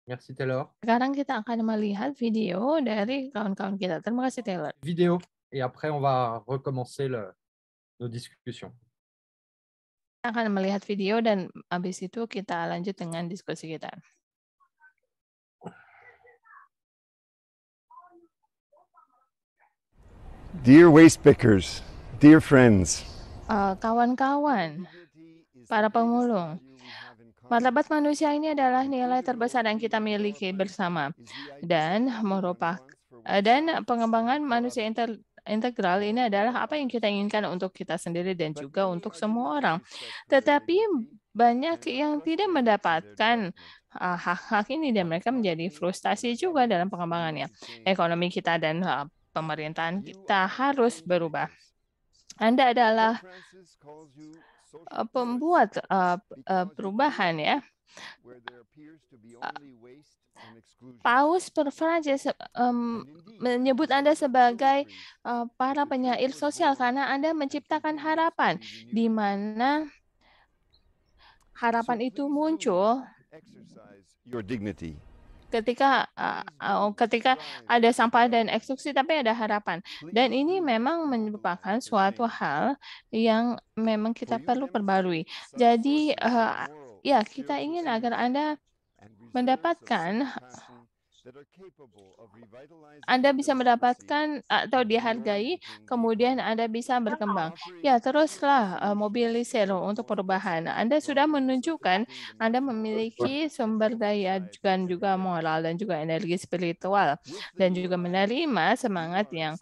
Merci Taylor. Sekarang kita akan melihat video dari kawan-kawan kita. Terima kasih Taylor. Video. et après on va recommencer le, nos discussions. Kita akan melihat video dan habis itu kita lanjut dengan diskusi kita. Dear waste pickers, dear friends. Eh, kawan-kawan, uh, para pemulung, Martabat manusia ini adalah nilai terbesar yang kita miliki bersama dan merupakan eh, dan pengembangan manusia inter, integral ini adalah apa yang kita inginkan untuk kita sendiri dan juga untuk semua orang. Tetapi banyak yang tidak mendapatkan eh, hak-hak ini dan mereka menjadi frustasi juga dalam pengembangannya. Ekonomi kita dan eh, pemerintahan kita harus berubah. Anda adalah Eh, pembuat eh, eh, perubahan ya. Paus per menyebut Anda sebagai para penyair sosial karena Anda menciptakan harapan di mana harapan itu muncul ketika uh, ketika ada sampah dan eksklusi tapi ada harapan dan ini memang merupakan suatu hal yang memang kita perlu perbarui jadi uh, ya kita ingin agar anda mendapatkan anda bisa mendapatkan atau dihargai, kemudian Anda bisa berkembang. Ya, teruslah e, mobilisir untuk perubahan. Anda sudah menunjukkan Anda memiliki sumber daya dan juga moral dan juga energi spiritual e, dan juga menerima semangat yang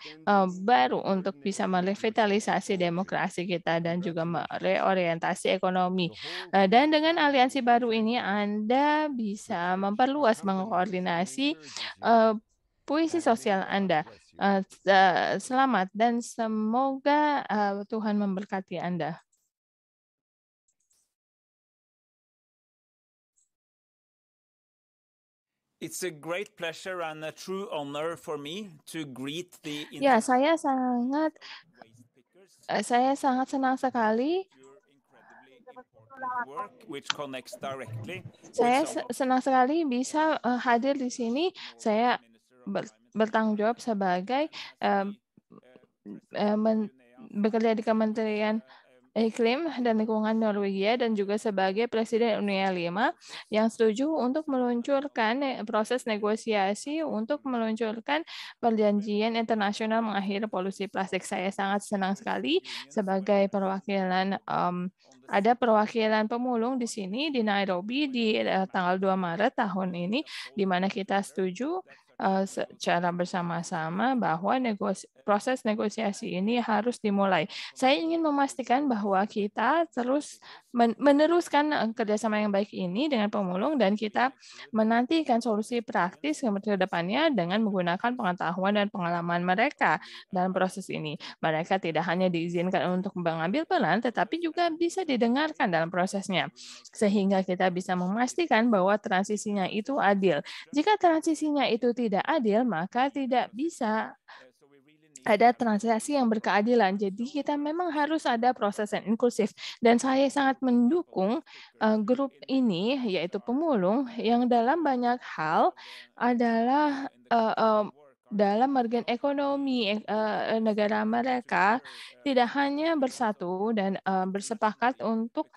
baru untuk bisa merevitalisasi demokrasi kita dan juga mereorientasi ekonomi. E, dan dengan aliansi baru ini Anda bisa memperluas mengkoordinasi uh, puisi sosial Anda. Uh, selamat dan semoga uh, Tuhan memberkati Anda. It's a great pleasure and a true honor for me to greet the Ya, saya sangat saya sangat senang sekali saya senang sekali bisa eh, hadir di sini. Saya bertanggung jawab sebagai uh, bekerja di Kementerian Iklim dan Lingkungan Norwegia dan juga sebagai Presiden Uni Lima yang setuju untuk meluncurkan proses negosiasi untuk meluncurkan perjanjian internasional mengakhiri polusi plastik. Saya sangat senang sekali sebagai perwakilan um, ada perwakilan pemulung di sini di Nairobi di eh, tanggal 2 Maret tahun ini di mana kita setuju Eh, secara bersama-sama bahwa negosi proses negosiasi ini harus dimulai. Saya ingin memastikan bahwa kita terus meneruskan eh, kerjasama yang baik ini dengan pemulung dan kita menantikan solusi praktis ke depannya dengan menggunakan pengetahuan dan pengalaman mereka dalam proses ini. Mereka tidak hanya diizinkan untuk mengambil pelan, tetapi juga bisa didengarkan dalam prosesnya, sehingga kita bisa memastikan bahwa transisinya itu adil. Jika transisinya itu tidak tidak adil, maka tidak bisa ada transaksi yang berkeadilan. Jadi kita memang harus ada proses yang inklusif. Dan saya sangat mendukung uh, grup ini, yaitu pemulung, yang dalam banyak hal adalah uh, uh, dalam margin ekonomi negara mereka tidak hanya bersatu dan bersepakat untuk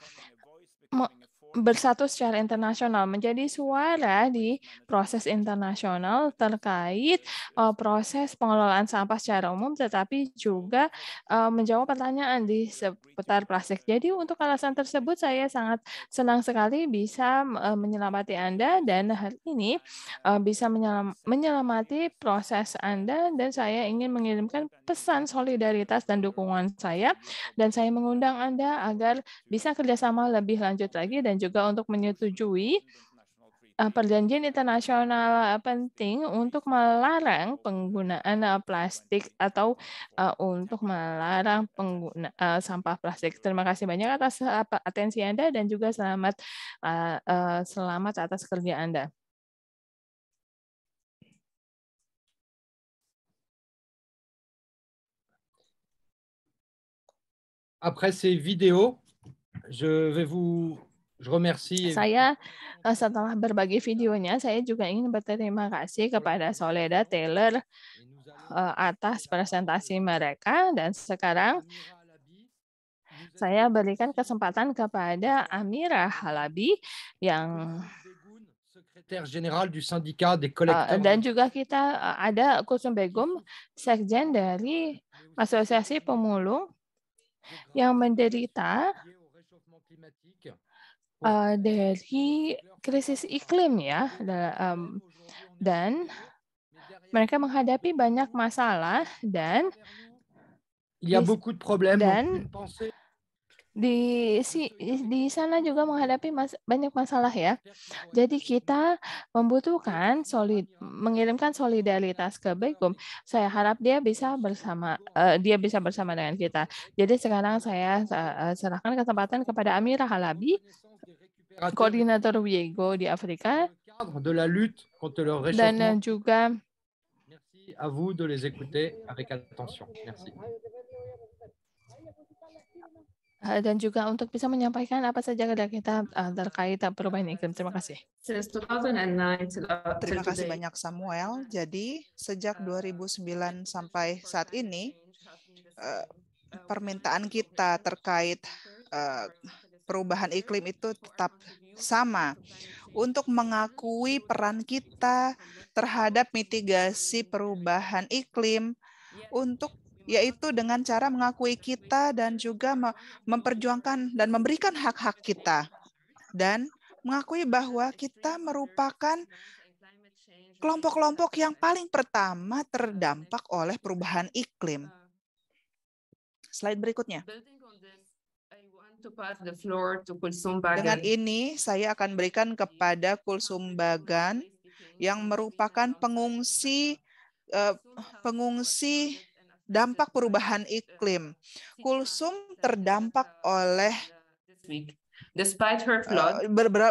bersatu secara internasional menjadi suara di proses internasional terkait uh, proses pengelolaan sampah secara umum tetapi juga uh, menjawab pertanyaan di seputar plastik. Jadi untuk alasan tersebut saya sangat senang sekali bisa uh, eh, menyelamati Anda dan hari ini uh, bisa menyelam menyelamati proses Anda dan saya ingin mengirimkan pesan solidaritas dan dukungan saya dan saya mengundang Anda agar bisa kerjasama lebih lanjut lagi dan juga untuk menyetujui eh, perjanjian internasional eh, penting untuk melarang penggunaan eh, plastik atau untuk melarang pengguna sampah plastik. Terima kasih banyak atas atensi Anda dan juga selamat selamat atas kerja Anda. Après ces vidéos, je vais vous saya setelah berbagi videonya, saya juga ingin berterima kasih kepada Soleda Taylor eh, atas presentasi mereka dan sekarang saya berikan kesempatan kepada Amira Halabi yang eh, Dan juga kita eh, ada Kusum Begum, sekjen dari Asosiasi Pemulung yang menderita uh, dari krisis iklim ya um, dan mereka menghadapi banyak masalah dan problem Dan di si, di sana juga menghadapi mas, banyak masalah ya. Jadi kita membutuhkan solid mengirimkan solidaritas ke Begum. Saya harap dia bisa bersama uh, dia bisa bersama dengan kita. Jadi sekarang saya eh, serahkan kesempatan kepada Amira Halabi koordinator Wiego di Afrika dan juga Merci à vous de les écouter avec attention. Merci. Ah, dan juga untuk bisa menyampaikan apa saja kepada kita ah, terkait ah, perubahan iklim. Terima kasih. Uh, Terima kasih banyak Samuel. Jadi sejak 2009 sampai saat ini, eh, permintaan kita terkait eh, perubahan iklim itu tetap sama untuk mengakui peran kita terhadap mitigasi perubahan iklim untuk yaitu dengan cara mengakui kita dan juga memperjuangkan dan memberikan hak-hak kita dan mengakui bahwa kita merupakan kelompok-kelompok yang paling pertama terdampak oleh perubahan iklim. Slide berikutnya. Dengan ini saya akan berikan kepada Kulsum Bagan yang merupakan pengungsi eh, pengungsi dampak perubahan iklim. Kulsum terdampak oleh Despite her eh, flood,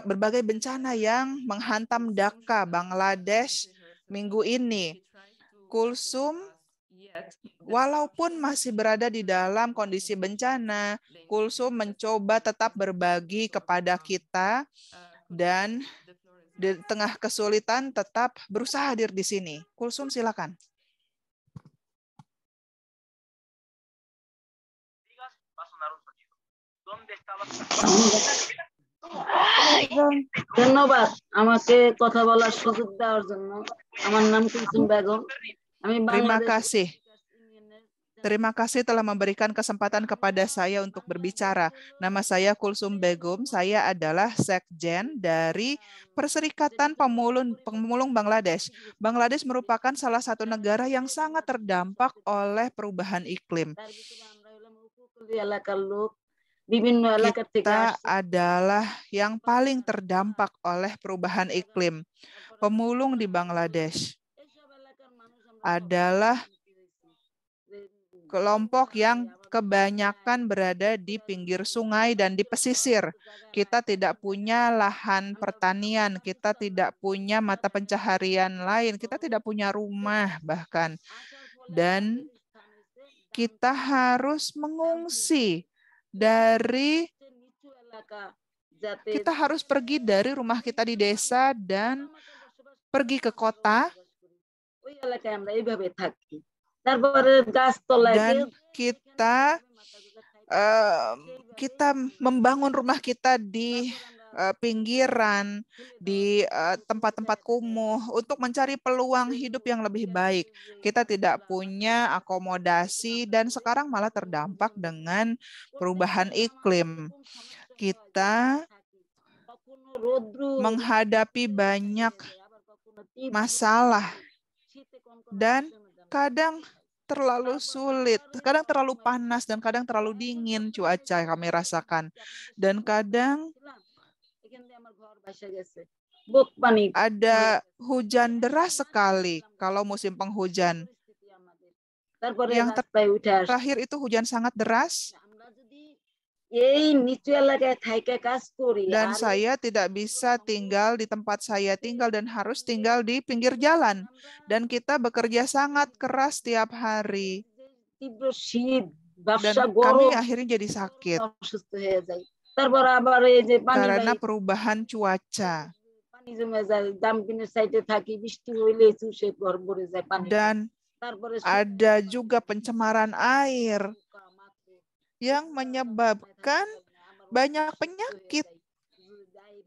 berbagai bencana yang menghantam Dhaka, Bangladesh minggu ini. Kulsum Iya. Walaupun masih berada di dalam kondisi bencana, Kulsum mencoba tetap berbagi kepada kita ah, dan di tengah kesulitan tetap berusaha hadir di sini. Kulsum silakan. ধন্যবাদ আমাকে কথা বলার সুযোগ দেওয়ার জন্য আমার নাম কুলসুম বেগম আমি Bangladesh Terima kasih telah memberikan kesempatan kepada saya untuk berbicara. Nama saya Kulsum Begum, saya adalah sekjen dari Perserikatan Pemulung, Pemulung Bangladesh. Bangladesh merupakan salah satu negara yang sangat terdampak oleh perubahan iklim. Kita adalah yang paling terdampak oleh perubahan iklim. Pemulung di Bangladesh adalah kelompok yang kebanyakan berada di pinggir sungai dan di pesisir. Kita tidak punya lahan pertanian, kita tidak punya mata pencaharian lain, kita tidak punya rumah bahkan. Dan kita harus mengungsi dari kita harus pergi dari rumah kita di desa dan pergi ke kota dan kita uh, kita membangun rumah kita di uh, pinggiran, di eh, tempat-tempat uh, kumuh untuk mencari peluang hidup yang lebih baik. Kita tidak punya akomodasi dan sekarang malah terdampak dengan perubahan iklim. Kita menghadapi banyak masalah dan kadang terlalu sulit, kadang terlalu panas dan kadang terlalu dingin cuaca yang kami rasakan. Dan kadang ada hujan deras sekali kalau musim penghujan. Yang terakhir itu hujan sangat deras dan anu. saya tidak bisa tinggal di tempat saya tinggal dan harus tinggal di pinggir jalan dan kita bekerja sangat keras setiap hari dan kami akhirnya jadi sakit ya, karena perubahan cuaca dan ada juga pencemaran air yang menyebabkan banyak penyakit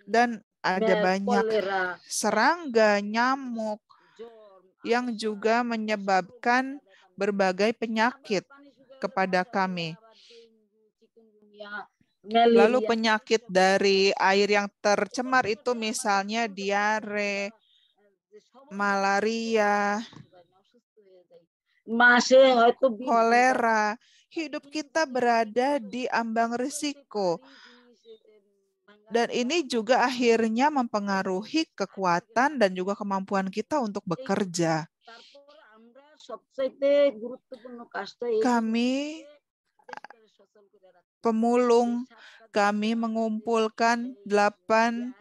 dan ada banyak serangga, nyamuk yang juga menyebabkan berbagai penyakit kepada kami. Lalu penyakit dari air yang tercemar itu misalnya diare, malaria, kolera, hidup hmm. kita berada di ambang risiko. Dan ini juga akhirnya mempengaruhi kekuatan dan juga kemampuan kita untuk bekerja. Kami pemulung, kami mengumpulkan 8,6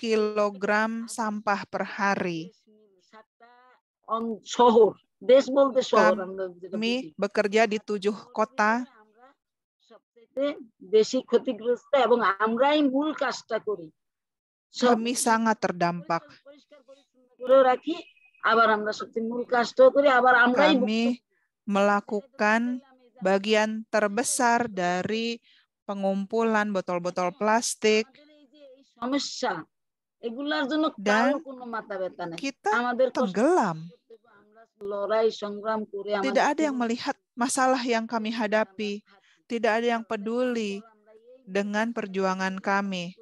kg sampah per hari. Kami bekerja di tujuh kota kami sangat terdampak kami melakukan bagian terbesar dari pengumpulan botol-botol plastik Dan kita tenggelam tidak ada yang melihat masalah yang kami hadapi. Tidak ada yang peduli dengan perjuangan kami.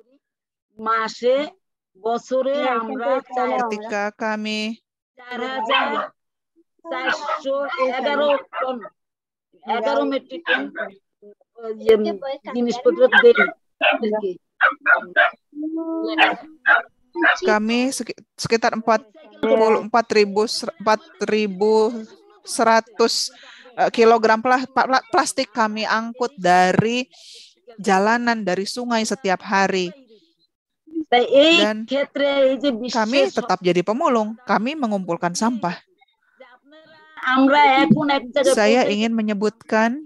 Iya, ya. Ketika kami জিনিসপত্র kami sekitar 44.000 4.100 e, kilogram plastik kami angkut dari jalanan dari sungai setiap hari. Dan kami tetap jadi pemulung. Kami mengumpulkan sampah. Ya, Saya ingin menyebutkan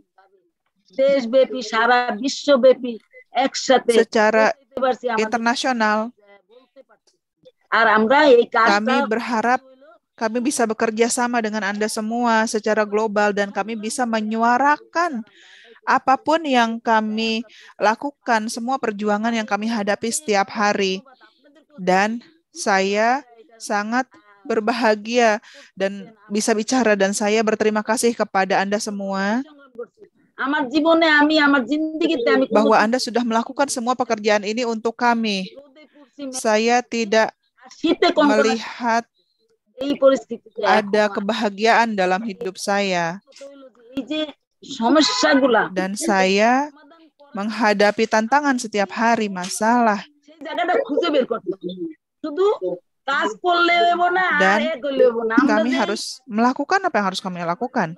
secara internasional kami berharap kami bisa bekerja sama dengan Anda semua secara global dan kami bisa menyuarakan apapun yang kami lakukan, semua perjuangan yang kami hadapi setiap hari. Dan saya sangat berbahagia dan bisa bicara dan saya berterima kasih kepada Anda semua bahwa Anda sudah melakukan semua pekerjaan ini untuk kami. Saya tidak melihat gitu, ada kebahagiaan dalam hidup saya dan saya menghadapi tantangan setiap hari masalah dan kami harus melakukan apa yang harus kami lakukan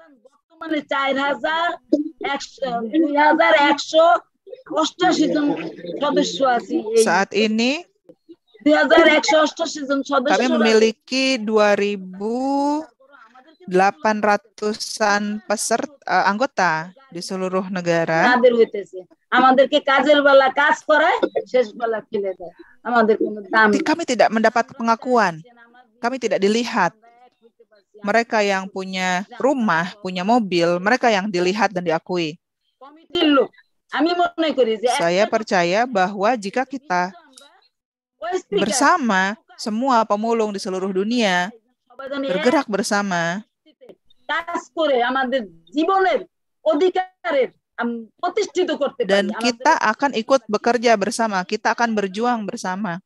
saat ini kami memiliki 2.800-an peserta uh, anggota di seluruh negara. kami tidak mendapat pengakuan kami tidak dilihat mereka yang punya rumah punya mobil mereka yang dilihat dan diakui saya percaya bahwa jika kita bersama semua pemulung di seluruh dunia bergerak bersama dan kita akan ikut bekerja bersama, kita akan berjuang bersama.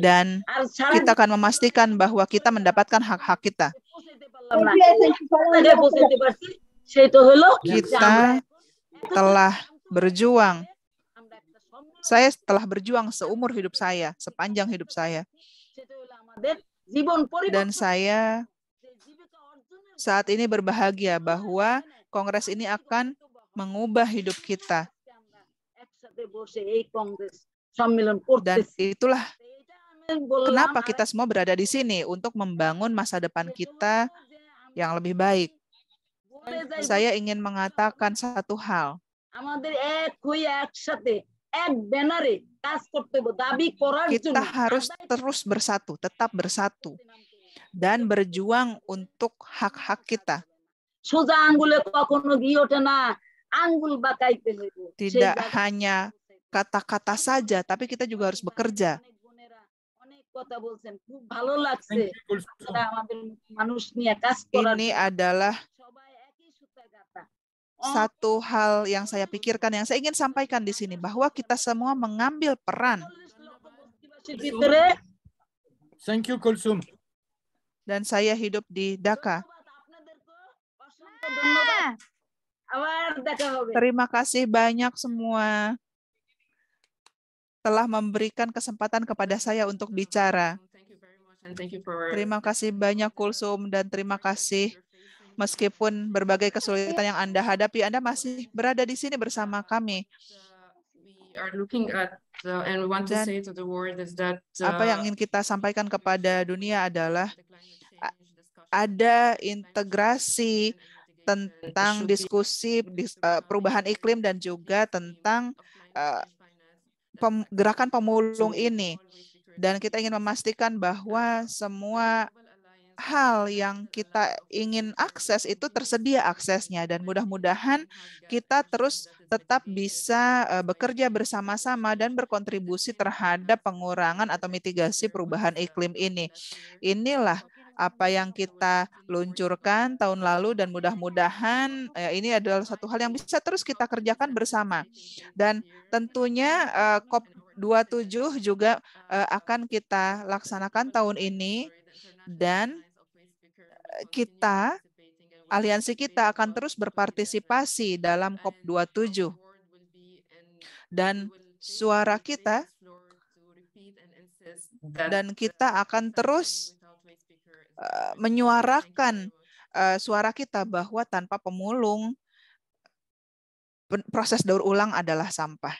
Dan kita akan memastikan bahwa kita mendapatkan hak-hak kita. Kita telah berjuang saya telah berjuang seumur hidup saya, sepanjang hidup saya. Dan saya saat ini berbahagia bahwa kongres ini akan mengubah hidup kita. Dan itulah kenapa kita semua berada di sini untuk membangun masa depan kita yang lebih baik. Saya ingin mengatakan satu hal. Eh, eh, kita harus terus bersatu, tetap bersatu dan berjuang untuk hak-hak kita. Tidak hanya kata-kata saja, tapi kita juga harus bekerja. Ini adalah Oh. satu hal yang saya pikirkan yang saya ingin sampaikan di sini bahwa kita semua mengambil peran. Gitu thank you Kulsum. Dan saya hidup di Dhaka. Terima kasih banyak semua telah memberikan kesempatan kepada saya untuk bicara. Terima kasih banyak Kulsum dan terima kasih Meskipun berbagai kesulitan yang Anda hadapi, Anda masih berada di sini bersama kami. Dan uh, apa yang ingin kita sampaikan kepada dunia adalah ada integrasi tentang diskusi uh, perubahan iklim dan juga tentang uh, gerakan pemulung ini. Dan kita ingin memastikan bahwa semua hal yang kita ingin akses itu tersedia aksesnya dan mudah-mudahan kita terus tetap bisa eh, bekerja bersama-sama dan berkontribusi terhadap pengurangan atau mitigasi perubahan iklim ini. Inilah apa yang kita luncurkan tahun lalu dan mudah-mudahan ya, ini adalah satu hal yang bisa terus kita kerjakan bersama. Dan tentunya eh, COP27 juga akan kita laksanakan tahun ini dan kita, aliansi kita akan terus berpartisipasi dalam COP27. Dan suara kita dan kita akan terus eh, menyuarakan eh, suara kita bahwa tanpa pemulung proses daur ulang adalah sampah.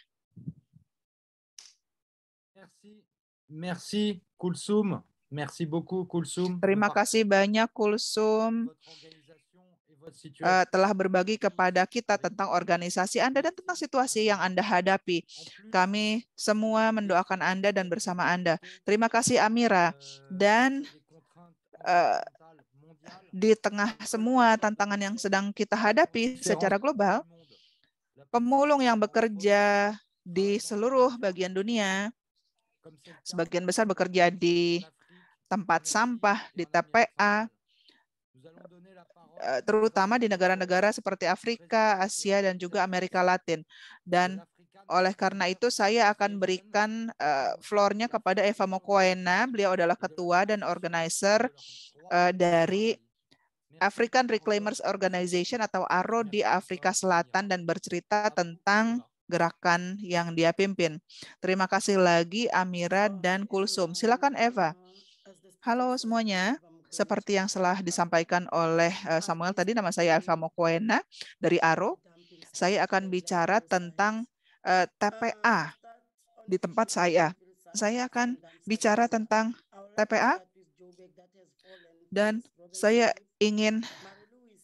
Merci, merci Merci beaucoup, Kulsum. Terima kasih banyak, Kulsum. Eh, telah berbagi kepada kita tentang organisasi Anda dan tentang situasi yang Anda hadapi. Kami semua mendoakan Anda dan bersama Anda. Terima kasih euh, Amira. Dan eh, di tengah semua tantangan yang sedang kita hadapi secara global, pemulung yang bekerja di seluruh bagian dunia, sebagian besar bekerja di tempat sampah, di TPA, eh, terutama di negara-negara seperti Afrika, Asia, dan juga Amerika Latin. Dan oleh karena itu saya akan berikan floor eh, floornya kepada Eva Mokoena. Beliau adalah ketua dan organizer eh, dari African Reclaimers Organization atau ARO di Afrika Selatan dan bercerita tentang gerakan yang dia pimpin. Terima kasih lagi Amira dan Kulsum. Silakan Eva. Halo semuanya, seperti yang telah disampaikan oleh eh, Samuel tadi, nama saya Alfa Mokwena dari ARO. Saya akan bicara tentang eh, TPA di tempat saya. Saya akan bicara tentang TPA dan saya ingin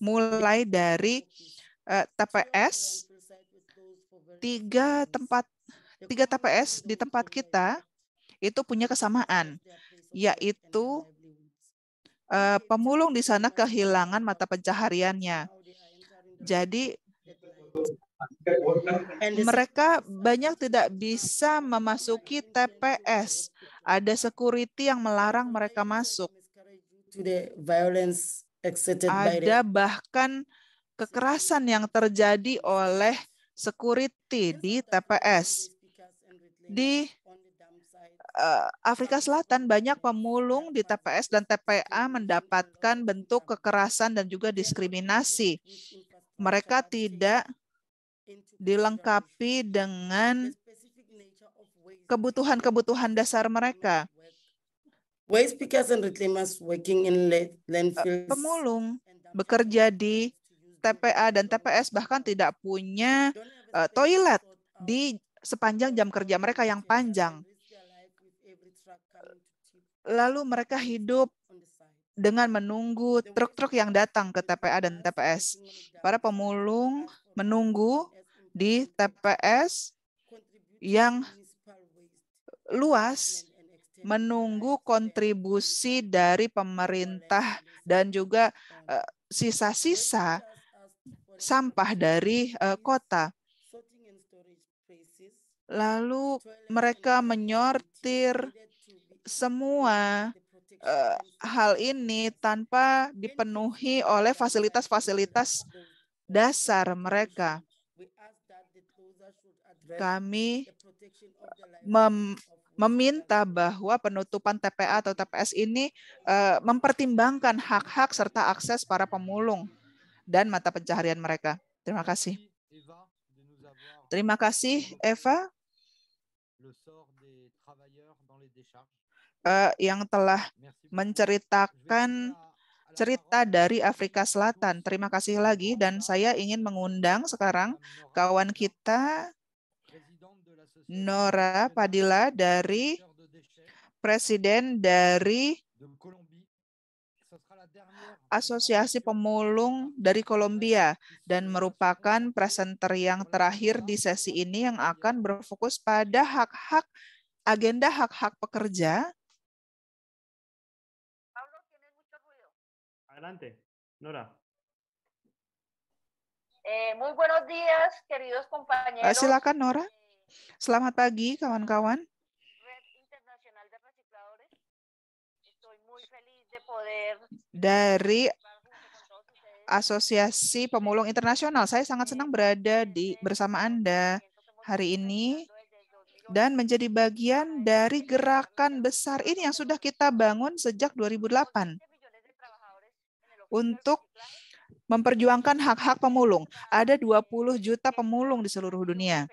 mulai dari eh, TPS tiga tempat tiga TPS di tempat kita itu punya kesamaan yaitu uh, eh, pemulung di sana kehilangan mata pencahariannya. Jadi mereka banyak tidak bisa memasuki TPS. Ada security yang melarang mereka masuk. Ada bahkan kekerasan yang terjadi oleh security di TPS. Di Eh, Afrika Selatan banyak pemulung di TPS dan TPA mendapatkan bentuk kekerasan dan juga diskriminasi. Mereka tidak dilengkapi dengan kebutuhan-kebutuhan dasar mereka. Eh, pemulung bekerja di TPA dan TPS bahkan tidak punya eh, toilet di sepanjang jam kerja mereka yang panjang lalu mereka hidup dengan menunggu truk-truk yang datang ke TPA dan TPS. Para pemulung menunggu di TPS yang luas menunggu kontribusi dari pemerintah dan juga eh, sisa-sisa uh, sampah dari uh, kota. Lalu mereka menyortir semua uh, hal ini tanpa dipenuhi oleh fasilitas-fasilitas dasar mereka. Kami mem meminta bahwa penutupan TPA atau TPS ini uh, mempertimbangkan hak-hak serta akses para pemulung dan mata pencaharian mereka. Terima kasih. Terima kasih Eva uh, yang telah menceritakan cerita dari Afrika Selatan. Terima kasih lagi dan saya ingin mengundang sekarang kawan kita Nora Padilla dari presiden dari Asosiasi Pemulung dari Kolombia dan merupakan presenter yang terakhir di sesi ini yang akan berfokus pada hak-hak agenda hak-hak pekerja Adelante, Nora. Eh, muy buenos días, queridos compañeros. Ah, silakan, Nora. Eh, Selamat pagi, kawan-kawan. Dari Asosiasi Pemulung Internasional. Saya sangat senang eh, berada di bersama Anda hari ini dan menjadi bagian dari gerakan besar ini yang sudah kita bangun sejak 2008 untuk memperjuangkan hak-hak pemulung. Ada 20 juta pemulung di seluruh dunia.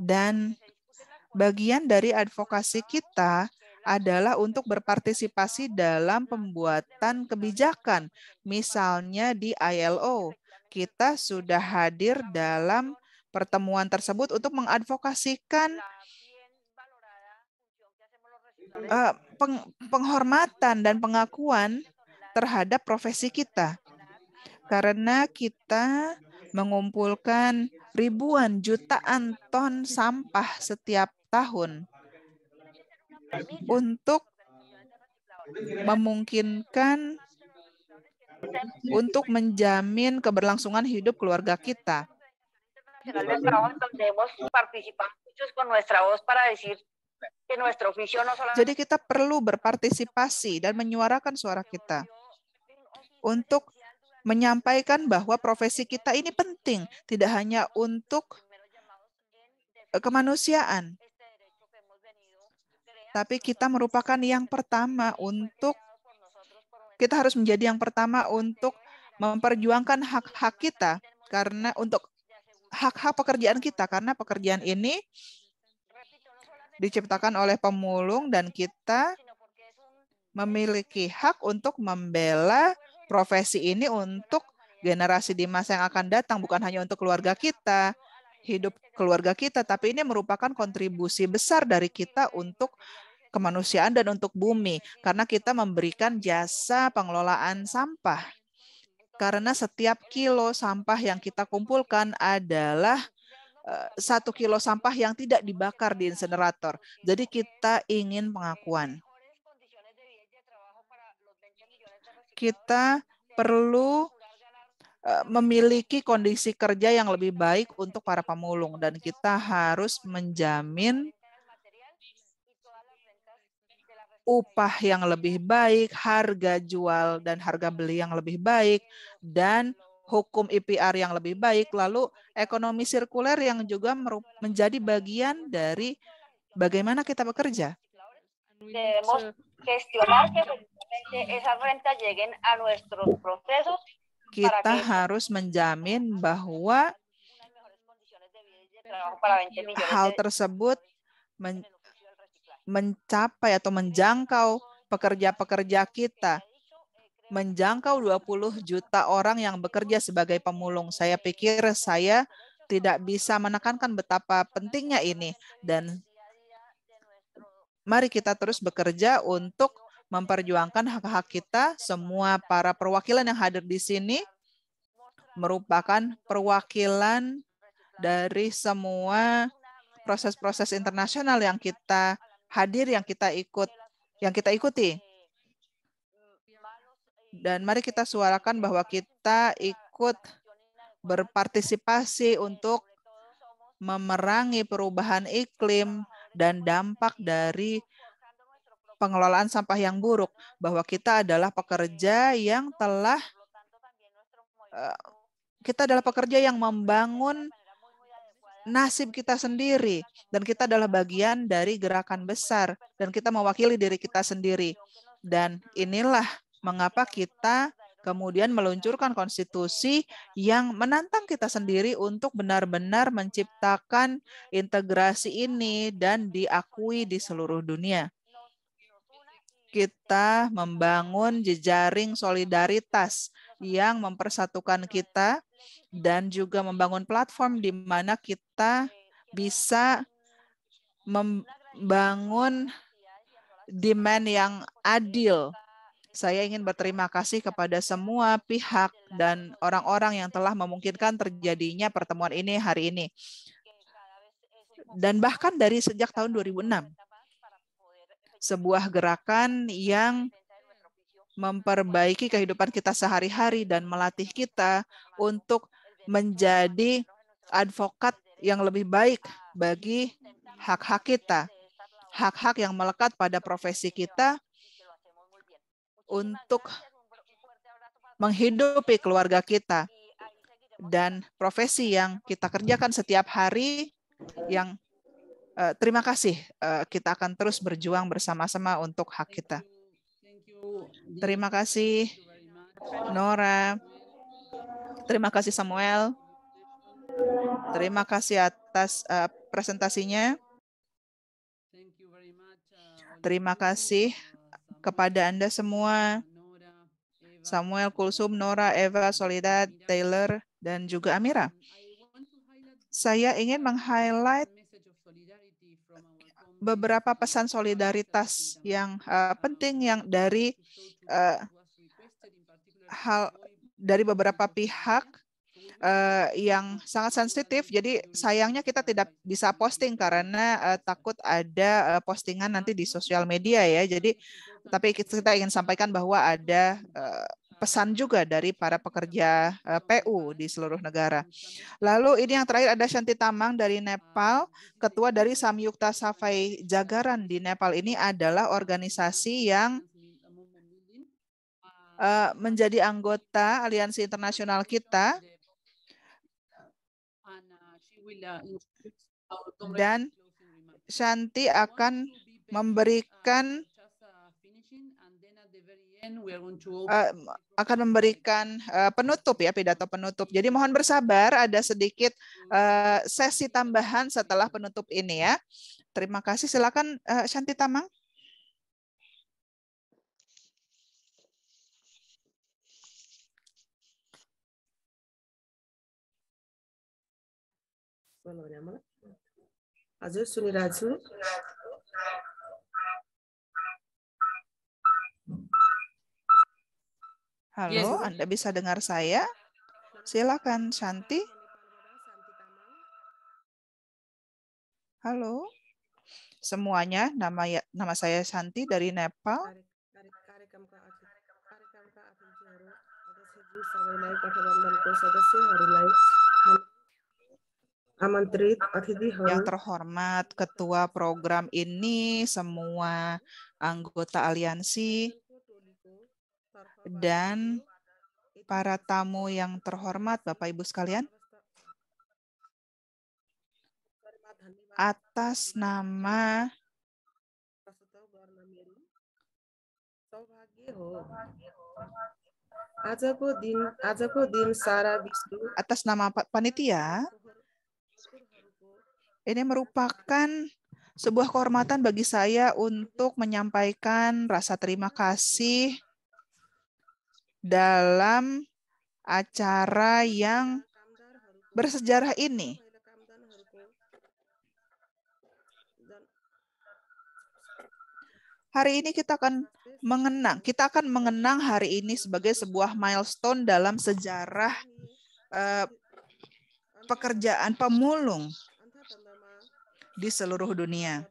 Dan bagian dari advokasi kita adalah untuk berpartisipasi dalam pembuatan kebijakan. Misalnya di ILO, kita sudah hadir dalam pertemuan tersebut untuk mengadvokasikan uh, peng, penghormatan dan pengakuan terhadap profesi kita. Karena kita mengumpulkan ribuan jutaan ton sampah setiap tahun untuk memungkinkan untuk menjamin keberlangsungan hidup keluarga kita. Jadi kita perlu berpartisipasi dan menyuarakan suara kita untuk menyampaikan bahwa profesi kita ini penting, tidak hanya untuk e, kemanusiaan, tapi kita merupakan yang pertama untuk kita harus menjadi yang pertama untuk memperjuangkan hak-hak kita karena untuk hak-hak pekerjaan kita karena pekerjaan ini diciptakan oleh pemulung dan kita memiliki hak untuk membela profesi ini untuk generasi di masa yang akan datang, bukan hanya untuk keluarga kita, hidup keluarga kita, tapi ini merupakan kontribusi besar dari kita untuk kemanusiaan dan untuk bumi, karena kita memberikan jasa pengelolaan sampah. Karena setiap kilo sampah yang kita kumpulkan adalah eh, satu kilo sampah yang tidak dibakar di insenerator. Jadi kita ingin pengakuan. kita perlu eh, memiliki kondisi kerja yang lebih baik untuk para pemulung dan kita harus menjamin upah yang lebih baik, harga jual dan harga beli yang lebih baik dan hukum IPR yang lebih baik lalu ekonomi sirkuler yang juga menjadi bagian dari bagaimana kita bekerja esas rentas lleguen a nuestros procesos. Kita para harus menjamin bahwa hal tersebut men mencapai atau menjangkau pekerja-pekerja kita, eh, menjangkau 20 juta orang yang bekerja sebagai pemulung. Saya pikir saya tidak bisa menekankan betapa pentingnya ini dan mari kita terus bekerja untuk memperjuangkan hak-hak kita. Semua para perwakilan yang hadir di sini merupakan perwakilan dari semua proses-proses internasional yang kita hadir, yang kita ikut, yang kita ikuti. Dan mari kita suarakan bahwa kita ikut berpartisipasi untuk memerangi perubahan iklim dan dampak dari pengelolaan sampah yang buruk, bahwa kita adalah pekerja yang telah eh, kita adalah pekerja yang membangun nasib kita sendiri dan kita adalah bagian dari gerakan besar dan kita mewakili diri kita sendiri. Dan inilah mengapa kita kemudian meluncurkan konstitusi yang menantang kita sendiri untuk benar-benar menciptakan integrasi ini dan diakui di seluruh dunia kita membangun jejaring solidaritas yang mempersatukan kita dan juga membangun platform di mana kita bisa membangun demand yang adil. Saya ingin berterima kasih kepada semua pihak dan orang-orang yang telah memungkinkan terjadinya pertemuan ini hari ini. Dan bahkan dari sejak tahun 2006 sebuah gerakan yang memperbaiki kehidupan kita sehari-hari dan melatih kita untuk menjadi advokat yang lebih baik bagi hak-hak kita, hak-hak yang melekat pada profesi kita untuk menghidupi keluarga kita dan profesi yang kita kerjakan setiap hari yang Eh, terima kasih. Uh, kita akan terus berjuang bersama-sama untuk hak kita. Terima kasih, Nora. Terima kasih, Samuel. Terima kasih atas uh, presentasinya. Terima kasih kepada Anda semua. Samuel, Kulsum, Nora, Eva, Solidat, Taylor, dan juga Amira. Saya ingin meng-highlight beberapa pesan solidaritas yang uh, penting yang dari uh, hal dari beberapa pihak uh, yang sangat sensitif. Jadi sayangnya kita tidak bisa posting karena uh, takut ada uh, postingan nanti di sosial media ya. Jadi tapi kita ingin sampaikan bahwa ada pesan juga dari para pekerja eh, PU di seluruh negara. Lalu ini yang terakhir ada Shanti Tamang dari Nepal, ketua dari Samyukta Safai Jagaran di Nepal ini adalah organisasi yang eh, menjadi anggota aliansi internasional kita dan Shanti akan memberikan Eh, akan memberikan eh, penutup ya pidato penutup. Jadi mohon bersabar ada sedikit eh, sesi tambahan setelah penutup ini ya. Terima kasih. Silakan uh, Shanti Tamang. Azul Suniraju. Halo, yes. Anda bisa dengar saya? Silakan, Shanti. Halo. Semuanya, nama ya, nama saya Shanti dari Nepal. Yang terhormat Ketua Program ini, semua anggota aliansi, dan para tamu yang terhormat, Bapak Ibu sekalian. Atas nama atas nama panitia ini merupakan sebuah kehormatan bagi saya untuk menyampaikan rasa terima kasih dalam acara yang bersejarah ini. Hari ini kita akan mengenang, kita akan mengenang hari ini sebagai sebuah milestone dalam sejarah eh, pekerjaan pemulung di seluruh dunia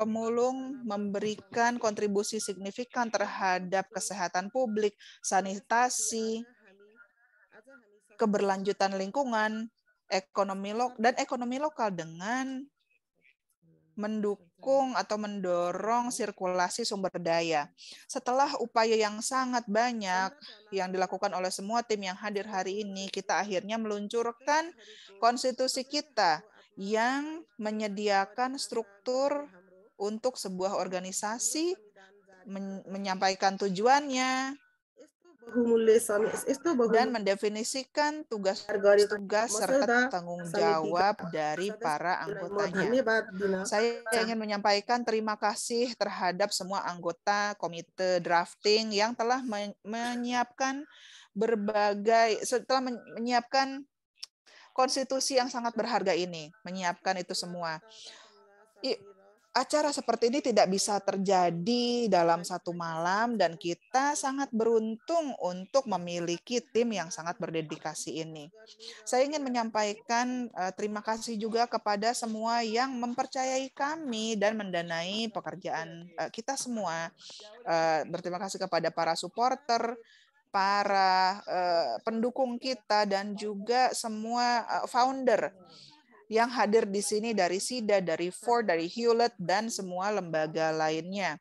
pemulung memberikan kontribusi signifikan terhadap kesehatan publik, sanitasi, keberlanjutan lingkungan, ekonomi lok dan ekonomi lokal dengan mendukung atau mendorong sirkulasi sumber daya. Setelah upaya yang sangat banyak yang dilakukan oleh semua tim yang hadir hari ini, kita akhirnya meluncurkan konstitusi kita yang menyediakan struktur untuk sebuah organisasi men menyampaikan tujuannya dan mendefinisikan tugas-tugas serta tanggung jawab dari para anggotanya. Saya ingin menyampaikan terima kasih terhadap semua anggota komite drafting yang telah menyiapkan berbagai setelah menyiapkan konstitusi yang sangat berharga ini, menyiapkan itu semua acara seperti ini tidak bisa terjadi dalam satu malam dan kita sangat beruntung untuk memiliki tim yang sangat berdedikasi ini. Saya ingin menyampaikan eh, terima kasih juga kepada semua yang mempercayai kami dan mendanai pekerjaan eh, kita semua. Uh, berterima kasih kepada para supporter, para pendukung kita dan juga semua founder yang hadir di sini dari SIDA, dari Ford, dari Hewlett, dan semua lembaga lainnya.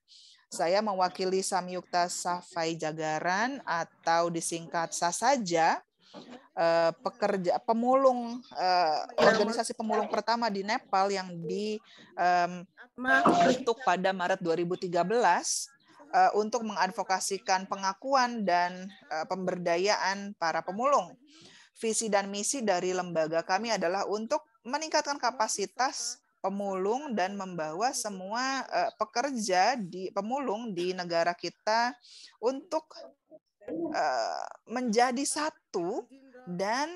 Saya mewakili Samyukta Safai Jagaran atau disingkat saja eh, pekerja pemulung eh, organisasi pemulung pertama di Nepal yang dibentuk pada Maret 2013 eh, untuk mengadvokasikan pengakuan dan pemberdayaan para pemulung. Visi dan misi dari lembaga kami adalah untuk meningkatkan kapasitas pemulung dan membawa semua uh, pekerja di pemulung di negara kita untuk uh, menjadi satu dan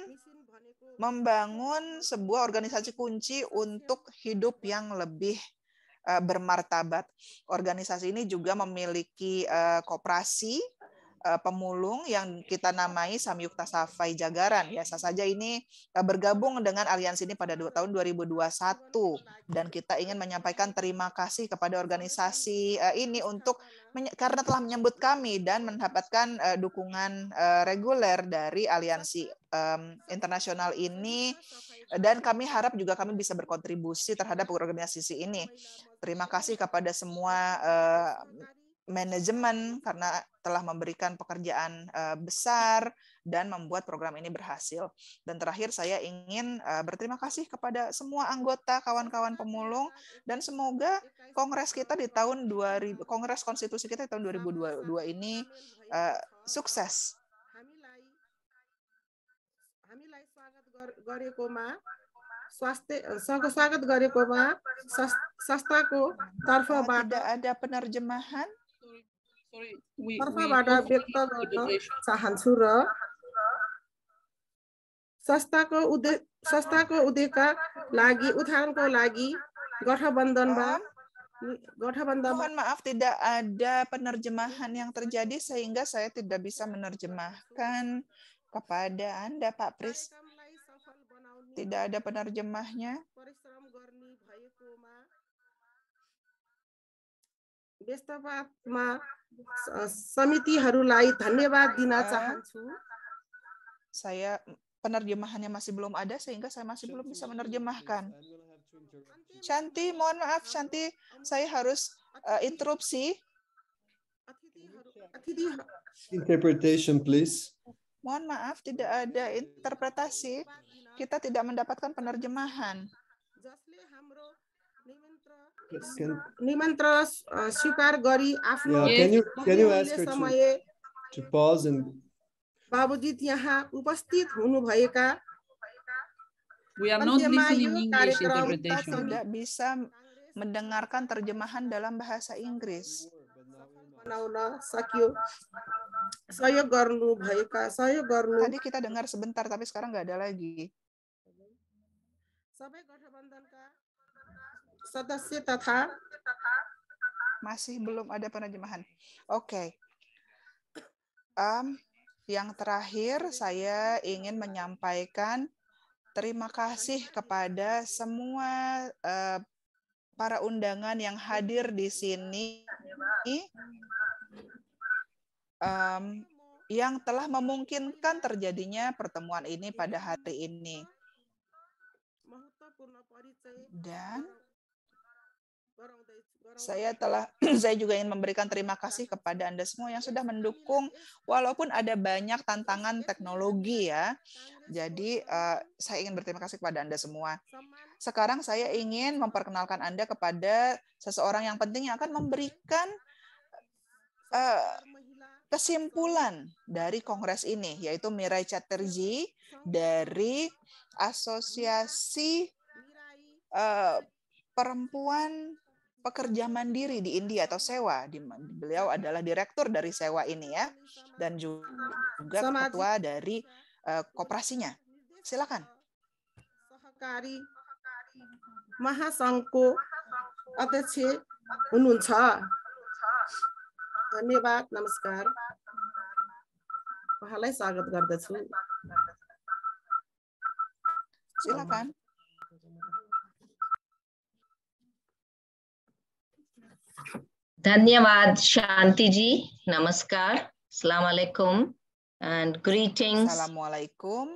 membangun sebuah organisasi kunci untuk hidup yang lebih uh, bermartabat. Organisasi ini juga memiliki uh, koperasi Eh, pemulung yang kita namai Samyukta Safai Jagaran. Ya, sah saja ini eh, bergabung dengan aliansi ini pada tahun 2021 dan kita ingin menyampaikan terima kasih kepada organisasi eh, ini untuk karena telah menyambut kami dan mendapatkan dukungan reguler dari aliansi internasional ini dan kami harap juga kami bisa berkontribusi terhadap organisasi ini. Terima kasih kepada semua manajemen karena telah memberikan pekerjaan uh, besar dan membuat program ini berhasil. Dan terakhir saya ingin uh, berterima kasih kepada semua anggota kawan-kawan pemulung dan semoga kongres kita di tahun 2000 kongres konstitusi kita di tahun 2022 ini uh, sukses. स्वागत गरेकोमा संस्थाको तर्फबाट ada penerjemahan lagi lagi oh. Mohon maaf tidak ada penerjemahan yang terjadi sehingga saya tidak bisa menerjemahkan kepada Anda Pak Pris. Tidak ada penerjemahnya. Fatma, समितिहरूलाई धन्यवाद दिन iya. चाहन्छु saya penerjemahannya masih belum ada sehingga saya masih belum bisa menerjemahkan. Shanti, mohon maaf Shanti, saya harus uh, interupsi. Interpretation please. Mohon maaf tidak ada interpretasi. Kita tidak mendapatkan penerjemahan. Nimantras નિમંત્ર eh, Gori ગરી आफ्नो can you can you ask her to, to pause and Babujit Yaha Upastit हुनुभएका We are not listening English interpretation. Tidak bisa mendengarkan terjemahan dalam bahasa Inggris. Saya garlu सहयोग saya garlu. Tadi kita dengar sebentar tapi sekarang nggak ada lagi. सबै kak. सदस्य tatha masih belum ada penerjemahan. Oke. Okay. Um, yang terakhir saya ingin menyampaikan terima kasih kepada semua uh, para undangan yang hadir di sini um, yang telah memungkinkan terjadinya pertemuan ini pada hari ini. Dan saya telah (clears throat) saya juga ingin memberikan terima kasih kepada Anda semua yang sudah mendukung walaupun ada banyak tantangan teknologi ya. Jadi uh, saya ingin berterima kasih kepada Anda semua. Sekarang saya ingin memperkenalkan Anda kepada seseorang yang penting yang akan memberikan uh, kesimpulan dari kongres ini yaitu Mirai Chatterjee dari Asosiasi uh, Perempuan pekerja mandiri di India atau sewa. Di, beliau adalah direktur dari sewa ini ya dan juga ketua dari uh, koperasinya. Silakan. Sahakari महासङ्घको अध्यक्ष हुनुहुन्छ धन्यवाद नमस्कार उहाँलाई स्वागत गर्दछु Silakan. Dhanyavad Shanti ji. Namaskar. Assalamualaikum. And greetings. Assalamualaikum.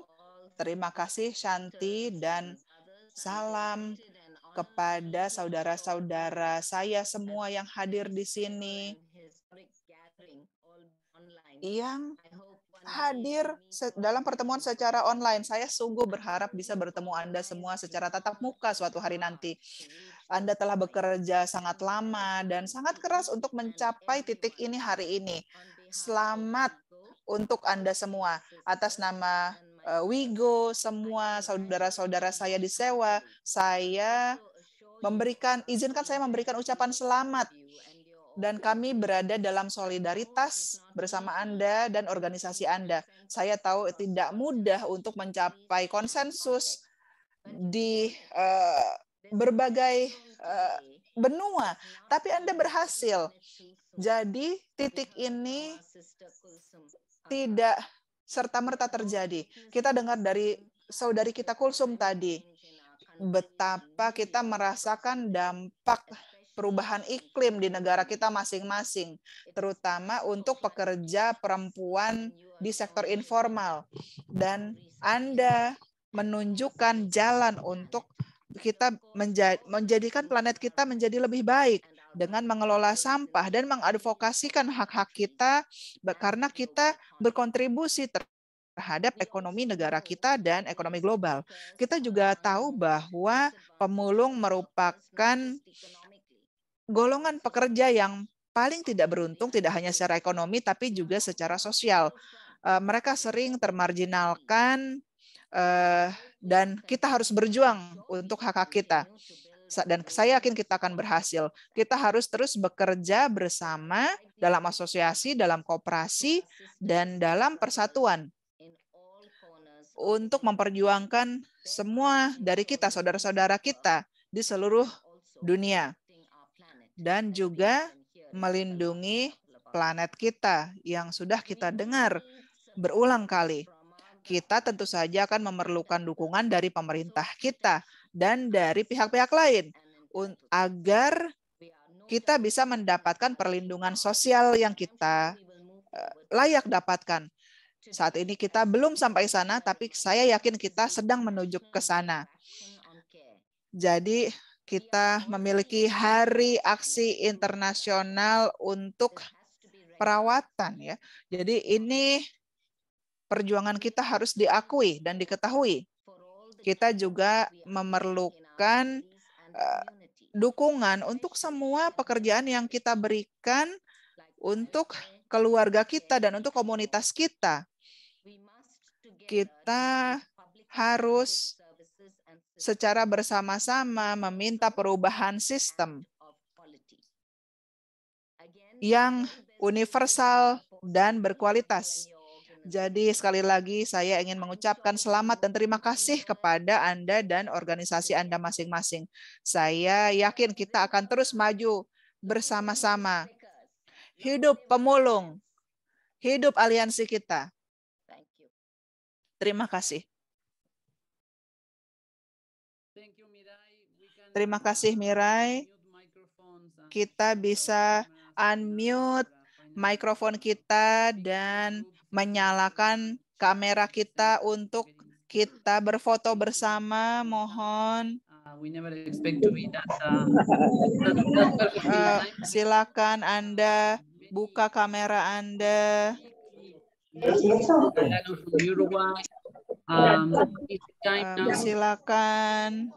Terima kasih Shanti dan salam kepada saudara-saudara saya semua yang hadir di sini yang hadir dalam pertemuan secara online. Saya sungguh berharap bisa bertemu Anda semua secara tatap muka suatu hari nanti. Anda telah bekerja sangat lama dan sangat keras untuk mencapai titik ini hari ini. Selamat untuk Anda semua atas nama eh, Wigo, semua saudara-saudara saya di Sewa, saya memberikan izinkan saya memberikan ucapan selamat dan kami berada dalam solidaritas bersama Anda dan organisasi Anda. Saya tahu tidak mudah untuk mencapai konsensus di uh, berbagai uh, benua, tapi Anda berhasil. Jadi titik ini tidak serta-merta terjadi. Kita dengar dari saudari kita Kulsum tadi, betapa kita merasakan dampak perubahan iklim di negara kita masing-masing, terutama untuk pekerja perempuan di sektor informal. Dan Anda menunjukkan jalan untuk kita menjadikan planet kita menjadi lebih baik dengan mengelola sampah dan mengadvokasikan hak-hak kita karena kita berkontribusi terhadap ekonomi negara kita dan ekonomi global. Kita juga tahu bahwa pemulung merupakan golongan pekerja yang paling tidak beruntung tidak hanya secara ekonomi tapi juga secara sosial. E, mereka sering termarginalkan Eh, dan kita harus berjuang untuk hak-hak kita. Dan saya yakin kita akan berhasil. Kita harus terus bekerja bersama dalam asosiasi, dalam kooperasi, dan dalam persatuan untuk memperjuangkan semua dari kita, saudara-saudara kita di seluruh dunia. Dan juga melindungi planet kita yang sudah kita dengar berulang kali kita tentu saja akan memerlukan dukungan dari pemerintah kita dan dari pihak-pihak lain agar kita bisa mendapatkan perlindungan sosial yang kita eh, layak dapatkan. Saat ini kita belum sampai sana, tapi saya yakin kita sedang menuju ke sana. Jadi kita memiliki hari aksi internasional untuk perawatan ya. Jadi ini perjuangan kita harus diakui dan diketahui. Kita juga memerlukan eh, dukungan untuk semua pekerjaan yang kita berikan untuk keluarga kita dan untuk komunitas kita. Kita harus secara bersama-sama meminta perubahan sistem yang universal dan berkualitas. Jadi sekali lagi saya ingin mengucapkan selamat dan terima kasih kepada Anda dan organisasi Anda masing-masing. Saya yakin kita akan terus maju bersama-sama. Hidup pemulung, hidup aliansi kita. Terima kasih. Terima kasih Mirai. Kita bisa unmute mikrofon kita dan menyalakan kamera kita untuk kita berfoto bersama. Mohon. Uh, uh, uh silakan Anda buka kamera Anda. Um, um silakan.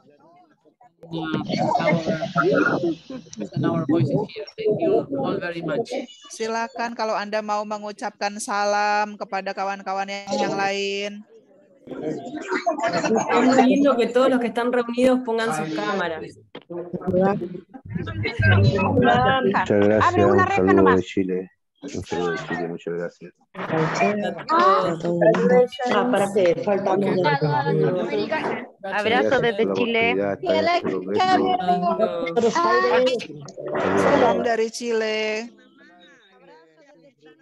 Silakan kalau Anda mau mengucapkan salam kepada kawan-kawan yang, lain. gracias. Un saludo de Chile. gracias. Abrazo desde Chile.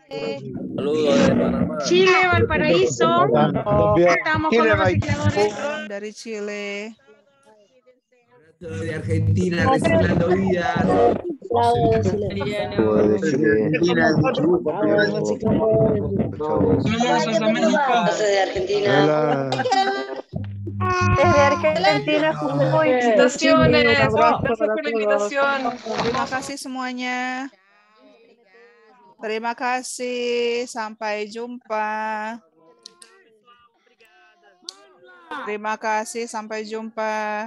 Chile. Chile, Valparaíso. Estamos con los Chile de Argentina reciclando vida de Argentina. Desde Argentina, Felicitaciones, gracias por la invitación. Terima kasih semuanya. Terima kasih, sampai jumpa. Terima kasih, sampai jumpa.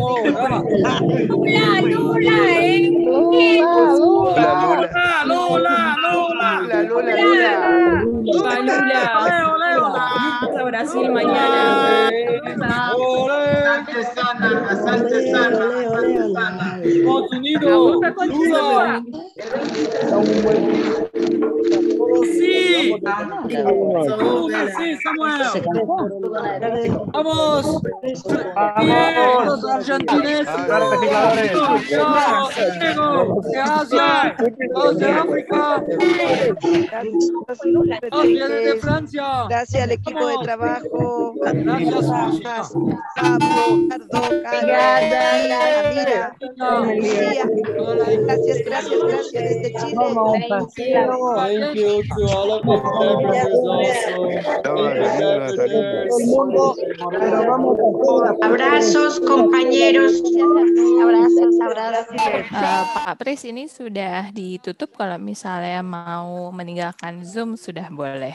Lula, Lula, eh. Lula, Lula, Lula, Lula, Lula, Lula, Lula, Brasil mañana. Lula. Sí. Sí, Samuel. Vamos. Vamos. Gracias al equipo de trabajo. Gracias, Pablo, Cardo, Gracias, gracias, gracias desde Chile. Abrazos, compañeros. Abrazos, abrazos. Uh, Pak Pris ini sudah ditutup kalau misalnya mau meninggalkan Zoom sudah boleh.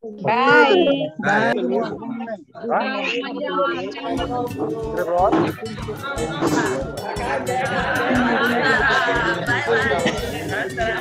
Bye. Bye. Bye. Bye.